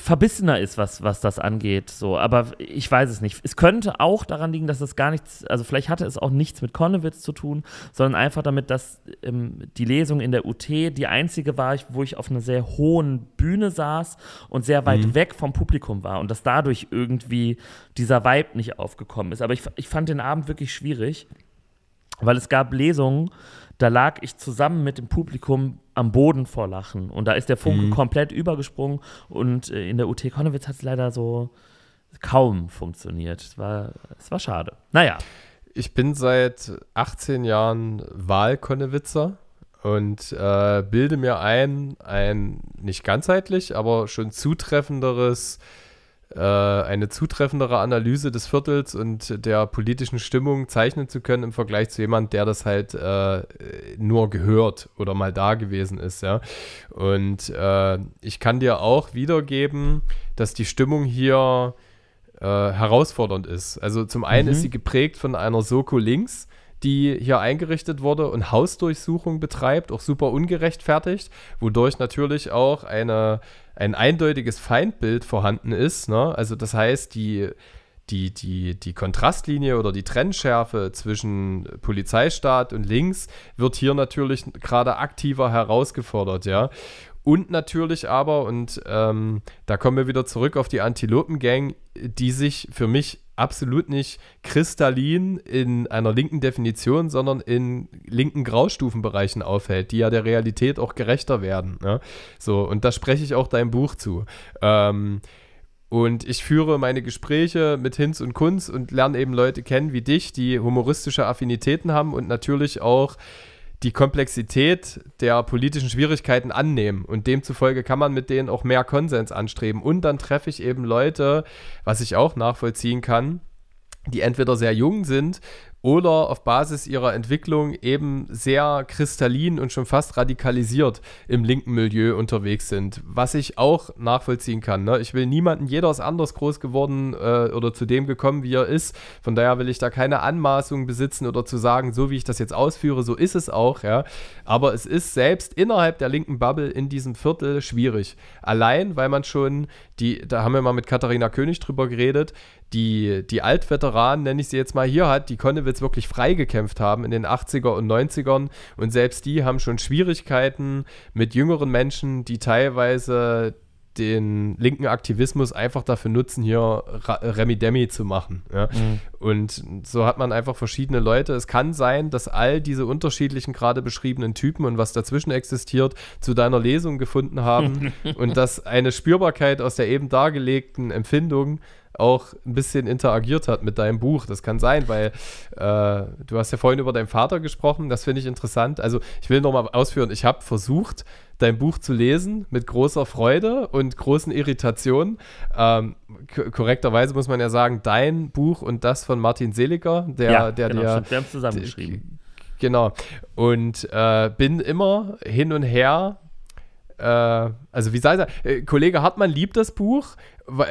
verbissener ist, was, was das angeht. So, aber ich weiß es nicht. Es könnte auch daran liegen, dass es gar nichts, also vielleicht hatte es auch nichts mit Konnewitz zu tun, sondern einfach damit, dass ähm, die Lesung in der UT die einzige war, wo ich auf einer sehr hohen Bühne saß und sehr weit mhm. weg vom Publikum war und dass dadurch irgendwie dieser Vibe nicht aufgekommen ist. Aber ich, ich fand den Abend wirklich schwierig, weil es gab Lesungen, da lag ich zusammen mit dem Publikum am Boden vor Lachen. Und da ist der Funke mhm. komplett übergesprungen. Und äh, in der UT Konnewitz hat es leider so kaum funktioniert. Es war, es war schade. Naja. Ich bin seit 18 Jahren Wahlkonnewitzer und äh, bilde mir ein, ein nicht ganzheitlich, aber schon zutreffenderes äh, eine zutreffendere Analyse des Viertels und der politischen Stimmung zeichnen zu können im Vergleich zu jemand, der das halt äh, nur gehört oder mal da gewesen ist, ja. Und äh, ich kann dir auch wiedergeben, dass die Stimmung hier äh, herausfordernd ist. Also zum einen mhm. ist sie mhm. geprägt von einer Soko links, die hier eingerichtet wurde und Hausdurchsuchung betreibt, auch super ungerechtfertigt, wodurch natürlich auch eine ein eindeutiges Feindbild vorhanden ist. Ne? Also das heißt, die, die, die, die Kontrastlinie oder die Trennschärfe zwischen Polizeistaat und links wird hier natürlich gerade aktiver herausgefordert, ja. Und natürlich aber, und ähm, da kommen wir wieder zurück auf die Antilopen-Gang, die sich für mich absolut nicht kristallin in einer linken Definition, sondern in linken Graustufenbereichen aufhält, die ja der Realität auch gerechter werden. Ne? So, und da spreche ich auch deinem Buch zu. Ähm, und ich führe meine Gespräche mit Hinz und Kunz und lerne eben Leute kennen wie dich, die humoristische Affinitäten haben und natürlich auch die Komplexität der politischen Schwierigkeiten annehmen. Und demzufolge kann man mit denen auch mehr Konsens anstreben. Und dann treffe ich eben Leute, was ich auch nachvollziehen kann, die entweder sehr jung sind oder auf Basis ihrer Entwicklung eben sehr kristallin und schon fast radikalisiert im linken Milieu unterwegs sind, was ich auch nachvollziehen kann. Ne? Ich will niemanden, jeder ist anders groß geworden äh, oder zu dem gekommen, wie er ist. Von daher will ich da keine Anmaßung besitzen oder zu sagen, so wie ich das jetzt ausführe, so ist es auch. Ja? Aber es ist selbst innerhalb der linken Bubble in diesem Viertel schwierig. Allein, weil man schon die, da haben wir mal mit Katharina König drüber geredet, die, die Altveteranen, nenne ich sie jetzt mal hier, hat, die Konnewitz jetzt wirklich freigekämpft haben in den 80er und 90ern. Und selbst die haben schon Schwierigkeiten mit jüngeren Menschen, die teilweise den linken Aktivismus einfach dafür nutzen, hier Remi-Demi zu machen. Ja? Mhm. Und so hat man einfach verschiedene Leute. Es kann sein, dass all diese unterschiedlichen gerade beschriebenen Typen und was dazwischen existiert, zu deiner Lesung gefunden haben und dass eine Spürbarkeit aus der eben dargelegten Empfindung auch ein bisschen interagiert hat mit deinem Buch. Das kann sein, weil äh, du hast ja vorhin über deinen Vater gesprochen. Das finde ich interessant. Also ich will nochmal ausführen, ich habe versucht, dein Buch zu lesen mit großer Freude und großen Irritationen. Ähm, korrekterweise muss man ja sagen, dein Buch und das von Martin Seliger, der, ja, der, genau, der, wir haben zusammengeschrieben. Genau. Und äh, bin immer hin und her äh, also wie sei es, äh, Kollege Hartmann liebt das Buch.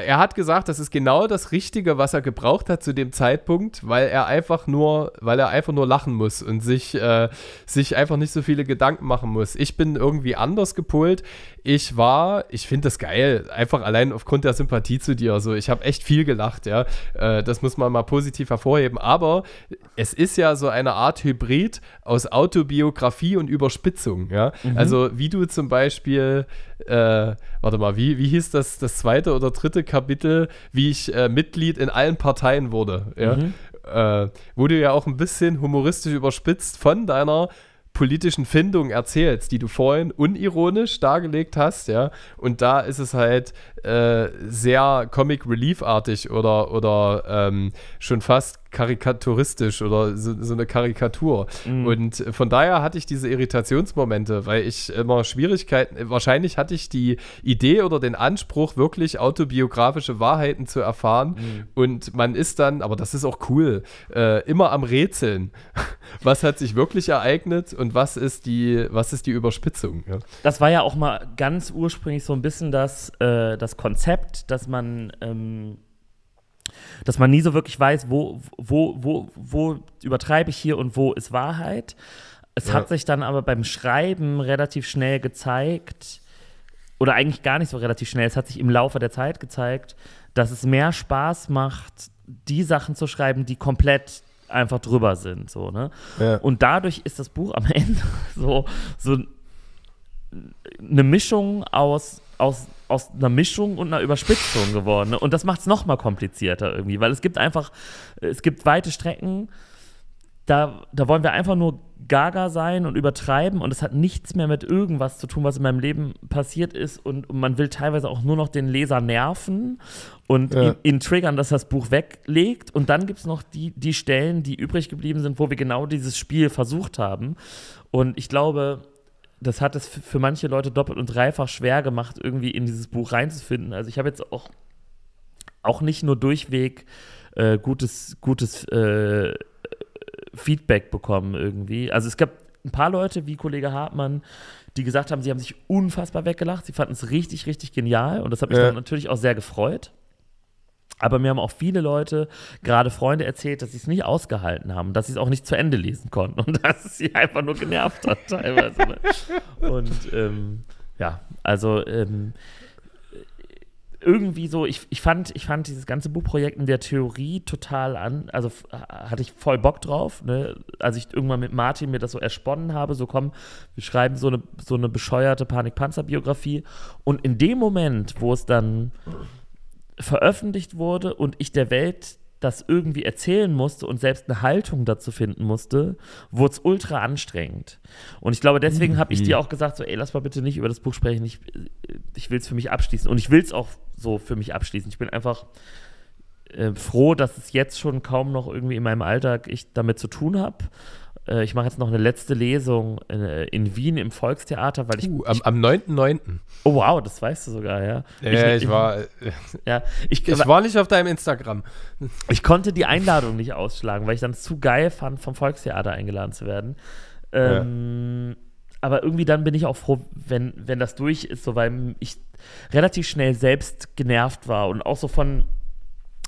Er hat gesagt, das ist genau das Richtige, was er gebraucht hat zu dem Zeitpunkt, weil er einfach nur, weil er einfach nur lachen muss und sich, äh, sich einfach nicht so viele Gedanken machen muss. Ich bin irgendwie anders gepolt. Ich war, ich finde das geil, einfach allein aufgrund der Sympathie zu dir. So, also ich habe echt viel gelacht, ja. Äh, das muss man mal positiv hervorheben. Aber es ist ja so eine Art Hybrid aus Autobiografie und Überspitzung, ja. Mhm. Also wie du zum Beispiel äh, warte mal, wie, wie hieß das, das zweite oder dritte Kapitel, wie ich äh, Mitglied in allen Parteien wurde, ja? Mhm. Äh, wo du ja auch ein bisschen humoristisch überspitzt von deiner politischen Findung erzählst, die du vorhin unironisch dargelegt hast, ja, und da ist es halt äh, sehr Comic Relief-artig oder, oder ähm, schon fast karikaturistisch oder so, so eine Karikatur. Mhm. Und von daher hatte ich diese Irritationsmomente, weil ich immer Schwierigkeiten, wahrscheinlich hatte ich die Idee oder den Anspruch, wirklich autobiografische Wahrheiten zu erfahren. Mhm. Und man ist dann, aber das ist auch cool, äh, immer am Rätseln. Was hat sich wirklich ereignet und was ist die, was ist die Überspitzung? Ja? Das war ja auch mal ganz ursprünglich so ein bisschen das, äh, das Konzept, dass man ähm dass man nie so wirklich weiß, wo, wo, wo, wo übertreibe ich hier und wo ist Wahrheit. Es ja. hat sich dann aber beim Schreiben relativ schnell gezeigt, oder eigentlich gar nicht so relativ schnell, es hat sich im Laufe der Zeit gezeigt, dass es mehr Spaß macht, die Sachen zu schreiben, die komplett einfach drüber sind. So, ne? Ja. Und dadurch ist das Buch am Ende so, so eine Mischung aus, aus aus einer Mischung und einer Überspitzung geworden. Ne? Und das macht es nochmal komplizierter irgendwie, weil es gibt einfach, es gibt weite Strecken, da, da wollen wir einfach nur gaga sein und übertreiben und es hat nichts mehr mit irgendwas zu tun, was in meinem Leben passiert ist und, und man will teilweise auch nur noch den Leser nerven und ja. ihn, ihn, triggern, dass er das Buch weglegt und dann gibt es noch die, die Stellen, die übrig geblieben sind, wo wir genau dieses Spiel versucht haben und ich glaube, das hat es für manche Leute doppelt und dreifach schwer gemacht, irgendwie in dieses Buch reinzufinden. Also ich habe jetzt auch, auch nicht nur durchweg äh, gutes, gutes äh, Feedback bekommen irgendwie. Also es gab ein paar Leute, wie Kollege Hartmann, die gesagt haben, sie haben sich unfassbar weggelacht. Sie fanden es richtig, richtig genial. Und das hat mich ja. dann natürlich auch sehr gefreut. Aber mir haben auch viele Leute, gerade Freunde, erzählt, dass sie es nicht ausgehalten haben, dass sie es auch nicht zu Ende lesen konnten und dass es sie einfach nur genervt hat teilweise. Ne? Und ähm, ja, also ähm, irgendwie so, ich, ich, fand, ich fand dieses ganze Buchprojekt in der Theorie total an, also hatte ich voll Bock drauf, ne? als ich irgendwann mit Martin mir das so ersponnen habe, so komm, wir schreiben so eine, so eine bescheuerte panik biografie und in dem Moment, wo es dann veröffentlicht wurde und ich der Welt das irgendwie erzählen musste und selbst eine Haltung dazu finden musste, wurde es ultra anstrengend. Und ich glaube, deswegen mhm. habe ich dir auch gesagt, so, ey, lass mal bitte nicht über das Buch sprechen, ich, äh, ich will es für mich abschließen. Und ich will es auch so für mich abschließen. Ich bin einfach äh, froh, dass es jetzt schon kaum noch irgendwie in meinem Alltag ich damit zu tun habe äh, ich mache jetzt noch eine letzte Lesung in, äh, in Wien im Volkstheater, weil ich. Uh, am, ich, am 9.9. Oh, wow, das weißt du sogar, ja. Ja, ich, ich, war. Äh, ja, ich, ich war nicht auf deinem Instagram. Ich konnte die Einladung nicht ausschlagen, weil ich dann zu geil fand, vom Volkstheater eingeladen zu werden. Ähm, ja aber irgendwie dann bin ich auch froh, wenn, wenn das durch ist, so weil ich relativ schnell selbst genervt war und auch so von,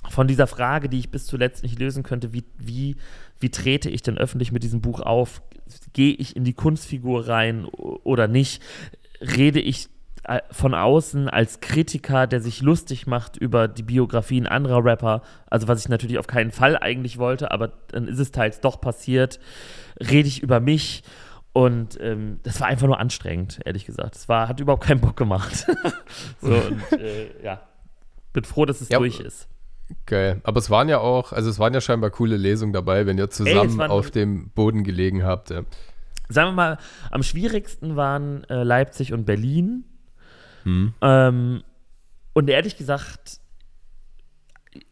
von dieser Frage, die ich bis zuletzt nicht lösen könnte, wie, wie wie trete ich denn öffentlich mit diesem Buch auf? Gehe ich in die Kunstfigur rein oder nicht? Rede ich äh, von außen als Kritiker, der sich lustig macht über die Biografien anderer Rapper, also was ich natürlich auf keinen Fall eigentlich wollte, aber dann ist es teils doch passiert, rede ich über mich und ähm, das war einfach nur anstrengend, ehrlich gesagt. Es hat überhaupt keinen Bock gemacht. so, und äh, ja, bin froh, dass es ja, durch ist. Geil. Aber es waren ja auch, also es waren ja scheinbar coole Lesungen dabei, wenn ihr zusammen Ey, auf dem Boden gelegen habt. Ja. Sagen wir mal, am schwierigsten waren äh, Leipzig und Berlin. Hm. Ähm, und ehrlich gesagt,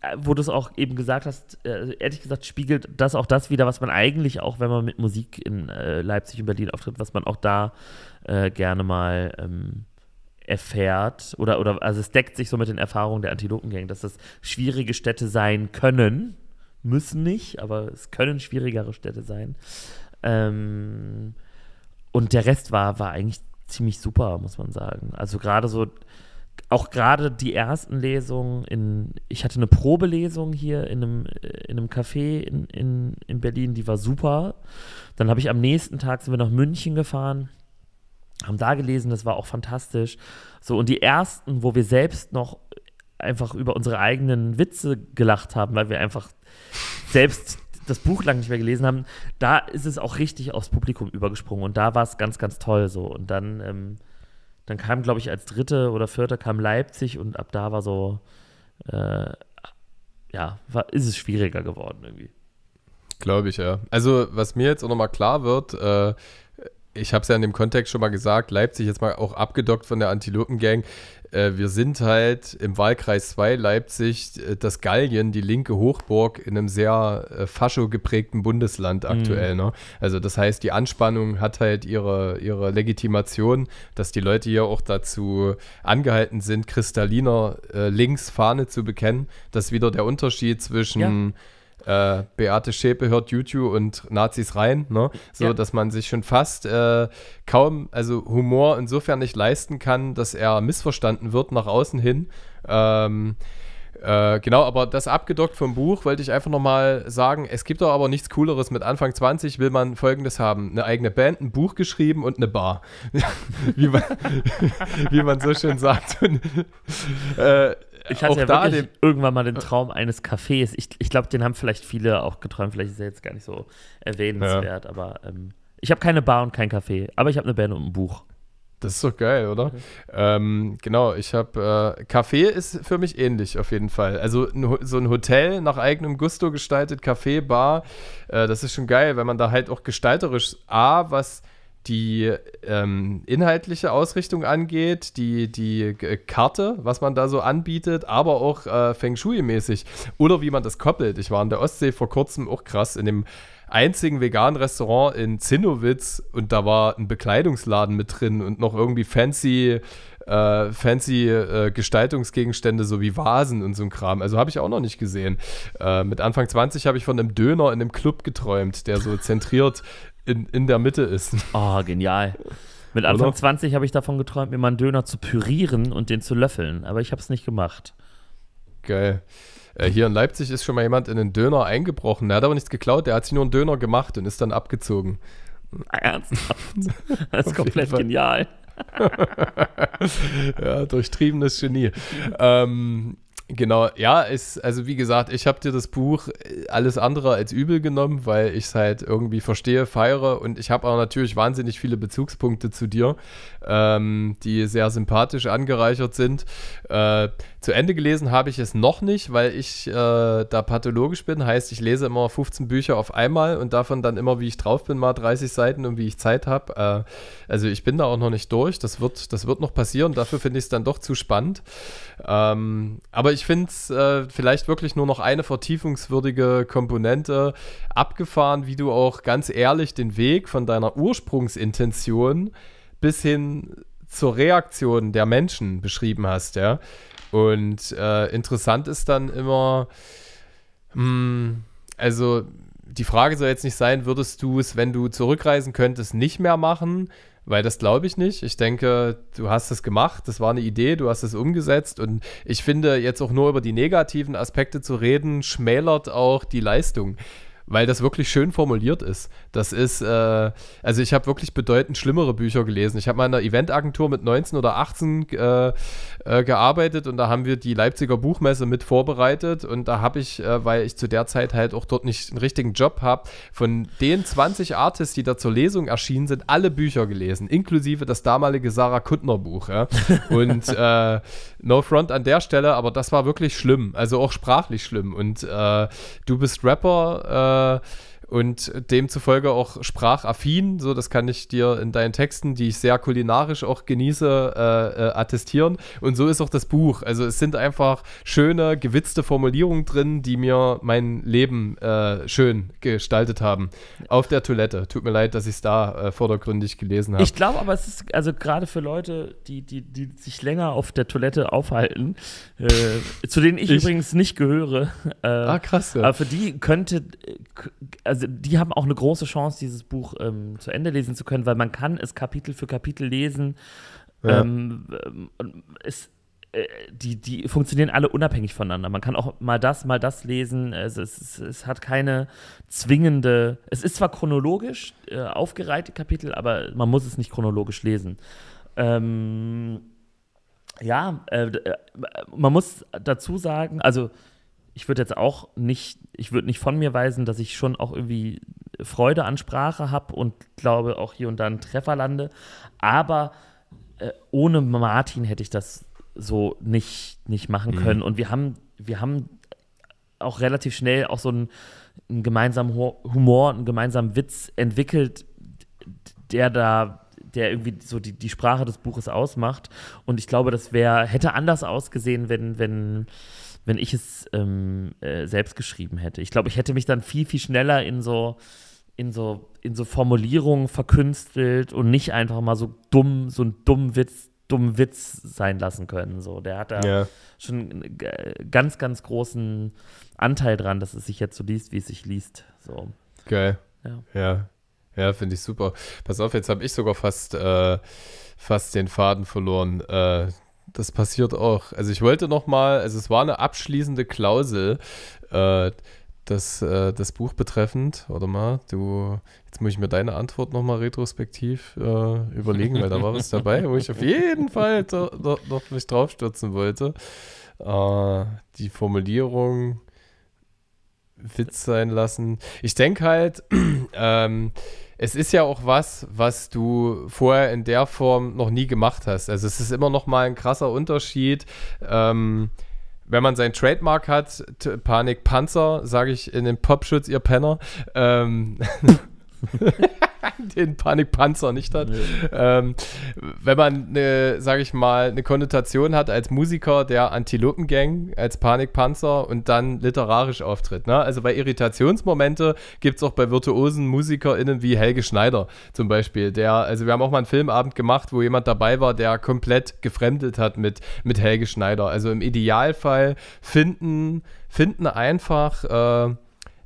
äh, wo du es auch eben gesagt hast, äh, ehrlich gesagt spiegelt das auch das wieder, was man eigentlich auch, wenn man mit Musik in äh, Leipzig und Berlin auftritt, was man auch da äh, gerne mal ähm, erfährt, oder, oder also es deckt sich so mit den Erfahrungen der Antilopengang, dass das schwierige Städte sein können, müssen nicht, aber es können schwierigere Städte sein. Ähm, und der Rest war, war eigentlich ziemlich super, muss man sagen. Also gerade so, auch gerade die ersten Lesungen in, ich hatte eine Probelesung hier in einem, äh, in einem Café in, in, in Berlin, die war super. Dann habe ich am nächsten Tag, sind wir nach München gefahren haben da gelesen, das war auch fantastisch. So, und die ersten, wo wir selbst noch einfach über unsere eigenen Witze gelacht haben, weil wir einfach selbst das Buch lang nicht mehr gelesen haben, da ist es auch richtig aufs Publikum übergesprungen und da war es ganz, ganz toll so. Und dann, ähm, dann kam, glaube ich, als dritte oder vierte kam Leipzig und ab da war so, äh, ja, war, ist es schwieriger geworden irgendwie. Glaube ich, ja. Also, was mir jetzt auch nochmal klar wird, äh, ich habe es ja in dem Kontext schon mal gesagt, Leipzig jetzt mal auch abgedockt von der Antilopengang. Äh, wir sind halt im Wahlkreis 2 Leipzig äh, das Gallien, die linke Hochburg in einem sehr äh, fascho geprägten Bundesland mhm. aktuell. Mhm. Ne? Also das heißt, die Anspannung hat halt ihre, ihre Legitimation, dass die Leute hier auch dazu angehalten sind, kristalliner äh, links zu bekennen. Das ist wieder der Unterschied zwischen... Ja äh, Beate Schäpe hört YouTube und Nazis rein, ne? so ja. dass man sich schon fast äh, kaum, also Humor insofern nicht leisten kann, dass er missverstanden wird nach außen hin. Ähm, äh, genau, aber das abgedockt vom Buch wollte ich einfach nochmal sagen. Es gibt doch aber nichts Cooleres. Mit Anfang 20 will man Folgendes haben: eine eigene Band, ein Buch geschrieben und eine Bar. wie, man, wie man so schön sagt. Und, äh, ich hatte ja da wirklich irgendwann mal den äh. Traum eines Cafés. Ich, ich glaube, den haben vielleicht viele auch geträumt. Vielleicht ist er jetzt gar nicht so erwähnenswert, ja. aber ähm, ich habe keine Bar und kein Café, aber ich habe eine Band und ein Buch. Das ist doch geil, oder? Okay. Ähm, genau, ich habe äh, Café ist für mich ähnlich auf jeden Fall. Also so ein Hotel nach eigenem Gusto gestaltet, Café, Bar, äh, das ist schon geil, wenn man da halt auch gestalterisch A, was die ähm, inhaltliche Ausrichtung angeht, die, die äh, Karte, was man da so anbietet, aber auch äh, Feng Shui-mäßig oder wie man das koppelt. Ich war in der Ostsee vor kurzem auch krass in dem einzigen veganen Restaurant in Zinnowitz und da war ein Bekleidungsladen mit drin und noch irgendwie fancy äh, fancy äh, Gestaltungsgegenstände so wie Vasen und so ein Kram. Also habe ich auch noch nicht gesehen. Äh, mit Anfang 20 habe ich von einem Döner in einem Club geträumt, der so zentriert in, in der Mitte ist. Oh, genial. Mit Anfang Oder? 20 habe ich davon geträumt, mir mal einen Döner zu pürieren und den zu löffeln, aber ich habe es nicht gemacht. Geil. Äh, hier in Leipzig ist schon mal jemand in einen Döner eingebrochen. Der hat aber nichts geklaut, der hat sich nur einen Döner gemacht und ist dann abgezogen. Ah, ernsthaft? Das ist komplett genial. ja, durchtriebenes Genie. Ähm, Genau, ja, ist, also wie gesagt, ich habe dir das Buch äh, alles andere als übel genommen, weil ich es halt irgendwie verstehe, feiere und ich habe auch natürlich wahnsinnig viele Bezugspunkte zu dir, ähm, die sehr sympathisch angereichert sind. Äh, zu Ende gelesen habe ich es noch nicht, weil ich äh, da pathologisch bin. Heißt, ich lese immer 15 Bücher auf einmal und davon dann immer, wie ich drauf bin, mal 30 Seiten und wie ich Zeit habe. Äh, also ich bin da auch noch nicht durch. Das wird, das wird noch passieren. Dafür finde ich es dann doch zu spannend. Ähm, aber ich finde es äh, vielleicht wirklich nur noch eine vertiefungswürdige Komponente abgefahren, wie du auch ganz ehrlich den Weg von deiner Ursprungsintention bis hin zur Reaktion der Menschen beschrieben hast, ja. Und äh, interessant ist dann immer, mh, hm, also die Frage soll jetzt nicht sein, würdest du es, wenn du zurückreisen könntest, nicht mehr machen? Weil das glaube ich nicht. Ich denke, du hast es gemacht, das war eine Idee, du hast es umgesetzt und ich finde, jetzt auch nur über die negativen Aspekte zu reden, schmälert auch die Leistung. Weil das wirklich schön formuliert ist. Das ist, äh, also ich habe wirklich bedeutend schlimmere Bücher gelesen. Ich habe mal in einer Eventagentur mit 19 oder 18 äh, äh, gearbeitet und da haben wir die Leipziger Buchmesse mit vorbereitet und da habe ich, äh, weil ich zu der Zeit halt auch dort nicht einen richtigen Job habe, von den 20 Artists, die da zur Lesung erschienen sind, alle Bücher gelesen, inklusive das damalige Sarah Kuttner Buch. Ja? Und äh, No Front an der Stelle, aber das war wirklich schlimm, also auch sprachlich schlimm. Und äh, du bist Rapper, äh, und demzufolge auch sprachaffin. So, das kann ich dir in deinen Texten, die ich sehr kulinarisch auch genieße, äh, äh, attestieren. Und so ist auch das Buch. Also es sind einfach schöne, gewitzte Formulierungen drin, die mir mein Leben äh, schön gestaltet haben. Auf der Toilette. Tut mir leid, dass ich es da äh, vordergründig gelesen habe. Ich glaube aber, es ist also gerade für Leute, die, die, die sich länger auf der Toilette aufhalten, äh, zu denen ich, ich, übrigens nicht gehöre. ah, krass. Ja. Aber für die könnte also also die haben auch eine große Chance, dieses Buch ähm, zu Ende lesen zu können, weil man kann es Kapitel für Kapitel lesen. Ja. Ähm, ähm es, äh, die, die funktionieren alle unabhängig voneinander. Man kann auch mal das, mal das lesen. Also, es, es, es hat keine zwingende. Es ist zwar chronologisch äh, aufgereiht, Kapitel, aber man muss es nicht chronologisch lesen. Ähm, ja, äh, äh man muss dazu sagen, also ich würde jetzt auch nicht, ich würde nicht von mir weisen, dass ich schon auch irgendwie Freude an Sprache habe und glaube auch hier und da einen Treffer lande. Aber äh, ohne Martin hätte ich das so nicht, nicht machen mhm. können. Und wir haben, wir haben auch relativ schnell auch so einen, einen gemeinsamen Humor, einen gemeinsamen Witz entwickelt, der da der irgendwie so die, die Sprache des Buches ausmacht. Und ich glaube, das wäre, hätte anders ausgesehen, wenn, wenn, wenn ich es ähm, äh, selbst geschrieben hätte. Ich glaube, ich hätte mich dann viel, viel schneller in so, in so, in so Formulierungen verkünstelt und nicht einfach mal so dumm, so einen dummen Witz, dummen Witz sein lassen können. So, der hat da ja. schon einen ganz, ganz großen Anteil dran, dass es sich jetzt so liest, wie es sich liest. So. Geil. Ja. Ja, ja finde ich super. Pass auf, jetzt habe ich sogar fast, äh, fast den Faden verloren. Äh, das passiert auch. Also ich wollte nochmal, also es war eine abschließende Klausel, äh, das, äh, das Buch betreffend. Warte mal, du, jetzt muss ich mir deine Antwort nochmal retrospektiv äh, überlegen, weil da war was dabei, wo ich auf jeden Fall noch mich draufstürzen wollte. Äh, die Formulierung Witz sein lassen. Ich denke halt, ähm, es ist ja auch was, was du vorher in der Form noch nie gemacht hast. Also es ist immer noch mal ein krasser Unterschied. Ähm, wenn man sein Trademark hat, Panik Panzer, sage ich in den Popschutz, ihr Penner. Ähm, den Panikpanzer nicht hat. Nee. Ähm, wenn man eine, sage ich mal, eine Konnotation hat als Musiker der Antilopengang, als Panikpanzer und dann literarisch auftritt. Ne? Also bei Irritationsmomente gibt es auch bei virtuosen MusikerInnen wie Helge Schneider zum Beispiel, der, also wir haben auch mal einen Filmabend gemacht, wo jemand dabei war, der komplett gefremdet hat mit, mit Helge Schneider. Also im Idealfall finden, finden einfach. Äh,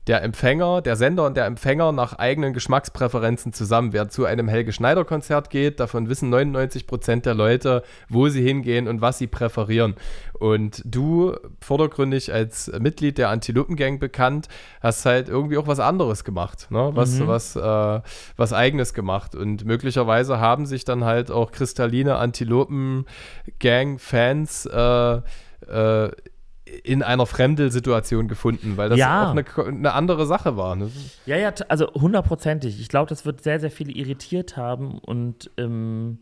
der Empfänger, der Sender und der Empfänger nach eigenen Geschmackspräferenzen zusammen. Wer zu einem Helge Schneider Konzert geht, davon wissen 99 Prozent der Leute, wo sie hingehen und was sie präferieren. Und du, vordergründig als Mitglied der Antilopengang bekannt, hast halt irgendwie auch was anderes gemacht, ne? was, mhm. was, äh, was eigenes gemacht. Und möglicherweise haben sich dann halt auch kristalline Antilopengang-Fans äh, äh, in einer Fremdelsituation gefunden, weil das ja. auch eine, eine, andere Sache war. Ne? Ja, ja, also hundertprozentig. Ich glaube, das wird sehr, sehr viele irritiert haben und ähm,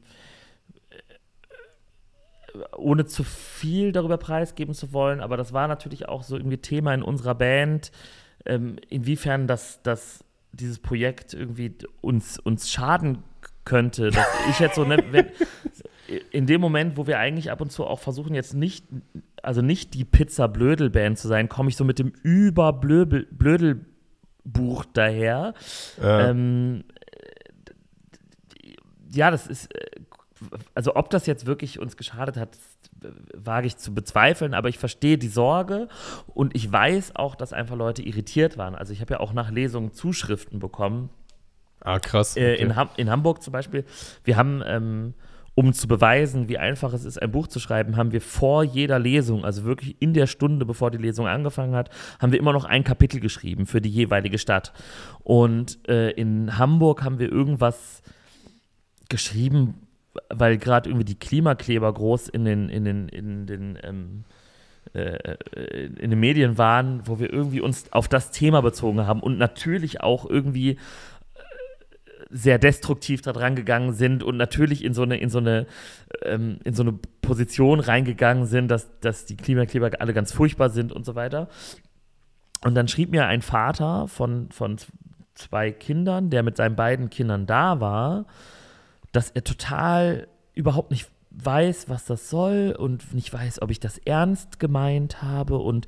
äh, ohne zu viel darüber preisgeben zu wollen, aber das war natürlich auch so irgendwie Thema in unserer Band, ähm, inwiefern das, das, dieses Projekt irgendwie uns, uns schaden könnte. Dass ich jetzt so, ne, wenn, in dem Moment, wo wir eigentlich ab und zu auch versuchen, jetzt nicht also nicht die Pizza-Blödel-Band zu sein, komme ich so mit dem Überblödel-Buch daher. Ja. Ähm, ja, das ist, äh, also ob das jetzt wirklich uns geschadet hat, wage ich zu bezweifeln, aber ich verstehe die Sorge und ich weiß auch, dass einfach Leute irritiert waren. Also ich habe ja auch nach Lesungen Zuschriften bekommen. Ah, krass. Äh, okay. In, Ham in, Hamburg zum Beispiel. Wir haben ähm, um zu beweisen, wie einfach es ist, ein Buch zu schreiben, haben wir vor jeder Lesung, also wirklich in der Stunde, bevor die Lesung angefangen hat, haben wir immer noch ein Kapitel geschrieben für die jeweilige Stadt. Und äh, in Hamburg haben wir irgendwas geschrieben, weil gerade irgendwie die Klimakleber groß in den, in den, in den ähm, äh, äh, in den Medien waren, wo wir irgendwie uns auf das Thema bezogen haben und natürlich auch irgendwie sehr destruktiv da dran gegangen sind und natürlich in so eine, in so eine, ähm, in so eine Position reingegangen sind, dass, dass die Klimakleber alle ganz furchtbar sind und so weiter. Und dann schrieb mir ein Vater von, von zwei Kindern, der mit seinen beiden Kindern da war, dass er total überhaupt nicht weiß, was das soll und nicht weiß, ob ich das ernst gemeint habe und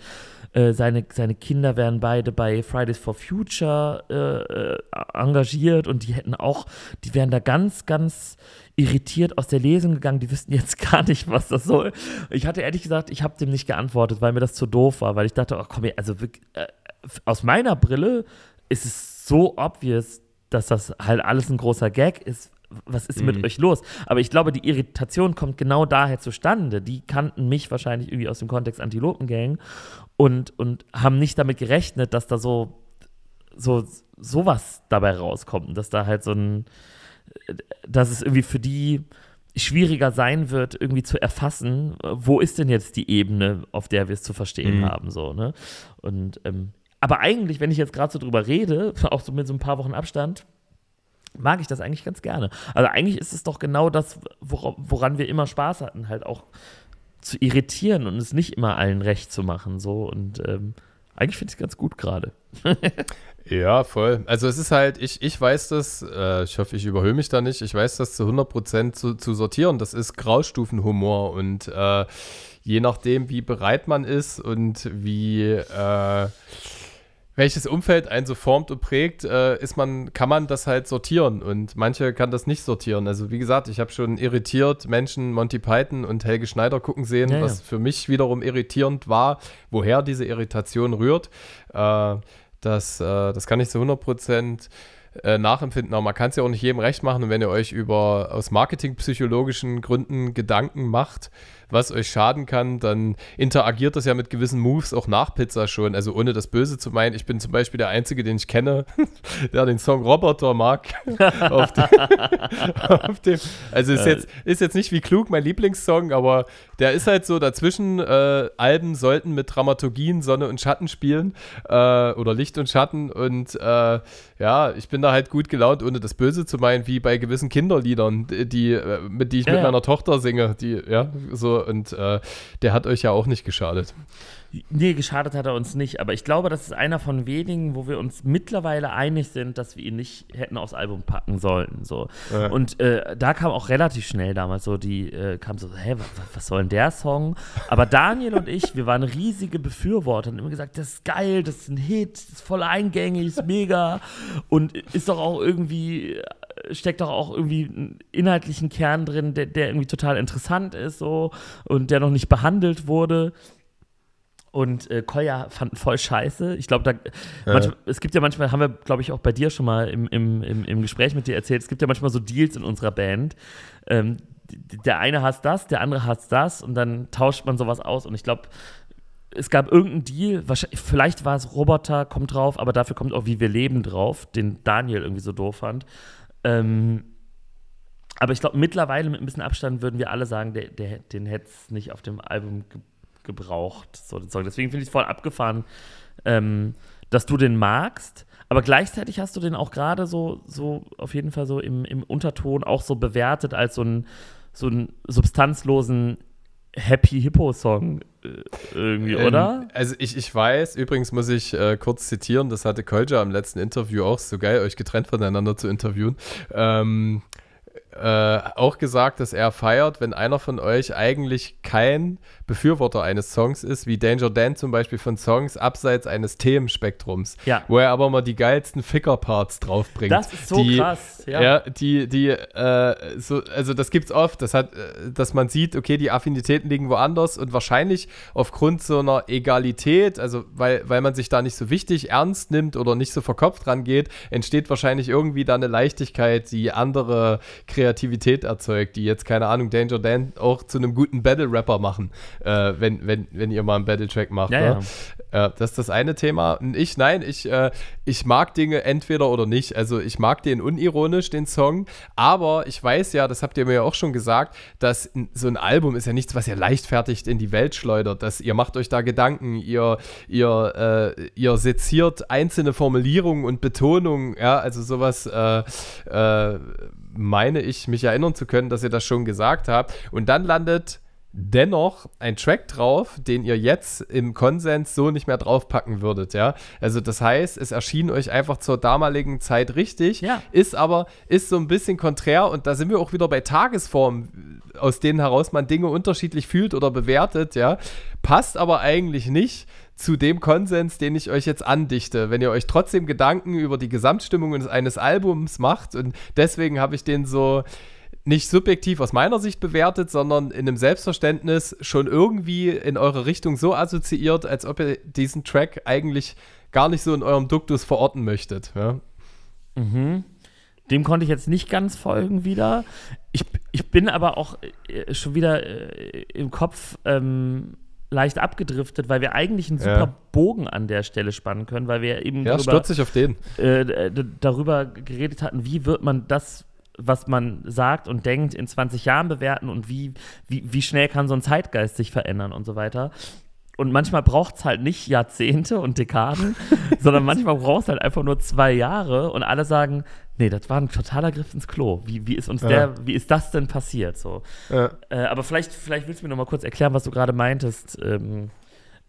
äh, seine, seine Kinder wären beide bei Fridays for Future äh, äh, engagiert und die hätten auch, die wären da ganz, ganz irritiert aus der Lesung gegangen. Die wüssten jetzt gar nicht, was das soll. Ich hatte ehrlich gesagt, ich habe dem nicht geantwortet, weil mir das zu doof war, weil ich dachte, ach oh, komm, also wirklich, äh, aus meiner Brille ist es so obvious, dass das halt alles ein großer Gag ist, was ist mit mhm. euch los? Aber ich glaube, die Irritation kommt genau daher zustande. Die kannten mich wahrscheinlich irgendwie aus dem Kontext Antilopengang und, und haben nicht damit gerechnet, dass da so, so sowas dabei rauskommt dass da halt so ein, dass es irgendwie für die schwieriger sein wird, irgendwie zu erfassen, wo ist denn jetzt die Ebene, auf der wir es zu verstehen mhm. haben, so, ne? Und, ähm, aber eigentlich, wenn ich jetzt gerade so drüber rede, auch so mit so ein paar Wochen Abstand, mag ich das eigentlich ganz gerne. Also eigentlich ist es doch genau das, woran wir immer Spaß hatten, halt auch zu irritieren und es nicht immer allen recht zu machen. So und ähm, eigentlich finde ich es ganz gut gerade. ja, voll. Also es ist halt, ich, ich weiß das, äh, ich hoffe, ich überhöhe mich da nicht, ich weiß das zu 100% zu, zu sortieren. Das ist Graustufenhumor und äh, je nachdem, wie bereit man ist und wie äh, welches Umfeld einen so formt und prägt, äh, ist man, kann man das halt sortieren und manche kann das nicht sortieren. Also wie gesagt, ich habe schon irritiert Menschen Monty Python und Helge Schneider gucken sehen, ja, was ja. für mich wiederum irritierend war, woher diese Irritation rührt. Äh, das, äh, das kann ich zu 100 Prozent äh, nachempfinden, aber man kann es ja auch nicht jedem recht machen. Und wenn ihr euch über aus marketingpsychologischen Gründen Gedanken macht, was euch schaden kann, dann interagiert das ja mit gewissen Moves auch nach Pizza schon. Also ohne das Böse zu meinen, ich bin zum Beispiel der Einzige, den ich kenne, der den Song Roboter mag. auf dem, auf dem, also ist jetzt, ist jetzt nicht wie klug mein Lieblingssong, aber der ist halt so dazwischen. Äh, Alben sollten mit Dramaturgien Sonne und Schatten spielen äh, oder Licht und Schatten. Und äh, ja, ich bin da halt gut gelaunt, ohne das Böse zu meinen, wie bei gewissen Kinderliedern, die, äh, mit, die ich ja, mit meiner Tochter singe. Die, ja, so und äh, der hat euch ja auch nicht geschadet. Nee, geschadet hat er uns nicht, aber ich glaube, das ist einer von wenigen, wo wir uns mittlerweile einig sind, dass wir ihn nicht hätten aufs Album packen sollen. So. Ja. Und äh, da kam auch relativ schnell damals so, die äh, kam so, hä, was, was soll denn der Song? Aber Daniel und ich, wir waren riesige Befürworter und immer gesagt, das ist geil, das ist ein Hit, das ist voll eingängig, ist mega und ist doch auch irgendwie steckt doch auch irgendwie einen inhaltlichen Kern drin, der, der irgendwie total interessant ist so und der noch nicht behandelt wurde. Und äh, Kolja fanden voll scheiße. Ich glaube, da ja. manchmal, es gibt ja manchmal, haben wir, glaube ich, auch bei dir schon mal im, im, im, im, Gespräch mit dir erzählt, es gibt ja manchmal so Deals in unserer Band. Ähm, der eine hasst das, der andere hasst das und dann tauscht man sowas aus. Und ich glaube, es gab irgendeinen Deal, vielleicht war es Roboter, kommt drauf, aber dafür kommt auch Wie wir leben drauf, den Daniel irgendwie so doof fand. Ähm, aber ich glaube, mittlerweile mit ein bisschen Abstand würden wir alle sagen, der, der, den hätte es nicht auf dem Album ge gebraucht, so Deswegen finde ich es voll abgefahren, ähm, dass du den magst. Aber gleichzeitig hast du den auch gerade so, so auf jeden Fall so im, im Unterton auch so bewertet als so einen, so einen substanzlosen Happy Hippo Song äh, irgendwie, ähm, oder? Also ich, ich weiß, übrigens muss ich äh, kurz zitieren, das hatte Kolja im letzten Interview auch, so geil, euch getrennt voneinander zu interviewen. Ähm, äh, auch gesagt, dass er feiert, wenn einer von euch eigentlich kein Befürworter eines Songs ist, wie Danger Dan zum Beispiel von Songs abseits eines Themenspektrums, ja. wo er aber mal die geilsten Ficker-Parts draufbringt. Das ist so die, krass, ja. ja. die, die, äh, so, also das gibt's oft, das hat, äh, dass man sieht, okay, die Affinitäten liegen woanders und wahrscheinlich aufgrund so einer Egalität, also weil, weil man sich da nicht so wichtig ernst nimmt oder nicht so verkopft rangeht, entsteht wahrscheinlich irgendwie da eine Leichtigkeit, die andere Kreativität Kreativität erzeugt, die jetzt, keine Ahnung, Danger Dan auch zu einem guten Battle-Rapper machen, äh, wenn, wenn, wenn ihr mal einen Battle-Track macht. Ja, ne? ja. Äh, das ist das eine Thema. Und ich, nein, ich, äh, ich mag Dinge entweder oder nicht. Also ich mag den unironisch, den Song, aber ich weiß ja, das habt ihr mir ja auch schon gesagt, dass so ein Album ist ja nichts, was ihr leichtfertig in die Welt schleudert. Dass ihr macht euch da Gedanken, ihr, ihr, äh, ihr seziert einzelne Formulierungen und Betonungen, ja, also sowas äh, äh, meine ich, mich erinnern zu können, dass ihr das schon gesagt habt. Und dann landet dennoch ein Track drauf, den ihr jetzt im Konsens so nicht mehr draufpacken würdet, ja. Also das heißt, es erschien euch einfach zur damaligen Zeit richtig, ja. ist aber ist so ein bisschen konträr und da sind wir auch wieder bei Tagesformen, aus denen heraus man Dinge unterschiedlich fühlt oder bewertet, ja. Passt aber eigentlich nicht, zu dem Konsens, den ich euch jetzt andichte. Wenn ihr euch trotzdem Gedanken über die Gesamtstimmung eines Albums macht und deswegen habe ich den so nicht subjektiv aus meiner Sicht bewertet, sondern in einem Selbstverständnis schon irgendwie in eure Richtung so assoziiert, als ob ihr diesen Track eigentlich gar nicht so in eurem Duktus verorten möchtet. Ja? Mhm. Dem konnte ich jetzt nicht ganz folgen wieder. Ich, ich bin aber auch äh, schon wieder äh, im Kopf ähm, leicht abgedriftet, weil wir eigentlich einen super ja. Bogen an der Stelle spannen können, weil wir eben ja, darüber, auf den. Äh, darüber geredet hatten, wie wird man das, was man sagt und denkt, in 20 Jahren bewerten und wie, wie, wie schnell kann so ein Zeitgeist sich verändern und so weiter. Und manchmal braucht es halt nicht Jahrzehnte und Dekaden, sondern manchmal braucht es halt einfach nur zwei Jahre und alle sagen, nee, das war ein totaler Griff ins Klo. Wie, wie ist uns ja. der, wie ist das denn passiert? So. Ja. Äh, aber vielleicht, vielleicht willst du mir noch mal kurz erklären, was du gerade meintest. Ähm,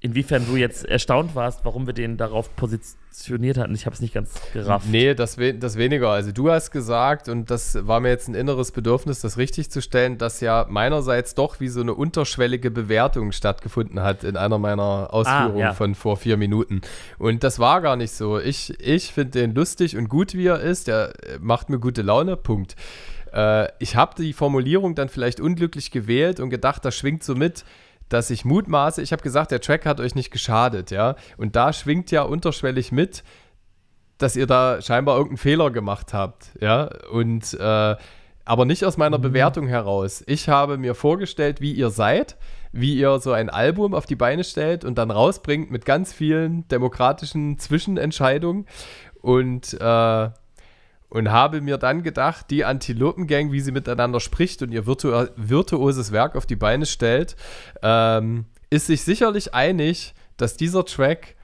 inwiefern du jetzt erstaunt warst, warum wir den darauf positioniert hatten. Ich habe es nicht ganz gerafft. Nee, das, we das weniger. Also du hast gesagt, und das war mir jetzt ein inneres Bedürfnis, das richtig zu stellen, dass ja meinerseits doch wie so eine unterschwellige Bewertung stattgefunden hat in einer meiner ah, Ausführungen ah, ja. von vor vier Minuten. Und das war gar nicht so. Ich, ich finde den lustig und gut, wie er ist. Der äh, macht mir gute Laune, Punkt äh, ich habe die Formulierung dann vielleicht unglücklich gewählt und gedacht, das schwingt so mit, dass ich mutmaße, ich habe gesagt, der Track hat euch nicht geschadet, ja. Und da schwingt ja unterschwellig mit, dass ihr da scheinbar irgendeinen Fehler gemacht habt, ja. Und äh, aber nicht aus meiner mhm. Bewertung heraus. Ich habe mir vorgestellt, wie ihr seid, wie ihr so ein Album auf die Beine stellt und dann rausbringt mit ganz vielen demokratischen Zwischenentscheidungen. Und äh, und habe mir dann gedacht, die Antilopengang, wie sie miteinander spricht und ihr virtu virtuoses Werk auf die Beine stellt, ähm, ist sich sicherlich einig, dass dieser Track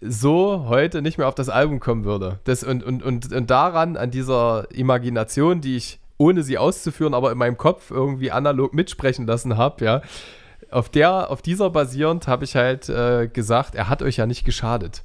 so heute nicht mehr auf das Album kommen würde. Das, und, und, und, und daran, an dieser Imagination, die ich ohne sie auszuführen, aber in meinem Kopf irgendwie analog mitsprechen lassen habe, ja, auf der, auf dieser basierend habe ich halt äh, gesagt, er hat euch ja nicht geschadet.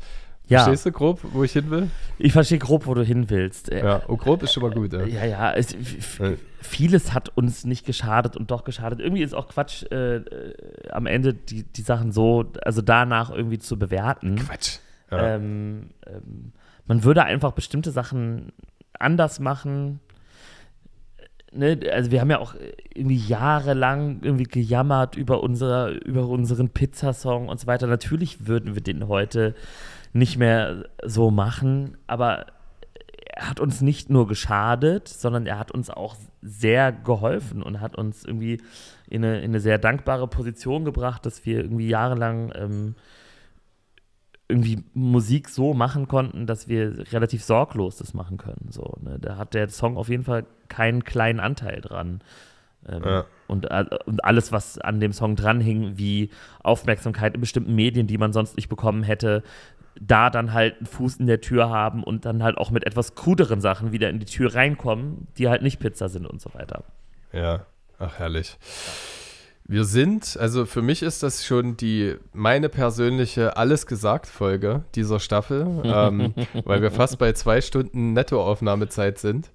Ja. Verstehst du grob, wo ich hin will? Ich verstehe grob, wo du hin willst. Äh, ja, und oh, grob ist schon mal gut. Ja, ja, ja es, äh. vieles hat uns nicht geschadet und doch geschadet. Irgendwie ist auch Quatsch, äh, äh, am Ende die, die Sachen so, also danach irgendwie zu bewerten. Quatsch. Ja. Ähm, ähm, man würde einfach bestimmte Sachen anders machen. Ne, also wir haben ja auch irgendwie jahrelang irgendwie gejammert über, unsere, über unseren Pizzasong und so weiter. Natürlich würden wir den heute nicht mehr so machen. Aber er hat uns nicht nur geschadet, sondern er hat uns auch sehr geholfen und hat uns irgendwie in eine, in eine sehr dankbare Position gebracht, dass wir irgendwie jahrelang ähm, irgendwie Musik so machen konnten, dass wir relativ sorglos das machen können. So, ne? Da hat der Song auf jeden Fall keinen kleinen Anteil dran. Ähm, ja. und, äh, und, alles, was an dem Song dranhing, wie Aufmerksamkeit in bestimmten Medien, die man sonst nicht bekommen hätte, da dann halt einen Fuß in der Tür haben und dann halt auch mit etwas kruderen Sachen wieder in die Tür reinkommen, die halt nicht Pizza sind und so weiter. Ja, ach herrlich. Wir sind, also für mich ist das schon die meine persönliche Alles gesagt Folge dieser Staffel, ähm, weil wir fast bei zwei Stunden Nettoaufnahmezeit sind.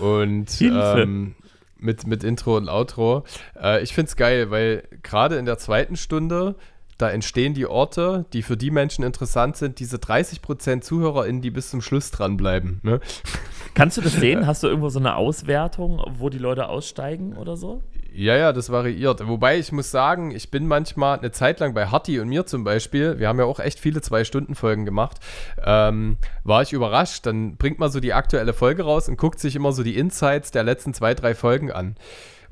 Und ähm, mit, mit Intro und Outro. Äh, ich finde es geil, weil gerade in der zweiten Stunde, da entstehen die Orte, die für die Menschen interessant sind, diese 30% ZuhörerInnen, die bis zum Schluss dranbleiben. Ne? Kannst du das sehen? Hast du irgendwo so eine Auswertung, wo die Leute aussteigen oder so? Ja, ja, das variiert. Wobei ich muss sagen, ich bin manchmal eine Zeit lang bei Hatti und mir zum Beispiel, wir haben ja auch echt viele Zwei-Stunden-Folgen gemacht, ähm, war ich überrascht. Dann bringt man so die aktuelle Folge raus und guckt sich immer so die Insights der letzten zwei, drei Folgen an.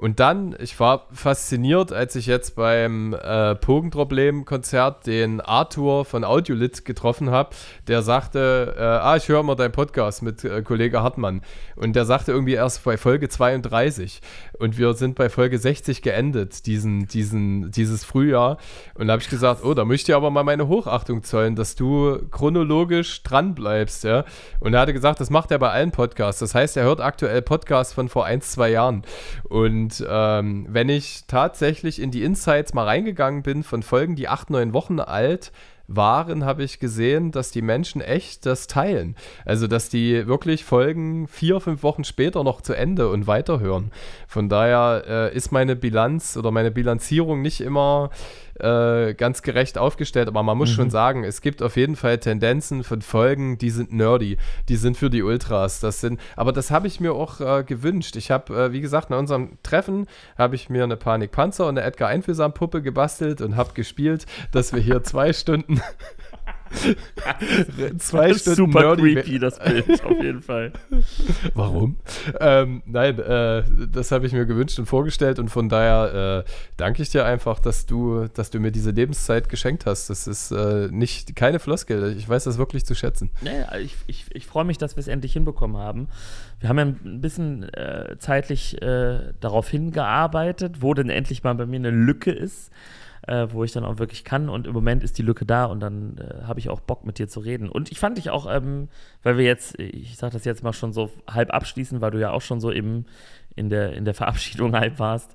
Und dann, ich war fasziniert, als ich jetzt beim äh, Pogenproblem-Konzert den Arthur von Audiolit getroffen habe, der sagte, äh, ah, ich höre mal deinen Podcast mit äh, Kollege Hartmann. Und der sagte irgendwie erst bei Folge 32. Und wir sind bei Folge 60 geendet, diesen, diesen, dieses Frühjahr. Und da habe ich gesagt, oh, da möchte ich aber mal meine Hochachtung zollen, dass du chronologisch dran bleibst, ja. Und er hatte gesagt, das macht er bei allen Podcasts. Das heißt, er hört aktuell Podcasts von vor ein, zwei Jahren. Und und ähm, wenn ich tatsächlich in die Insights mal reingegangen bin von Folgen, die acht, neun Wochen alt waren, habe ich gesehen, dass die Menschen echt das teilen. Also, dass die wirklich Folgen vier, fünf Wochen später noch zu Ende und weiterhören. Von daher äh, ist meine Bilanz oder meine Bilanzierung nicht immer äh, ganz gerecht aufgestellt, aber man muss mhm. schon sagen, es gibt auf jeden Fall Tendenzen von Folgen, die sind nerdy, die sind für die Ultras. Das sind, aber das habe ich mir auch äh, gewünscht. Ich habe, äh, wie gesagt, nach unserem Treffen habe ich mir eine Panikpanzer und eine Edgar Einfühlsam Puppe gebastelt und habe gespielt, dass wir hier zwei Stunden Zwei Stunden Super nerdy creepy, das Bild, auf jeden Fall. Warum? Ähm, nein, äh, das habe ich mir gewünscht und vorgestellt und von daher äh, danke ich dir einfach, dass du, dass du mir diese Lebenszeit geschenkt hast. Das ist äh, nicht, keine Floskel. Ich weiß das wirklich zu schätzen. Naja, also ich, ich, ich freue mich, dass wir es endlich hinbekommen haben. Wir haben ja ein bisschen äh, zeitlich äh, darauf hingearbeitet, wo denn endlich mal bei mir eine Lücke ist äh, wo ich dann auch wirklich kann. Und im Moment ist die Lücke da und dann äh, habe ich auch Bock, mit dir zu reden. Und ich fand dich auch, ähm, weil wir jetzt, ich sage das jetzt mal schon so halb abschließen, weil du ja auch schon so eben in der, in der Verabschiedung halb warst.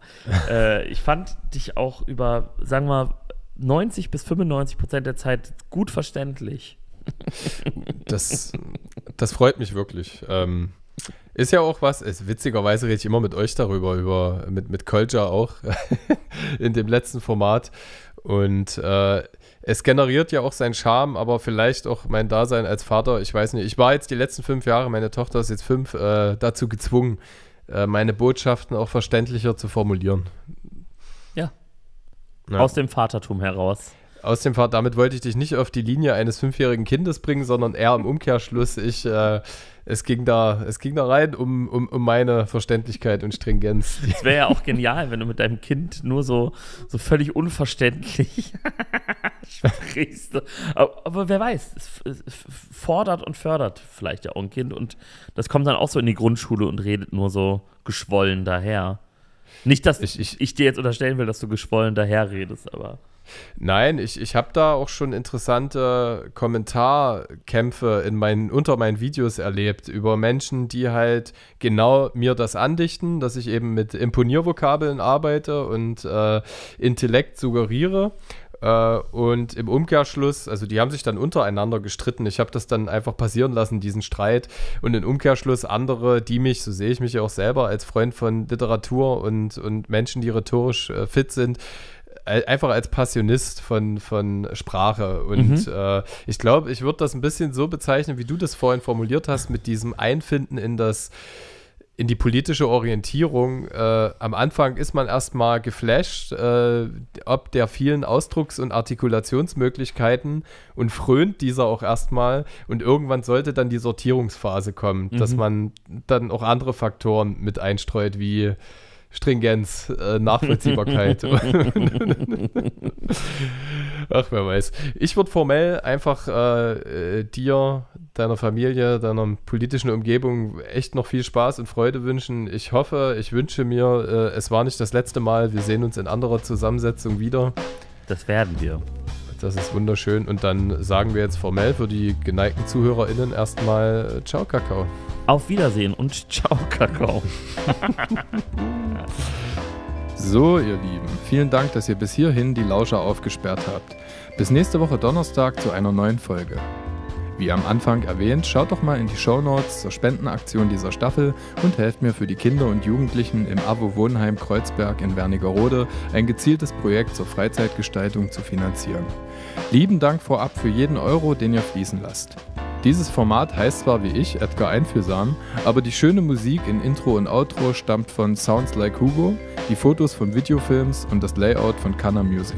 äh, ich fand dich auch über, sagen wir, mal, 90 bis 95 Prozent der Zeit gut verständlich. das, das freut mich wirklich. Ähm ist ja auch was, ist, witzigerweise rede ich immer mit euch darüber, über, mit, mit Culture auch in dem letzten Format. Und äh, es generiert ja auch seinen Charme, aber vielleicht auch mein Dasein als Vater, ich weiß nicht. Ich war jetzt die letzten fünf Jahre, meine Tochter ist jetzt fünf, äh, dazu gezwungen, äh, meine Botschaften auch verständlicher zu formulieren. Ja. ja. Aus dem Vatertum heraus aus dem Außerdem, damit wollte ich dich nicht auf die Linie eines fünfjährigen Kindes bringen, sondern eher im Umkehrschluss. Ich, äh, es, ging da, es ging da rein um, um, um meine Verständlichkeit und Stringenz. Es wäre ja auch genial, wenn du mit deinem Kind nur so, so völlig unverständlich sprichst. Aber, aber, wer weiß, es, es fordert und fördert vielleicht ja auch ein Kind. Und das kommt dann auch so in die Grundschule und redet nur so geschwollen daher. Nicht, dass ich, ich, ich dir jetzt unterstellen will, dass du geschwollen daher redest, aber. Nein, ich, ich habe da auch schon interessante Kommentarkämpfe in meinen, unter meinen Videos erlebt über Menschen, die halt genau mir das andichten, dass ich eben mit Imponiervokabeln arbeite und äh, Intellekt suggeriere. Äh, und im Umkehrschluss, also die haben sich dann untereinander gestritten. Ich habe das dann einfach passieren lassen, diesen Streit. Und im Umkehrschluss andere, die mich, so sehe ich mich ja auch selber als Freund von Literatur und, und Menschen, die rhetorisch äh, fit sind, einfach als Passionist von, von Sprache. Und mhm. äh, ich glaube, ich würde das ein bisschen so bezeichnen, wie du das vorhin formuliert hast, mit diesem Einfinden in das in die politische Orientierung. Äh, am Anfang ist man erstmal geflasht, äh, ob der vielen Ausdrucks- und Artikulationsmöglichkeiten und frönt dieser auch erstmal. Und irgendwann sollte dann die Sortierungsphase kommen, mhm. dass man dann auch andere Faktoren mit einstreut, wie Stringenz, äh, Nachvollziehbarkeit. Ach, wer weiß. Ich würde formell einfach äh, äh, dir, deiner Familie, deiner politischen Umgebung echt noch viel Spaß und Freude wünschen. Ich hoffe, ich wünsche mir, äh, es war nicht das letzte Mal. Wir sehen uns in anderer Zusammensetzung wieder. Das werden wir. Das ist wunderschön. Und dann sagen wir jetzt formell für die geneigten ZuhörerInnen erstmal äh, Ciao, Kakao. Auf Wiedersehen und ciao, Kakao. so, ihr Lieben, vielen Dank, dass ihr bis hierhin die Lauscher aufgesperrt habt. Bis nächste Woche Donnerstag zu einer neuen Folge. Wie am Anfang erwähnt, schaut doch mal in die Shownotes zur Spendenaktion dieser Staffel und helft mir für die Kinder und Jugendlichen im AWO Wohnheim Kreuzberg in Wernigerode ein gezieltes Projekt zur Freizeitgestaltung zu finanzieren. Lieben Dank vorab für jeden Euro, den ihr fließen lasst. Dieses Format heißt zwar wie ich Edgar Einfühlsam, aber die schöne Musik in Intro und Outro stammt von Sounds Like Hugo, die Fotos von Videofilms und das Layout von Kana Music.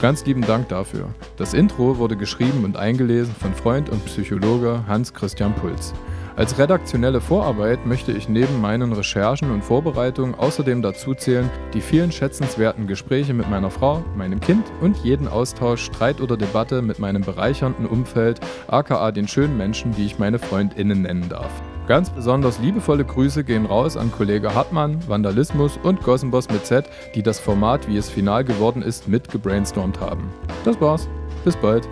Ganz lieben Dank dafür. Das Intro wurde geschrieben und eingelesen von Freund und Psychologe Hans Christian Puls. Als redaktionelle Vorarbeit möchte ich neben meinen Recherchen und Vorbereitungen außerdem dazu zählen die vielen schätzenswerten Gespräche mit meiner Frau, meinem Kind und jeden Austausch, Streit oder Debatte mit meinem bereichernden Umfeld, aka den schönen Menschen, die ich meine Freundinnen nennen darf. Ganz besonders liebevolle Grüße gehen raus an Kollege Hartmann, Vandalismus und Gossenboss mit Z, die das Format, wie es final geworden ist, mit gebrainstormt haben. Das war's. Bis bald.